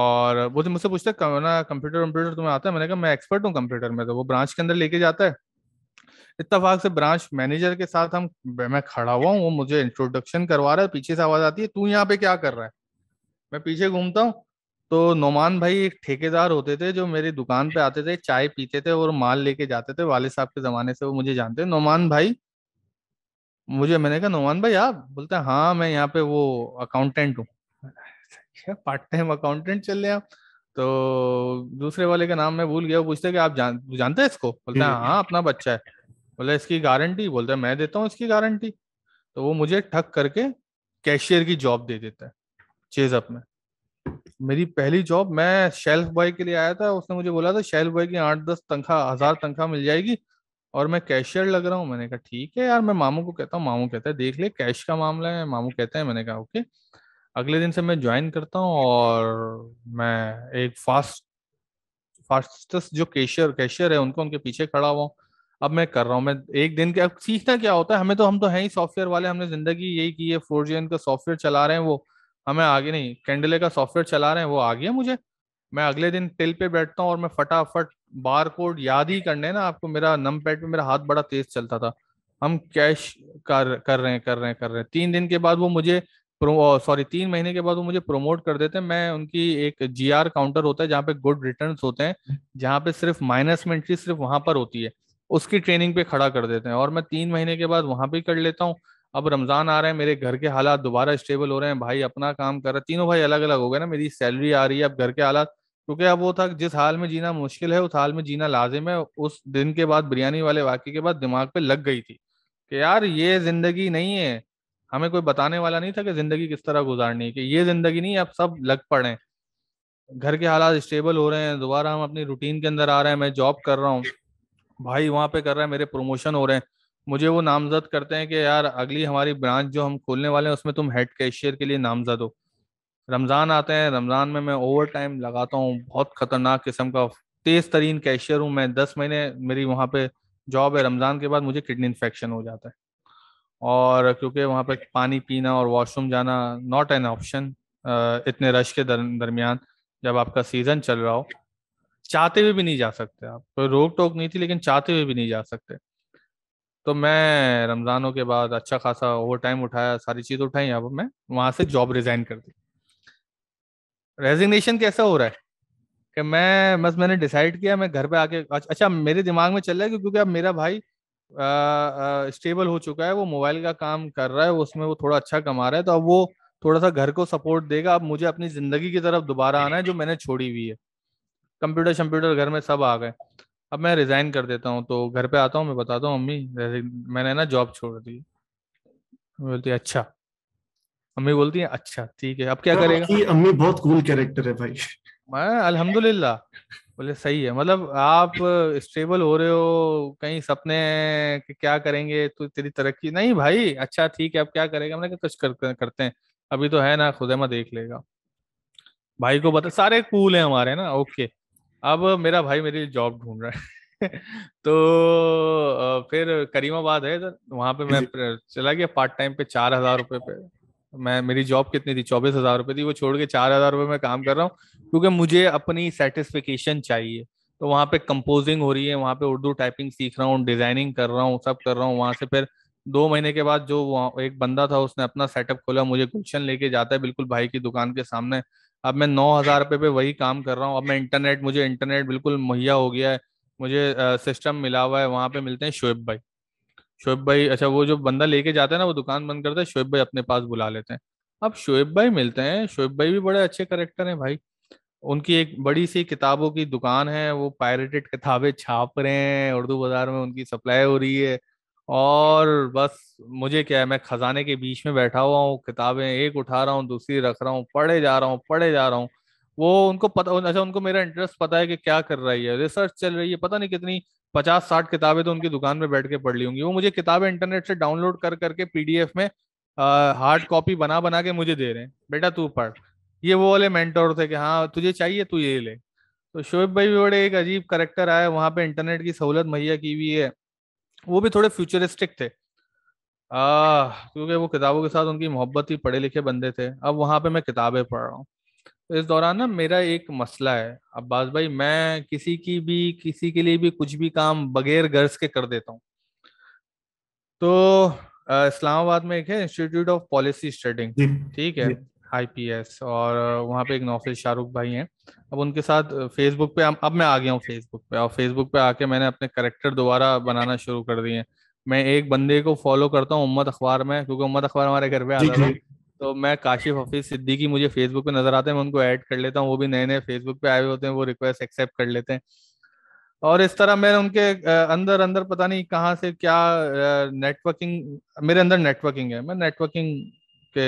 [SPEAKER 1] और वो मुझसे पूछता है ना कंप्यूटर वम्प्यूटर तुम्हें आता है मैंने कहा मैं एक्सपर्ट हूँ कंप्यूटर में तो वो ब्रांच के अंदर लेके जाता है इतफाक से ब्रांच मैनेजर के साथ हम मैं खड़ा हुआ हूँ वो मुझे इंट्रोडक्शन करवा रहा है पीछे से आवाज आती है तू यहाँ पे क्या कर रहा है मैं पीछे घूमता हूँ तो नोमान भाई एक ठेकेदार होते थे जो मेरी दुकान पे आते थे चाय पीते थे और माल लेके जाते थे वाले साहब के जमाने से वो मुझे जानते नोमान भाई मुझे मैंने कहा नोमान भाई आप बोलते हैं हाँ मैं यहाँ पे वो अकाउंटेंट हूँ पार्ट टाइम अकाउंटेंट चल रहे आप तो दूसरे वाले का नाम मैं भूल गया वो पूछते कि आप जान जानते हैं इसको बोलते हैं हाँ अपना बच्चा है बोला इसकी गारंटी बोलता है मैं देता हूँ इसकी गारंटी तो वो मुझे ठग करके कैशियर की जॉब दे देता है चेज अप में मेरी पहली जॉब मैं शेल्फ बॉय के लिए आया था उसने मुझे बोला था शेल्फ बॉय की आठ दस तनखा हजार तनखा मिल जाएगी और मैं कैशियर लग रहा हूँ मैंने कहा ठीक है यार मैं मामू को कहता हूँ मामू कहता है देख ले कैश का मामला है मामू कहते हैं मैंने कहा ओके अगले दिन से मैं ज्वाइन करता हूँ और मैं एक फास्ट फास्टेस्ट जो कैशियर कैशियर है उनको उनके पीछे खड़ा हुआ अब मैं कर रहा हूँ मैं एक दिन के अब सीखना क्या होता है हमें तो हम तो हैं ही सॉफ्टवेयर वाले हमने जिंदगी यही की है फोर जी का सॉफ्टवेयर चला रहे हैं वो हाँ मैं आगे नहीं कैंडले का सॉफ्टवेयर चला रहे हैं वो आ गया मुझे मैं अगले दिन तिल पे बैठता हूँ और मैं फटाफट बार कोड याद ही करने ना आपको मेरा नम पैड पे मेरा हाथ बड़ा तेज चलता था हम कैश कर कर रहे हैं कर रहे हैं कर रहे हैं तीन दिन के बाद वो मुझे सॉरी तीन महीने के बाद वो मुझे प्रोमोट कर देते हैं मैं उनकी एक जीआर काउंटर होता है जहाँ पे गुड रिटर्न होते हैं जहाँ पे सिर्फ माइनस में एंट्री सिर्फ वहां पर होती है उसकी ट्रेनिंग पे खड़ा कर देते हैं और मैं तीन महीने के बाद वहां पर कर लेता हूँ अब रमजान आ रहे हैं मेरे घर के हालात दोबारा स्टेबल हो रहे हैं भाई अपना काम कर रहा तीनों भाई अलग अलग हो गए ना मेरी सैलरी आ रही है अब घर के हालात क्योंकि अब वो था जिस हाल में जीना मुश्किल है उस हाल में जीना लाजिम है उस दिन के बाद बिरयानी वाले वाक्य के बाद दिमाग पे लग गई थी कि यार ये जिंदगी नहीं है हमें कोई बताने वाला नहीं था कि जिंदगी किस तरह गुजारनी है कि ये जिंदगी नहीं अब सब लग पड़े घर के हालात स्टेबल हो रहे हैं दोबारा हम अपनी रूटीन के अंदर आ रहे हैं मैं जॉब कर रहा हूँ भाई वहां पे कर रहा है मेरे प्रमोशन हो रहे हैं मुझे वो नामजद करते हैं कि यार अगली हमारी ब्रांच जो हम खोलने वाले हैं उसमें तुम हेड कैशियर के लिए नामजद हो रमज़ान आते हैं रमज़ान में मैं ओवर टाइम लगाता हूँ बहुत ख़तरनाक किस्म का तेज़ तरीन कैशियर हूँ मैं दस महीने मेरी वहाँ पे जॉब है रमज़ान के बाद मुझे किडनी इन्फेक्शन हो जाता है और क्योंकि वहाँ पे पानी पीना और वॉशरूम जाना नॉट एन ऑप्शन इतने रश के दर, दरमियान जब आपका सीज़न चल रहा हो चाहते हुए भी, भी नहीं जा सकते आप कोई रोक टोक नहीं थी लेकिन चाहते हुए भी, भी नहीं जा सकते तो मैं रमज़ानों के बाद अच्छा खासा ओवर टाइम उठाया सारी चीज़ उठाई अब मैं वहां से जॉब रिजाइन कर दी रेजिग्नेशन कैसा हो रहा है कि मैं बस मैंने डिसाइड किया मैं घर पे आके अच्छा मेरे दिमाग में चल रहा है क्योंकि अब मेरा भाई स्टेबल हो चुका है वो मोबाइल का काम कर रहा है उसमें वो थोड़ा अच्छा कमा रहा है तो अब वो थोड़ा सा घर को सपोर्ट देगा अब मुझे अपनी जिंदगी की तरफ दोबारा आना है जो मैंने छोड़ी हुई है कंप्यूटर शम्प्यूटर घर में सब आ गए अब मैं रिजाइन कर देता हूँ तो घर पे आता हूँ मैं बताता हूँ मम्मी मैंने ना जॉब छोड़ दी बोलती है अच्छा अम्मी बोलती है अच्छा ठीक है अब क्या मतलब करेगा अम्मी बहुत कूल कैरेक्टर है भाई मैं अल्हम्दुलिल्लाह बोले सही है मतलब आप स्टेबल हो रहे हो कहीं सपने कि क्या करेंगे तो तेरी तरक्की नहीं भाई अच्छा ठीक है अब क्या करेगा मैंने कहा कुछ कर, करते हैं अभी तो है ना खुदेमा देख लेगा भाई को बता सारे कूल है हमारे ना ओके अब मेरा भाई मेरी जॉब ढूंढ रहा है तो फिर करीमाबाद है इधर तो वहां पे मैं चला गया पार्ट टाइम पे चार हजार रुपये पे मैं मेरी जॉब कितनी थी चौबीस हजार रुपये थी वो छोड़ के चार हजार रुपये में काम कर रहा हूँ क्योंकि मुझे अपनी सेटिस्फिकेशन चाहिए तो वहाँ पे कंपोजिंग हो रही है वहाँ पे उर्दू टाइपिंग सीख रहा हूँ डिजाइनिंग कर रहा हूँ सब कर रहा हूँ वहाँ से फिर दो महीने के बाद जो एक बंदा था उसने अपना सेटअप खोला मुझे गुलशन लेके जाता है बिल्कुल भाई की दुकान के सामने अब मैं नौ हजार रुपये पे वही काम कर रहा हूँ अब मैं इंटरनेट मुझे इंटरनेट बिल्कुल मुहैया हो गया है मुझे सिस्टम मिला हुआ है वहां पे मिलते हैं शोएब भाई शोएब भाई अच्छा वो जो बंदा लेके जाता है ना वो दुकान बंद करता है शोएब भाई अपने पास बुला लेते हैं अब शोएब भाई मिलते हैं शोएब भाई भी बड़े अच्छे करेक्टर हैं भाई उनकी एक बड़ी सी किताबों की दुकान है वो पायरेटेड किताबें छाप रहे हैं उर्दू बाजार में उनकी सप्लाई हो रही है और बस मुझे क्या है मैं खजाने के बीच में बैठा हुआ हूँ किताबें एक उठा रहा हूँ दूसरी रख रहा हूँ पढ़े जा रहा हूँ पढ़े जा रहा हूँ वो उनको पता अच्छा उनको मेरा इंटरेस्ट पता है कि क्या कर रही है रिसर्च चल रही है पता नहीं कितनी पचास साठ किताबें तो उनकी दुकान में बैठ के पढ़ ली होंगी वो मुझे किताबें इंटरनेट से डाउनलोड कर करके पीडीएफ में हार्ड कॉपी बना बना के मुझे दे रहे हैं बेटा तू पढ़ ये वो वाले मेंटोर थे कि हाँ तुझे चाहिए तू ये ले तो शोएब भाई भी बड़े एक अजीब करेक्टर आया वहाँ पे इंटरनेट की सहूलत मुहैया की हुई है वो भी थोड़े फ्यूचरिस्टिक थे आ, क्योंकि वो किताबों के साथ उनकी मोहब्बत ही पढ़े लिखे बंदे थे अब वहां पे मैं किताबें पढ़ रहा हूँ तो इस दौरान ना मेरा एक मसला है अब्बास भाई मैं किसी की भी किसी के लिए भी कुछ भी काम बगैर गर्ज के कर देता हूँ तो इस्लामाबाद में एक है इंस्टीट्यूट ऑफ पॉलिसी स्टडिंग ठीक है आईपीएस और वहाँ पे एक नौफिल शाहरुख भाई हैं अब उनके साथ फेसबुक पे अब मैं आ गया हूँ फेसबुक पे और फेसबुक पे आके मैंने अपने करेक्टर दोबारा बनाना शुरू कर दिए मैं एक बंदे को फॉलो करता हूँ उम्मत अखबार में क्योंकि उम्मत अखबार हमारे घर पे आता है तो मैं काशिफ हफीज सिद्दीकी मुझे फेसबुक पे नजर आते हैं मैं उनको ऐड कर लेता हूँ वो भी नए नए फेसबुक पे आए हुए होते हैं वो रिक्वेस्ट एक्सेप्ट कर लेते हैं और इस तरह मैं उनके अंदर अंदर पता नहीं कहाँ से क्या नेटवर्किंग मेरे अंदर नेटवर्किंग है मैं नेटवर्किंग के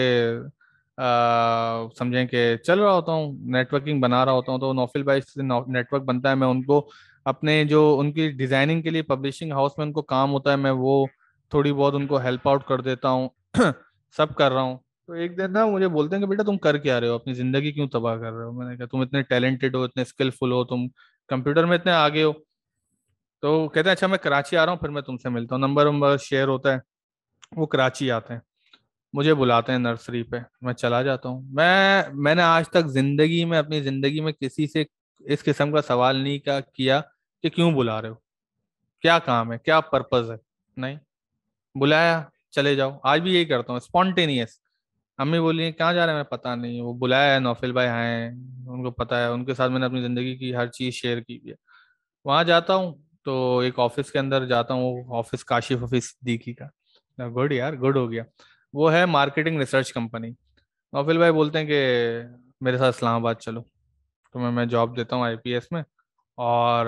[SPEAKER 1] समझें कि चल रहा होता हूँ नेटवर्किंग बना रहा होता हूँ तो नोफिल बाइस से नेटवर्क बनता है मैं उनको अपने जो उनकी डिज़ाइनिंग के लिए पब्लिशिंग हाउस में उनको काम होता है मैं वो थोड़ी बहुत उनको हेल्प आउट कर देता हूँ सब कर रहा हूँ तो एक दिन ना मुझे बोलते हैं कि बेटा तुम कर क्या रहे हो अपनी ज़िंदगी क्यों तबाह कर रहे हो मैंने कहा तुम इतने टैलेंटेड हो इतने स्किलफुल हो तुम कंप्यूटर में इतने आगे हो तो कहते हैं अच्छा मैं कराची आ रहा हूँ फिर मैं तुमसे मिलता हूँ नंबर वंबर शेयर होता है वो कराची आते हैं मुझे बुलाते हैं नर्सरी पे मैं चला जाता हूँ मैं मैंने आज तक जिंदगी में अपनी जिंदगी में किसी से इस किस्म का सवाल नहीं का, किया कि क्यों बुला रहे हो क्या काम है क्या पर्पज है नहीं बुलाया चले जाओ आज भी यही करता हूँ स्पॉन्टेनियस अम्मी बोली कहाँ जा रहे हैं मैं पता नहीं वो बुलाया है नौफिल भाई आए हैं उनको पता है उनके साथ मैंने अपनी ज़िंदगी की हर चीज़ शेयर की है वहां जाता हूँ तो एक ऑफिस के अंदर जाता हूँ ऑफिस काशिफ ऑफिस दीकी का गुड यार गुड हो गया वो है मार्केटिंग रिसर्च कंपनी नौफिल भाई बोलते हैं कि मेरे साथ इस्लामाबाद चलो तो मैं मैं जॉब देता हूँ आई में और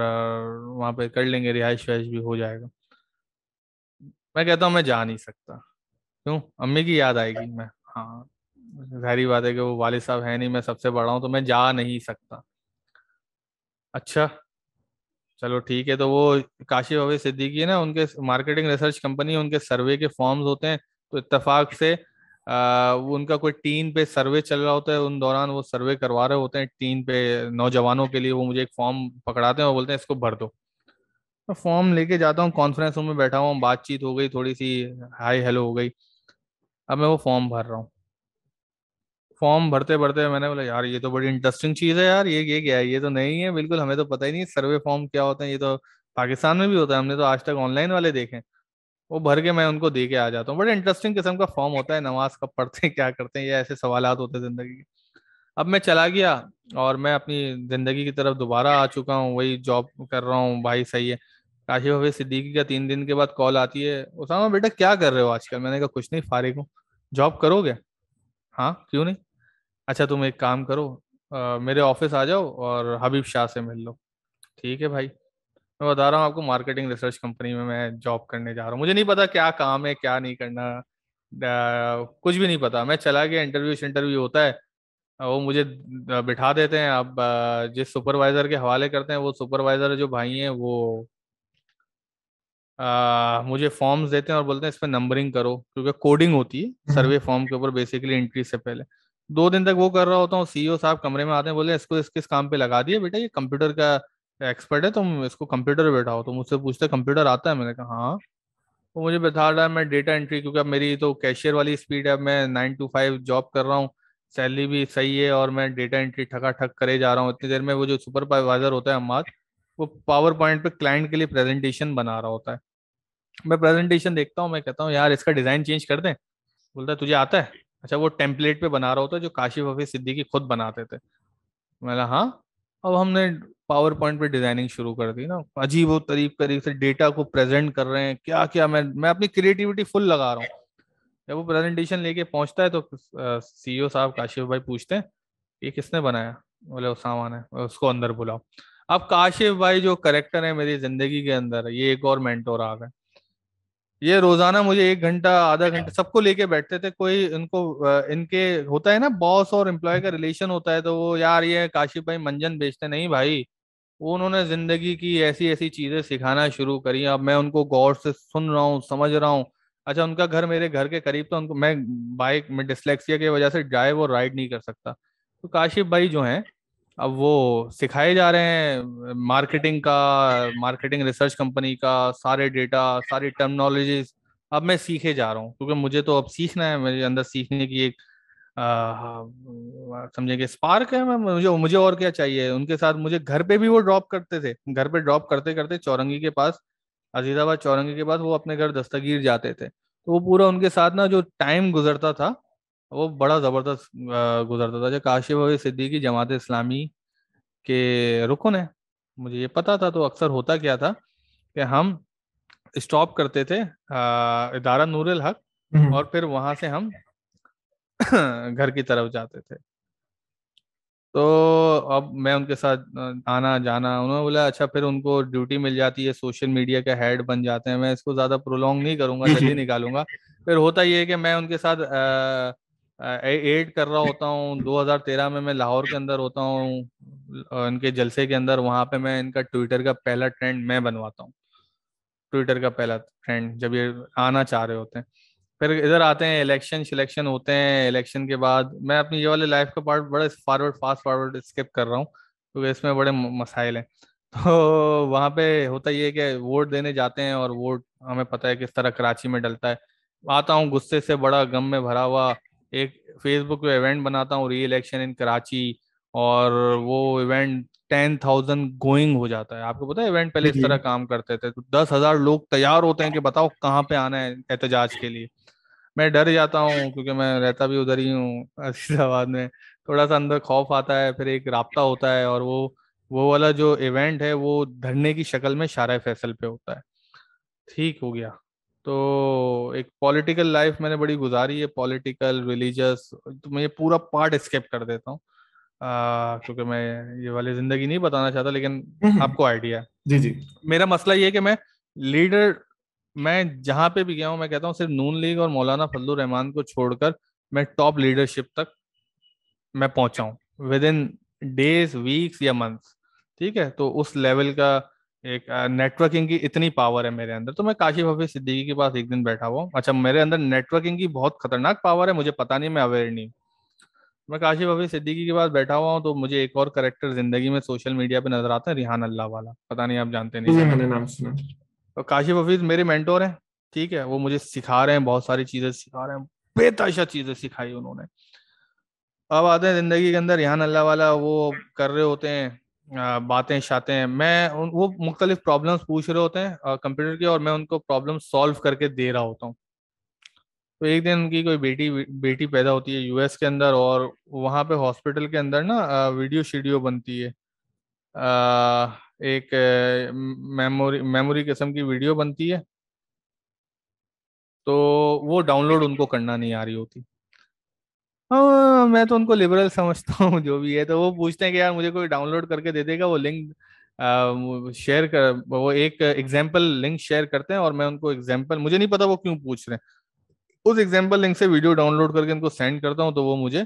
[SPEAKER 1] वहाँ पे कर लेंगे रिहाइश वहाइश भी हो जाएगा मैं कहता हूँ मैं जा नहीं सकता क्यों अम्मी की याद आएगी मैं हाँ गहरी बात है कि वो वाले साहब है नहीं मैं सबसे बड़ा हूँ तो मैं जा नहीं सकता अच्छा चलो ठीक है तो वो काशी अवे सिद्दीकी है ना उनके मार्केटिंग रिसर्च कंपनी उनके सर्वे के फॉर्म्स होते हैं तो इतफाक से आ, उनका कोई टीन पे सर्वे चल रहा होता है उन दौरान वो सर्वे करवा रहे होते हैं टीन पे नौजवानों के लिए वो मुझे एक फॉर्म पकड़ाते हैं और बोलते हैं इसको भर दो तो फॉर्म लेके जाता हूँ कॉन्फ्रेंस रूम में बैठा हुआ बातचीत हो गई थोड़ी सी हाई हेलो हो गई अब मैं वो फॉर्म भर रहा हूँ फॉर्म भरते भरते मैंने बोला यार ये तो बड़ी इंटरेस्टिंग चीज़ है यार ये ये क्या है ये तो नहीं है बिल्कुल हमें तो पता ही नहीं सर्वे फॉर्म क्या होते हैं ये तो पाकिस्तान में भी होता है हमने तो आज तक ऑनलाइन वाले देखे वो भर के मैं उनको दे के आ जाता हूँ बड़े इंटरेस्टिंग किस्म का फॉर्म होता है नमाज कब पढ़ते हैं क्या करते हैं या ऐसे सवाल होते हैं जिंदगी के अब मैं चला गया और मैं अपनी जिंदगी की तरफ दोबारा आ चुका हूँ वही जॉब कर रहा हूँ भाई सही है काशी हवे सिद्दीकी का तीन दिन के बाद कॉल आती है उसामा बेटा क्या कर रहे हो आजकल मैंने कहा कुछ नहीं फारिग हूँ जॉब करोगे हाँ क्यों नहीं अच्छा तुम एक काम करो आ, मेरे ऑफिस आ जाओ और हबीब शाह से मिल लो ठीक है भाई मैं बता रहा हूँ आपको मार्केटिंग रिसर्च कंपनी में मैं जॉब करने जा रहा हूँ मुझे नहीं पता क्या काम है क्या नहीं करना कुछ भी नहीं पता मैं चला गया इंटरव्यू इंटरव्यू होता है वो मुझे बिठा देते हैं अब जिस सुपरवाइजर के हवाले करते हैं वो सुपरवाइजर जो भाई हैं वो आ, मुझे फॉर्म्स देते हैं और बोलते हैं इस पर नंबरिंग करो क्योंकि कोडिंग होती है सर्वे फॉर्म हम्म। के ऊपर बेसिकली एंट्री से पहले दो दिन तक वो कर रहा होता हूँ सीईओ e साहब कमरे में आते हैं बोले इसको इस किस काम पे लगा दिया बेटा ये कंप्यूटर का एक्सपर्ट है तुम इसको कंप्यूटर बैठा हो तो मुझसे पूछते कंप्यूटर आता है मैंने कहा हाँ तो मुझे बता रहा है मैं डेटा एंट्री क्योंकि अब मेरी तो कैशियर वाली स्पीड है मैं नाइन टू फाइव जॉब कर रहा हूँ सैलरी भी सही है और मैं डेटा एंट्री ठका ठक करे जा रहा हूँ इतनी देर में वो जो सुपरवाइजर होता है हमारा वो पावर पॉइंट पे क्लाइंट के लिए प्रेजेंटेशन बना रहा होता है मैं प्रेजेंटेशन देखता हूँ मैं कहता हूँ यार इसका डिज़ाइन चेंज कर दें बोलता है तुझे आता है अच्छा वो टेम्पलेट पे बना रहा होता है जो काशिफ हफी सिद्दीकी खुद बनाते थे मैंने हाँ अब हमने पावर पॉइंट पे डिजाइनिंग शुरू कर दी ना अजीब वो तरीके से डेटा को प्रेजेंट कर रहे हैं क्या क्या मैं मैं अपनी क्रिएटिविटी फुल लगा रहा हूँ जब वो प्रेजेंटेशन लेके पहुंचता है तो सीईओ e साहब काशिफ भाई पूछते हैं ये किसने बनाया बोले सामान है उसको अंदर बुलाओ अब काशिफ भाई जो करेक्टर है मेरी जिंदगी के अंदर ये एक और मेंटोर आ गए ये रोजाना मुझे एक घंटा आधा अच्छा। घंटा सबको लेके बैठते थे कोई उनको इनके होता है ना बॉस और एम्प्लॉय का रिलेशन होता है तो वो यार ये काशी भाई मंजन बेचते नहीं भाई वो उन्होंने जिंदगी की ऐसी ऐसी चीजें सिखाना शुरू करी अब मैं उनको गौर से सुन रहा हूँ समझ रहा हूँ अच्छा उनका घर मेरे घर के करीब था उनको मैं बाइक में डिस्लेक्सिया की वजह से ड्राइव और राइड नहीं कर सकता तो काशिफ भाई जो हैं अब वो सिखाए जा रहे हैं मार्केटिंग का मार्केटिंग रिसर्च कंपनी का सारे डेटा सारी टर्मनोलॉजीज अब मैं सीखे जा रहा हूँ क्योंकि मुझे तो अब सीखना है मेरे अंदर सीखने की एक समझे कि स्पार्क है मैं मुझे मुझे और क्या चाहिए उनके साथ मुझे घर पे भी वो ड्रॉप करते थे घर पे ड्रॉप करते करते चौरंगी के पास अजीजाबाद चौरंगी के पास वो अपने घर दस्तगीर जाते थे तो वो पूरा उनके साथ ना जो टाइम गुजरता था वो बड़ा ज़बरदस्त गुजरता था जब काशिफ सिद्दीकी जमात इस्लामी के रुकन है मुझे ये पता था तो अक्सर होता क्या था कि हम स्टॉप करते थे इदारा नूर हक हम्म। और फिर वहां से हम घर की तरफ जाते थे तो अब मैं उनके साथ आना जाना उन्होंने बोला अच्छा फिर उनको ड्यूटी मिल जाती है सोशल मीडिया का हेड बन जाते हैं मैं इसको ज्यादा प्रोलोंग नहीं करूंगा हम्म, जल्दी हम्म। निकालूंगा फिर होता ये है कि मैं उनके साथ आ, एड कर रहा होता हूँ 2013 में मैं लाहौर के अंदर होता हूँ इनके जलसे के अंदर वहां पे मैं इनका ट्विटर का पहला ट्रेंड मैं बनवाता हूँ ट्विटर का पहला ट्रेंड जब ये आना चाह रहे होते हैं फिर इधर आते हैं इलेक्शन सिलेक्शन होते हैं इलेक्शन के बाद मैं अपनी ये वाले लाइफ का पार्ट बड़े फॉरवर्ड फास्ट फॉरवर्ड स्किप कर रहा हूँ क्योंकि तो इसमें बड़े मसाइल हैं तो वहाँ पे होता ये कि वोट देने जाते हैं और वोट हमें पता है किस तरह कराची में डलता है आता हूँ गुस्से से बड़ा गम में भरा हुआ एक फेसबुक पे इवेंट बनाता हूँ री इलेक्शन इन कराची और वो इवेंट टेन थाउजेंड गोइंग हो जाता है आपको पता है इवेंट पहले इस तरह काम करते थे तो दस हजार लोग तैयार होते हैं कि बताओ कहाँ पे आना है एहतजाज के लिए मैं डर जाता हूँ क्योंकि मैं रहता भी उधर ही हूँ असीदाबाद में थोड़ा सा अंदर खौफ आता है फिर एक रबता होता है और वो वो वाला जो इवेंट है वो धरने की शक्ल में शार फैसल पे होता है ठीक हो गया तो एक पॉलिटिकल लाइफ मैंने बड़ी गुजारी है पॉलिटिकल रिलीजियस तो मैं ये पूरा पार्ट स्केप कर देता हूँ क्योंकि मैं ये वाली जिंदगी नहीं बताना चाहता लेकिन हम्म, हम्म। आपको आइडिया जी जी मेरा मसला ये है कि मैं लीडर मैं जहां पे भी गया हूँ मैं कहता हूँ सिर्फ नून लीग और मौलाना फजलुर रहमान को छोड़कर मैं टॉप लीडरशिप तक मैं पहुंचा हूँ विद इन डेज वीक्स या मंथ्स ठीक है तो उस लेवल का एक नेटवर्किंग की इतनी पावर है मेरे अंदर तो मैं काशी हफीज सिद्दीकी के पास एक दिन बैठा हुआ अच्छा मेरे अंदर नेटवर्किंग की बहुत खतरनाक पावर है मुझे पता नहीं मैं अवेयर नहीं मैं काशी हफीज सिद्दीकी के पास बैठा हुआ हूँ तो मुझे एक और करेक्टर जिंदगी में सोशल मीडिया पे नजर आता है रिहान अल्लाह वाला पता नहीं आप जानते नहीं मैंने नाम सुना तो काशिफ हफीज मेरे मेंटोर हैं ठीक है वो मुझे सिखा रहे हैं बहुत सारी चीजें सिखा रहे हैं बेताशा चीजें सिखाई उन्होंने अब आते हैं जिंदगी के अंदर रिहान अल्लाह वाला वो कर रहे होते हैं बातें हैं मैं उन, वो मुख्तलिफ प्रॉब्लम्स पूछ रहे होते हैं कंप्यूटर के और मैं उनको प्रॉब्लम सॉल्व करके दे रहा होता हूँ तो एक दिन उनकी कोई बेटी बेटी पैदा होती है यूएस के अंदर और वहाँ पे हॉस्पिटल के अंदर ना वीडियो शीडियो बनती है आ, एक मेमोरी मेमोरी किस्म की वीडियो बनती है तो वो डाउनलोड उनको करना नहीं आ रही होती हाँ मैं तो उनको लिबरल समझता हूँ जो भी है तो वो पूछते हैं कि यार मुझे कोई डाउनलोड करके दे देगा वो लिंक शेयर कर वो एक एग्जाम्पल लिंक शेयर करते हैं और मैं उनको एग्जाम्पल मुझे नहीं पता वो क्यों पूछ रहे हैं उस एग्जाम्पल लिंक से वीडियो डाउनलोड करके उनको सेंड करता हूँ तो वो मुझे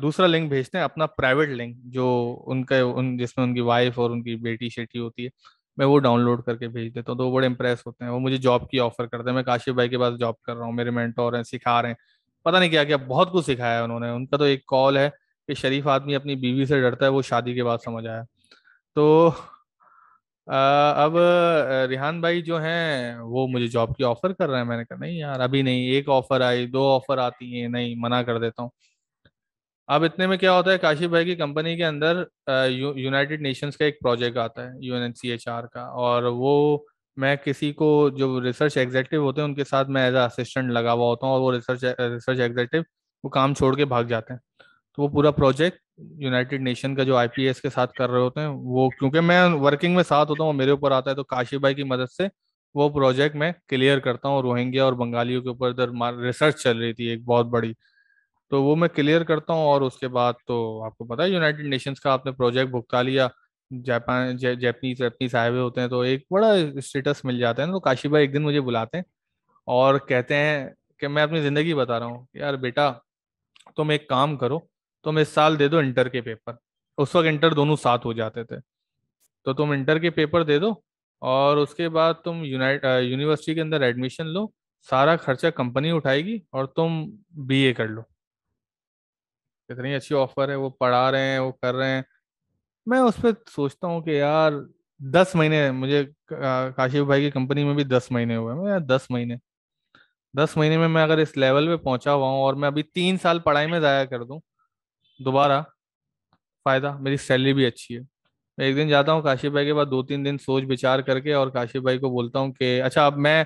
[SPEAKER 1] दूसरा लिंक भेजते हैं अपना प्राइवेट लिंक जो उनका उन जिसमें उनकी वाइफ और उनकी बेटी शेटी होती है मैं वो डाउनलोड करके भेज देता हूँ तो वो बड़े इंप्रेस होते हैं वो मुझे जॉब की ऑफर करते हैं मैं काशिफ भाई के पास जॉब कर रहा हूँ मेरे मेंटोर हैं सिखा रहे हैं पता नहीं क्या क्या बहुत कुछ सिखाया उन्होंने उनका तो एक कॉल है कि शरीफ आदमी अपनी बीवी से डरता है वो शादी के बाद समझ आया तो आ, अब रिहान भाई जो हैं वो मुझे जॉब की ऑफर कर रहे हैं मैंने कहा नहीं यार अभी नहीं एक ऑफर आई दो ऑफर आती है नहीं मना कर देता हूँ अब इतने में क्या होता है काशिफ भाई की कंपनी के अंदर यूनाइटेड नेशंस का एक प्रोजेक्ट आता है यू का और वो मैं किसी को जो रिसर्च एग्जेक्टिव होते हैं उनके साथ मैं एज असिस्टेंट लगा हुआ होता हूँ और वो रिसर्च रिसर्च एग्जेक्टिव वो काम छोड़ के भाग जाते हैं तो वो पूरा प्रोजेक्ट यूनाइटेड नेशन का जो आई के साथ कर रहे होते हैं वो क्योंकि मैं वर्किंग में साथ होता हूँ मेरे ऊपर आता है तो काशी भाई की मदद से वो प्रोजेक्ट मैं क्लियर करता हूँ रोहिंग्या और बंगालियों के ऊपर इधर रिसर्च चल रही थी एक बहुत बड़ी तो वो मैं क्लियर करता हूँ और उसके बाद तो आपको पता है यूनाइटेड नेशंस का आपने प्रोजेक्ट भुगता लिया जापान जै, जैपनीज आए हुए होते हैं तो एक बड़ा स्टेटस मिल जाता है ना तो भाई एक दिन मुझे बुलाते हैं और कहते हैं कि मैं अपनी ज़िंदगी बता रहा हूँ यार बेटा तुम एक काम करो तुम इस साल दे दो इंटर के पेपर उस वक्त इंटर दोनों साथ हो जाते थे तो तुम इंटर के पेपर दे दो और उसके बाद तुम यूनाइट यूनिवर्सिटी के अंदर एडमिशन लो सारा खर्चा कंपनी उठाएगी और तुम बीए कर लो इतनी अच्छी ऑफर है वो पढ़ा रहे हैं वो कर रहे हैं मैं उस पर सोचता हूँ कि यार दस महीने मुझे काशिफ भाई की कंपनी में भी दस महीने हुए मैं यार दस महीने दस महीने में मैं अगर इस लेवल पे पहुंचा हुआ हूँ और मैं अभी तीन साल पढ़ाई में ज़ाया कर दू दोबारा फ़ायदा मेरी सैलरी भी अच्छी है मैं एक दिन जाता हूँ काशिफ भाई के पास दो तीन दिन सोच विचार करके और काशिफ भाई को बोलता हूँ कि अच्छा अब मैं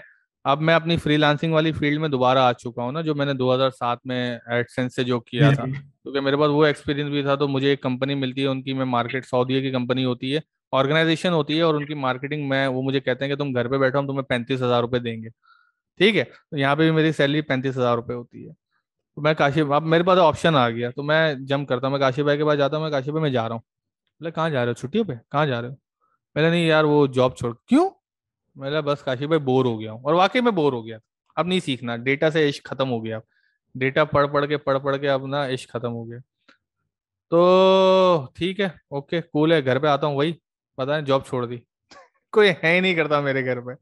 [SPEAKER 1] अब मैं अपनी फ्रीलांसिंग वाली फील्ड में दोबारा आ चुका हूँ ना जो मैंने 2007 में एडसेंस से जो किया था क्योंकि मेरे पास वो एक्सपीरियंस भी था तो मुझे एक कंपनी मिलती है उनकी मैं मार्केट सऊदी की कंपनी होती है ऑर्गेनाइजेशन होती है और उनकी मार्केटिंग मैं वो मुझे कहते हैं कि तुम घर पे बैठो हम तुम्हें पैंतीस हजार रुपये देंगे ठीक है तो यहाँ पे भी मेरी सैलरी पैंतीस हजार रुपये होती है तो मैं काशी अब मेरे पास ऑप्शन आ गया तो मैं जम करता हूँ मैं काशी भाई के पास जाता हूँ मैं काशी भाई में जा रहा हूँ बोले कहाँ जा रहे हो छुट्टियों पे कहाँ जा रहे हो मैंने नहीं यार वो जॉब छोड़ क्यों मतलब बस काशी भाई बोर हो गया हूँ और वाकई में बोर हो गया अब नहीं सीखना डेटा से इश्क खत्म हो गया अब डेटा पढ़ पढ़ के पढ़ पढ़ के अब ना इश्क खत्म हो गया तो ठीक है ओके कूल है घर पे आता हूँ वही पता है जॉब छोड़ दी कोई है ही नहीं करता मेरे घर पे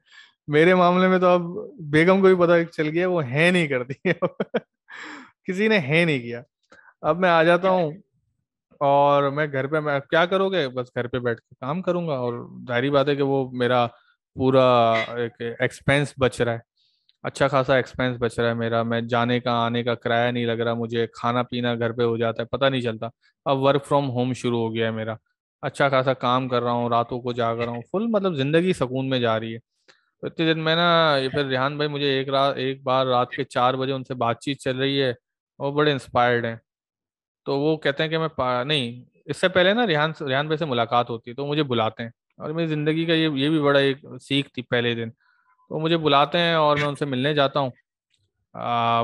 [SPEAKER 1] मेरे मामले में तो अब बेगम को भी पता चल गया वो है नहीं करती किसी ने है नहीं किया अब मैं आ जाता हूँ और मैं घर पे मैं क्या करोगे बस घर पे बैठ के काम करूंगा और जाहिर बात है कि वो मेरा पूरा एक एक्सपेंस बच रहा है अच्छा खासा एक्सपेंस बच रहा है मेरा मैं जाने का आने का किराया नहीं लग रहा मुझे खाना पीना घर पे हो जाता है पता नहीं चलता अब वर्क फ्रॉम होम शुरू हो गया है मेरा अच्छा खासा काम कर रहा हूँ रातों को जा कर रहा हूँ फुल मतलब ज़िंदगी सुकून में जा रही है तो इतने दिन में ना ये फिर रिहान भाई मुझे एक रात एक बार रात के चार बजे उनसे बातचीत चल रही है और बड़े इंस्पायर्ड हैं तो वो कहते हैं कि मैं नहीं इससे पहले ना रेहान रेहान भाई से मुलाकात होती है तो मुझे बुलाते हैं और मेरी ज़िंदगी का ये ये भी बड़ा एक सीख थी पहले दिन तो मुझे बुलाते हैं और मैं उनसे मिलने जाता हूँ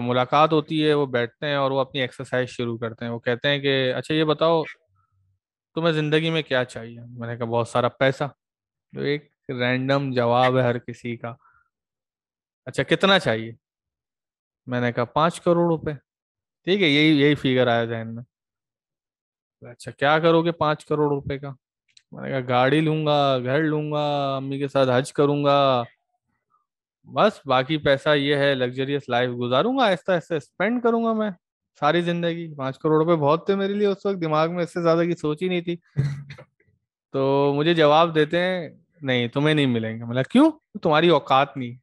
[SPEAKER 1] मुलाकात होती है वो बैठते हैं और वो अपनी एक्सरसाइज शुरू करते हैं वो कहते हैं कि अच्छा ये बताओ तुम्हें ज़िंदगी में क्या चाहिए मैंने कहा बहुत सारा पैसा तो एक रैंडम जवाब है हर किसी का अच्छा कितना चाहिए मैंने कहा पाँच करोड़ रुपए ठीक है यही यही फिगर आया जहन में अच्छा क्या करोगे पाँच करोड़ रुपए का मैंने कहा गाड़ी लूंगा घर लूंगा अम्मी के साथ हज करूंगा बस बाकी पैसा ये है लग्जरियस लाइफ गुजारूंगा ऐसा ऐसा स्पेंड करूंगा मैं सारी जिंदगी पांच करोड़ रुपए बहुत थे मेरे लिए उस वक्त दिमाग में इससे ज्यादा की सोच ही नहीं थी तो मुझे जवाब देते हैं नहीं तुम्हें नहीं मिलेंगे मतलब क्यों तुम्हारी औकात नहीं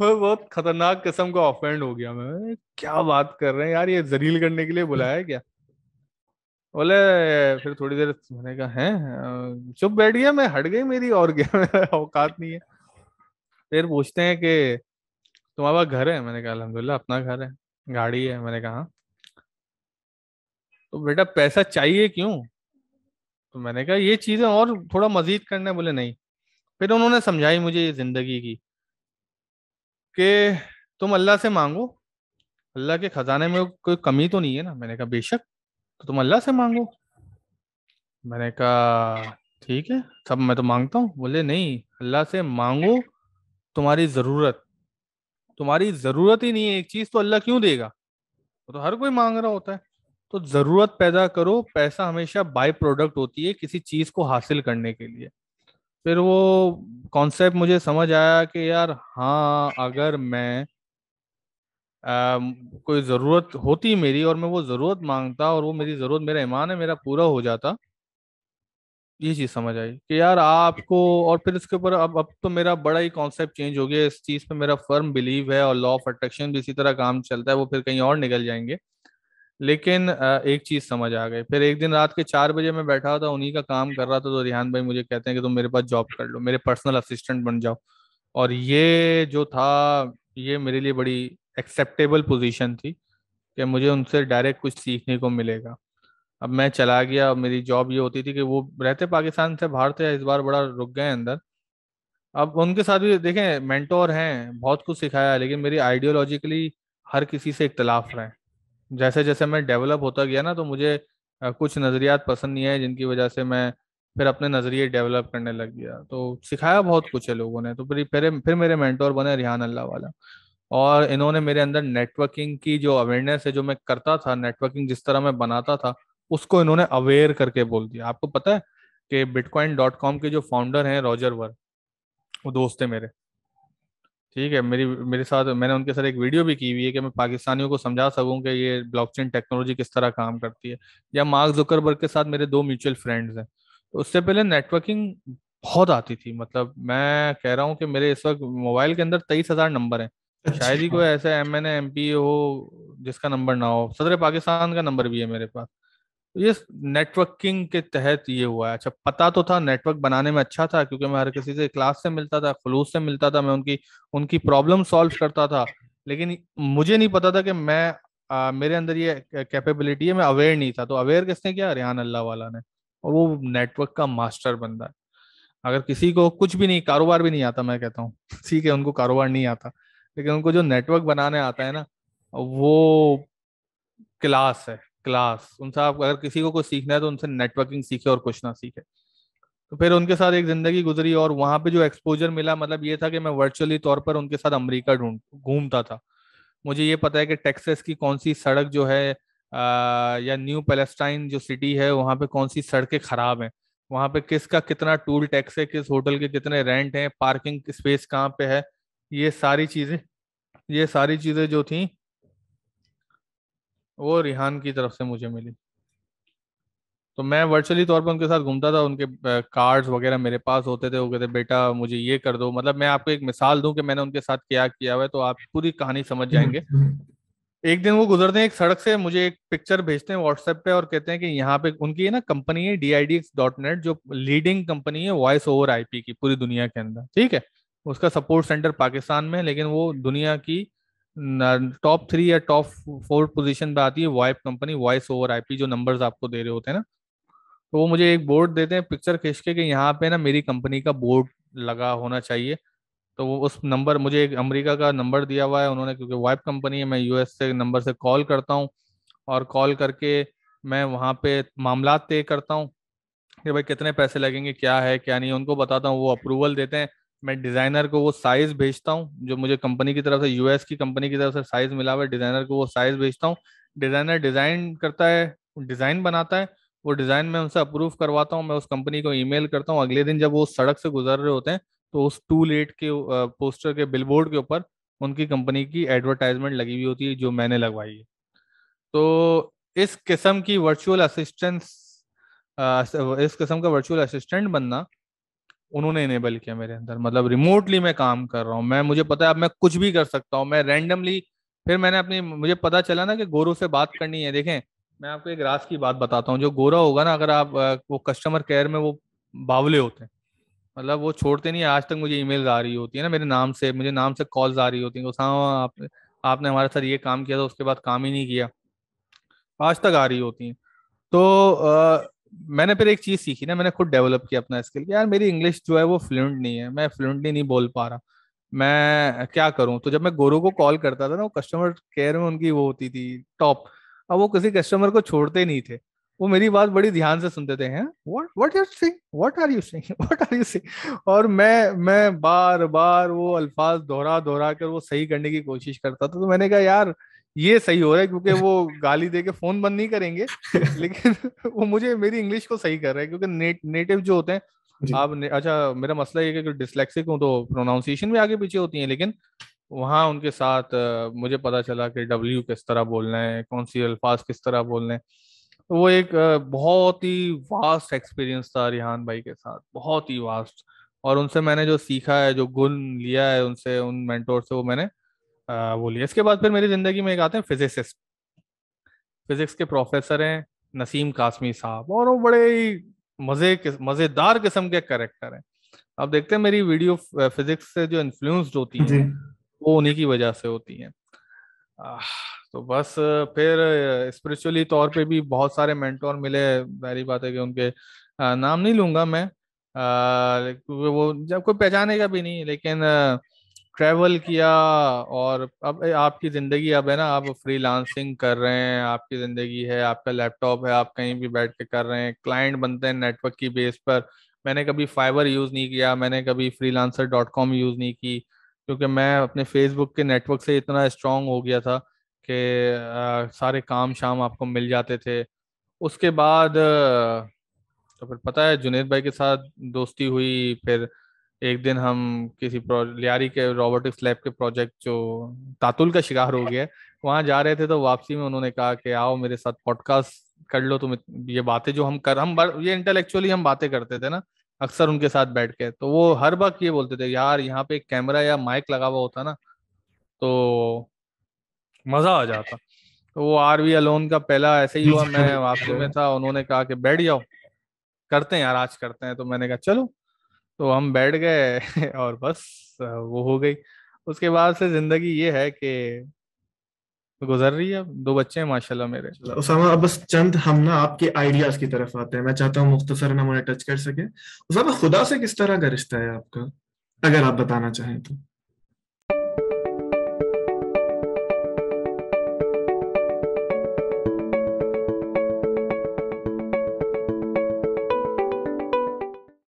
[SPEAKER 1] मैं बहुत खतरनाक किस्म का ऑफेंड हो गया मैं क्या बात कर रहे हैं यार ये जरील करने के लिए बुलाया क्या बोले फिर थोड़ी देर मैंने कहा है चुप बैठ गया मैं हट गई मेरी और गया औकात नहीं है फिर पूछते हैं कि तुम्हारा घर है मैंने कहा अलहमदुल्ला अपना घर है गाड़ी है मैंने कहा हाँ। तो बेटा पैसा चाहिए क्यों तो मैंने कहा ये चीजें और थोड़ा मजीद करने बोले नहीं फिर उन्होंने समझाई मुझे ये जिंदगी की कि तुम अल्लाह से मांगो अल्लाह के खजाने में कोई कमी तो नहीं है ना मैंने कहा बेशक तो तुम अल्लाह से मांगो मैंने कहा ठीक है सब मैं तो मांगता हूँ बोले नहीं अल्लाह से मांगो तुम्हारी ज़रूरत तुम्हारी ज़रूरत ही नहीं है एक चीज़ तो अल्लाह क्यों देगा वो तो हर कोई मांग रहा होता है तो ज़रूरत पैदा करो पैसा हमेशा बाई प्रोडक्ट होती है किसी चीज़ को हासिल करने के लिए फिर वो कॉन्सेप्ट मुझे समझ आया कि यार हाँ अगर मैं कोई ज़रूरत होती मेरी और मैं वो ज़रूरत मांगता और वो मेरी ज़रूरत मेरा ईमान है मेरा पूरा हो जाता ये चीज़ समझ आई कि यार आपको और फिर इसके ऊपर अब अब तो मेरा बड़ा ही कॉन्सेप्ट चेंज हो गया इस चीज़ पे मेरा फर्म बिलीव है और लॉ ऑफ अट्रैक्शन भी इसी तरह काम चलता है वो फिर कहीं और निकल जाएंगे लेकिन एक चीज़ समझ आ गई फिर एक दिन रात के चार बजे मैं बैठा था उन्हीं का काम कर रहा था तो रिहान भाई मुझे कहते हैं कि तुम मेरे पास जॉब कर लो मेरे पर्सनल असिस्टेंट बन जाओ और ये जो था ये मेरे लिए बड़ी एक्सेप्टेबल पोजीशन थी कि मुझे उनसे डायरेक्ट कुछ सीखने को मिलेगा अब मैं चला गया मेरी जॉब ये होती थी कि वो रहते पाकिस्तान से बाहर थे इस बार बड़ा रुक गए अंदर अब उनके साथ भी देखें मेंटोर हैं बहुत कुछ सिखाया लेकिन मेरी आइडियोलॉजिकली हर किसी से इख्तलाफ रहे जैसे जैसे मैं डेवलप होता गया ना तो मुझे कुछ नज़रियात पसंद नहीं आए जिनकी वजह से मैं फिर अपने नज़रिए डेवलप करने लग गया तो सिखाया बहुत कुछ है लोगों ने तो फिर फिर मेरे मेंटोर बने रिहान अल्लाह वाला और इन्होंने मेरे अंदर नेटवर्किंग की जो अवेयरनेस है जो मैं करता था नेटवर्किंग जिस तरह मैं बनाता था उसको इन्होंने अवेयर करके बोल दिया आपको पता है कि बिटकॉइन डॉट कॉम के जो फाउंडर हैं रॉजर वर वो दोस्त है मेरे ठीक है मेरी मेरे साथ मैंने उनके साथ एक वीडियो भी की हुई है कि मैं पाकिस्तानियों को समझा सकूं कि ये ब्लॉकचेन टेक्नोलॉजी किस तरह काम करती है या मार्क जुकरबर्ग के साथ मेरे दो म्यूचुअल फ्रेंड्स हैं तो उससे पहले नेटवर्किंग बहुत आती थी मतलब मैं कह रहा हूँ कि मेरे इस वक्त मोबाइल के अंदर तेईस हजार नंबर हैं अच्छा। शायद ही कोई ऐसा एम एन एम पी हो जिसका नंबर ना हो सदर पाकिस्तान का नंबर भी है मेरे पास तो ये नेटवर्किंग के तहत ये हुआ है अच्छा पता तो था नेटवर्क बनाने में अच्छा था क्योंकि मैं हर किसी से क्लास से मिलता था खलूस से मिलता था मैं उनकी उनकी प्रॉब्लम सॉल्व करता था लेकिन मुझे नहीं पता था कि मैं आ, मेरे अंदर ये कैपेबिलिटी है मैं अवेयर नहीं था तो अवेयर किसने किया रेहान अल्लाह वाला ने और वो नेटवर्क का मास्टर बंदा है अगर किसी को कुछ भी नहीं कारोबार भी नहीं आता मैं कहता हूँ ठीक है उनको कारोबार नहीं आता लेकिन उनको जो नेटवर्क बनाने आता है ना वो क्लास है क्लास उनसे आप अगर किसी को कुछ सीखना है तो उनसे नेटवर्किंग सीखे और कुछ ना सीखे तो फिर उनके साथ एक जिंदगी गुजरी और वहां पे जो एक्सपोजर मिला मतलब ये था कि मैं वर्चुअली तौर पर उनके साथ अमेरिका ढूंढ घूमता था मुझे ये पता है कि टेक्सस की कौन सी सड़क जो है आ, या न्यू पैलेस्टाइन जो सिटी है वहाँ पे कौन सी सड़कें खराब हैं वहाँ पे किसका कितना टूल टैक्स है किस होटल के कितने रेंट हैं पार्किंग स्पेस कहाँ पे है ये सारी चीज़ें ये सारी चीज़ें जो थी वो रिहान की तरफ से मुझे मिली तो मैं वर्चुअली तौर पर उनके साथ घूमता था उनके कार्ड्स वगैरह मेरे पास होते थे वो कहते बेटा मुझे ये कर दो मतलब मैं आपको एक मिसाल दूं कि मैंने उनके साथ क्या किया हुआ है तो आप पूरी कहानी समझ हम्म, जाएंगे हम्म। एक दिन वो गुजरते हैं एक सड़क से मुझे एक पिक्चर भेजते हैं व्हाट्सएप पे और कहते हैं कि यहाँ पे उनकी ना कंपनी है डी जो लीडिंग कंपनी है वॉइस ओवर आईपी की पूरी दुनिया के अंदर ठीक है उसका सपोर्ट सेंटर पाकिस्तान में लेकिन वो दुनिया की टॉप थ्री या टॉप फोर पोजीशन पे आती है वाइप कंपनी वॉइस ओवर आईपी जो नंबर्स आपको दे रहे होते हैं ना तो वो मुझे एक बोर्ड देते हैं पिक्चर खींच के कि यहाँ पे ना मेरी कंपनी का बोर्ड लगा होना चाहिए तो वो उस नंबर मुझे एक अमेरिका का नंबर दिया हुआ है उन्होंने क्योंकि वाइप कंपनी है मैं यूएस से नंबर से कॉल करता हूँ और कॉल करके मैं वहाँ पे मामला तय करता हूँ कि भाई कितने पैसे लगेंगे क्या है क्या नहीं उनको बताता हूँ वो अप्रूवल देते हैं मैं डिजाइनर को वो साइज भेजता हूँ जो मुझे कंपनी की तरफ से यूएस की कंपनी की तरफ से साइज मिला हुआ है डिजाइनर को वो साइज भेजता हूँ डिजाइनर डिजाइन करता है डिजाइन बनाता है वो डिजाइन मैं उनसे अप्रूव करवाता हूँ मैं उस कंपनी को ईमेल करता हूँ अगले दिन जब वो सड़क से गुजर रहे होते हैं तो उस टू लेट के पोस्टर के बिलबोर्ड के ऊपर उनकी कंपनी की एडवर्टाइजमेंट लगी हुई होती है जो मैंने लगवाई है तो इस किस्म की वर्चुअल असिस्टेंस इस किस्म का वर्चुअल असिस्टेंट बनना उन्होंने इनेबल किया मेरे अंदर मतलब रिमोटली मैं काम कर रहा हूँ मैं मुझे पता है अब मैं कुछ भी कर सकता हूँ मैं रैंडमली फिर मैंने अपनी मुझे पता चला ना कि गोरू से बात करनी है देखें मैं आपको एक रास की बात बताता हूँ जो गोरा होगा ना अगर आप वो कस्टमर केयर में वो बावले होते हैं मतलब वो छोड़ते नहीं आज तक मुझे ईमेल आ रही होती है ना मेरे नाम से मुझे नाम से कॉल्स आ रही होती हैं उसामा तो हाँ, आप, आपने हमारे साथ ये काम किया था उसके बाद काम ही नहीं किया आज तक आ रही होती हैं तो आ, मैंने फिर एक चीज सीखी ना मैंने खुद डेवलप किया अपना स्किल यार मेरी इंग्लिश जो है वो फ्लुएंट नहीं है मैं फ्लुएंटली नहीं बोल पा रहा मैं क्या करूं तो जब मैं गोरू को कॉल करता था ना वो कस्टमर केयर में उनकी वो होती थी टॉप अब वो किसी कस्टमर को छोड़ते नहीं थे वो मेरी बात बड़ी ध्यान से सुनते थे हैं what what are sing what are you sing what are you saying और मैं मैं बार बार वो अल्फाज दोहरा दोहरा कर वो सही करने की कोशिश करता था तो मैंने कहा यार ये सही हो रहा है क्योंकि वो गाली दे के फोन बंद नहीं करेंगे लेकिन वो मुझे मेरी इंग्लिश को सही कर रहा है क्योंकि ने, नेटिव जो होते हैं आप अच्छा मेरा मसला ये कि डिसलेक्सिक हूँ तो प्रोनाउंसिएशन भी आगे पीछे होती है लेकिन वहाँ उनके साथ मुझे पता चला कि डब्ल्यू किस तरह बोलना है कौन सी अल्फाज किस तरह बोलना है तो वो एक बहुत ही वास्ट एक्सपीरियंस था रिहान भाई के साथ बहुत ही वास्ट और उनसे मैंने जो सीखा है जो गुण लिया है उनसे उन मेंटोर से वो मैंने वो लिया इसके बाद फिर मेरी ज़िंदगी में एक आते हैं फिजिसिस्ट फिजिक्स के प्रोफेसर हैं नसीम कासमी साहब और वो बड़े ही मज़े मज़ेदार किस्म के करेक्टर हैं अब देखते हैं मेरी वीडियो फिजिक्स से जो इन्फ्लुएंस्ड होती है वो उन्हीं की वजह से होती है तो बस फिर स्पिरिचुअली तौर पे भी बहुत सारे मेंटोर मिले जारी बात है कि उनके नाम नहीं लूंगा मैं आ, वो जब कोई पहचानेगा भी नहीं लेकिन ट्रैवल किया और अब आपकी ज़िंदगी अब है ना आप फ्रीलांसिंग कर रहे हैं आपकी ज़िंदगी है आपका लैपटॉप है आप कहीं भी बैठ के कर रहे हैं क्लाइंट बनते हैं नेटवर्क की बेस पर मैंने कभी फाइबर यूज़ नहीं किया मैंने कभी फ्रीलांसर डॉट कॉम यूज़ नहीं की क्योंकि मैं अपने फेसबुक के नेटवर्क से इतना स्ट्रांग हो गया था कि सारे काम शाम आपको मिल जाते थे उसके बाद तो फिर पता है जुनेद भाई के साथ दोस्ती हुई फिर एक दिन हम किसी लियारी के रोबोटिक्स लैब के प्रोजेक्ट जो तातुल का शिकार हो गया वहां जा रहे थे तो वापसी में उन्होंने कहा कि आओ मेरे साथ पॉडकास्ट कर लो तुम ये बातें जो हम कर हम ये इंटेलेक्चुअली हम बातें करते थे ना अक्सर उनके साथ बैठ के तो वो हर वक्त ये बोलते थे यार यहाँ पे एक कैमरा या माइक लगा हुआ होता ना तो मजा आ जाता तो वो आर वी अलोन का पहला ऐसे ही हुआ मैं वापसी में था उन्होंने कहा कि बैठ जाओ करते हैं यार आज करते हैं तो मैंने कहा चलो तो हम बैठ गए और बस वो हो गई उसके बाद से जिंदगी ये है कि गुजर रही है दो बच्चे हैं माशाल्लाह मेरे
[SPEAKER 2] उसामा अब बस चंद हम ना आपके आइडियाज की तरफ आते हैं मैं चाहता हूँ मुख्तसर ना मुझे टच कर सके उसामा खुदा से किस तरह का रिश्ता है आपका अगर आप बताना चाहें तो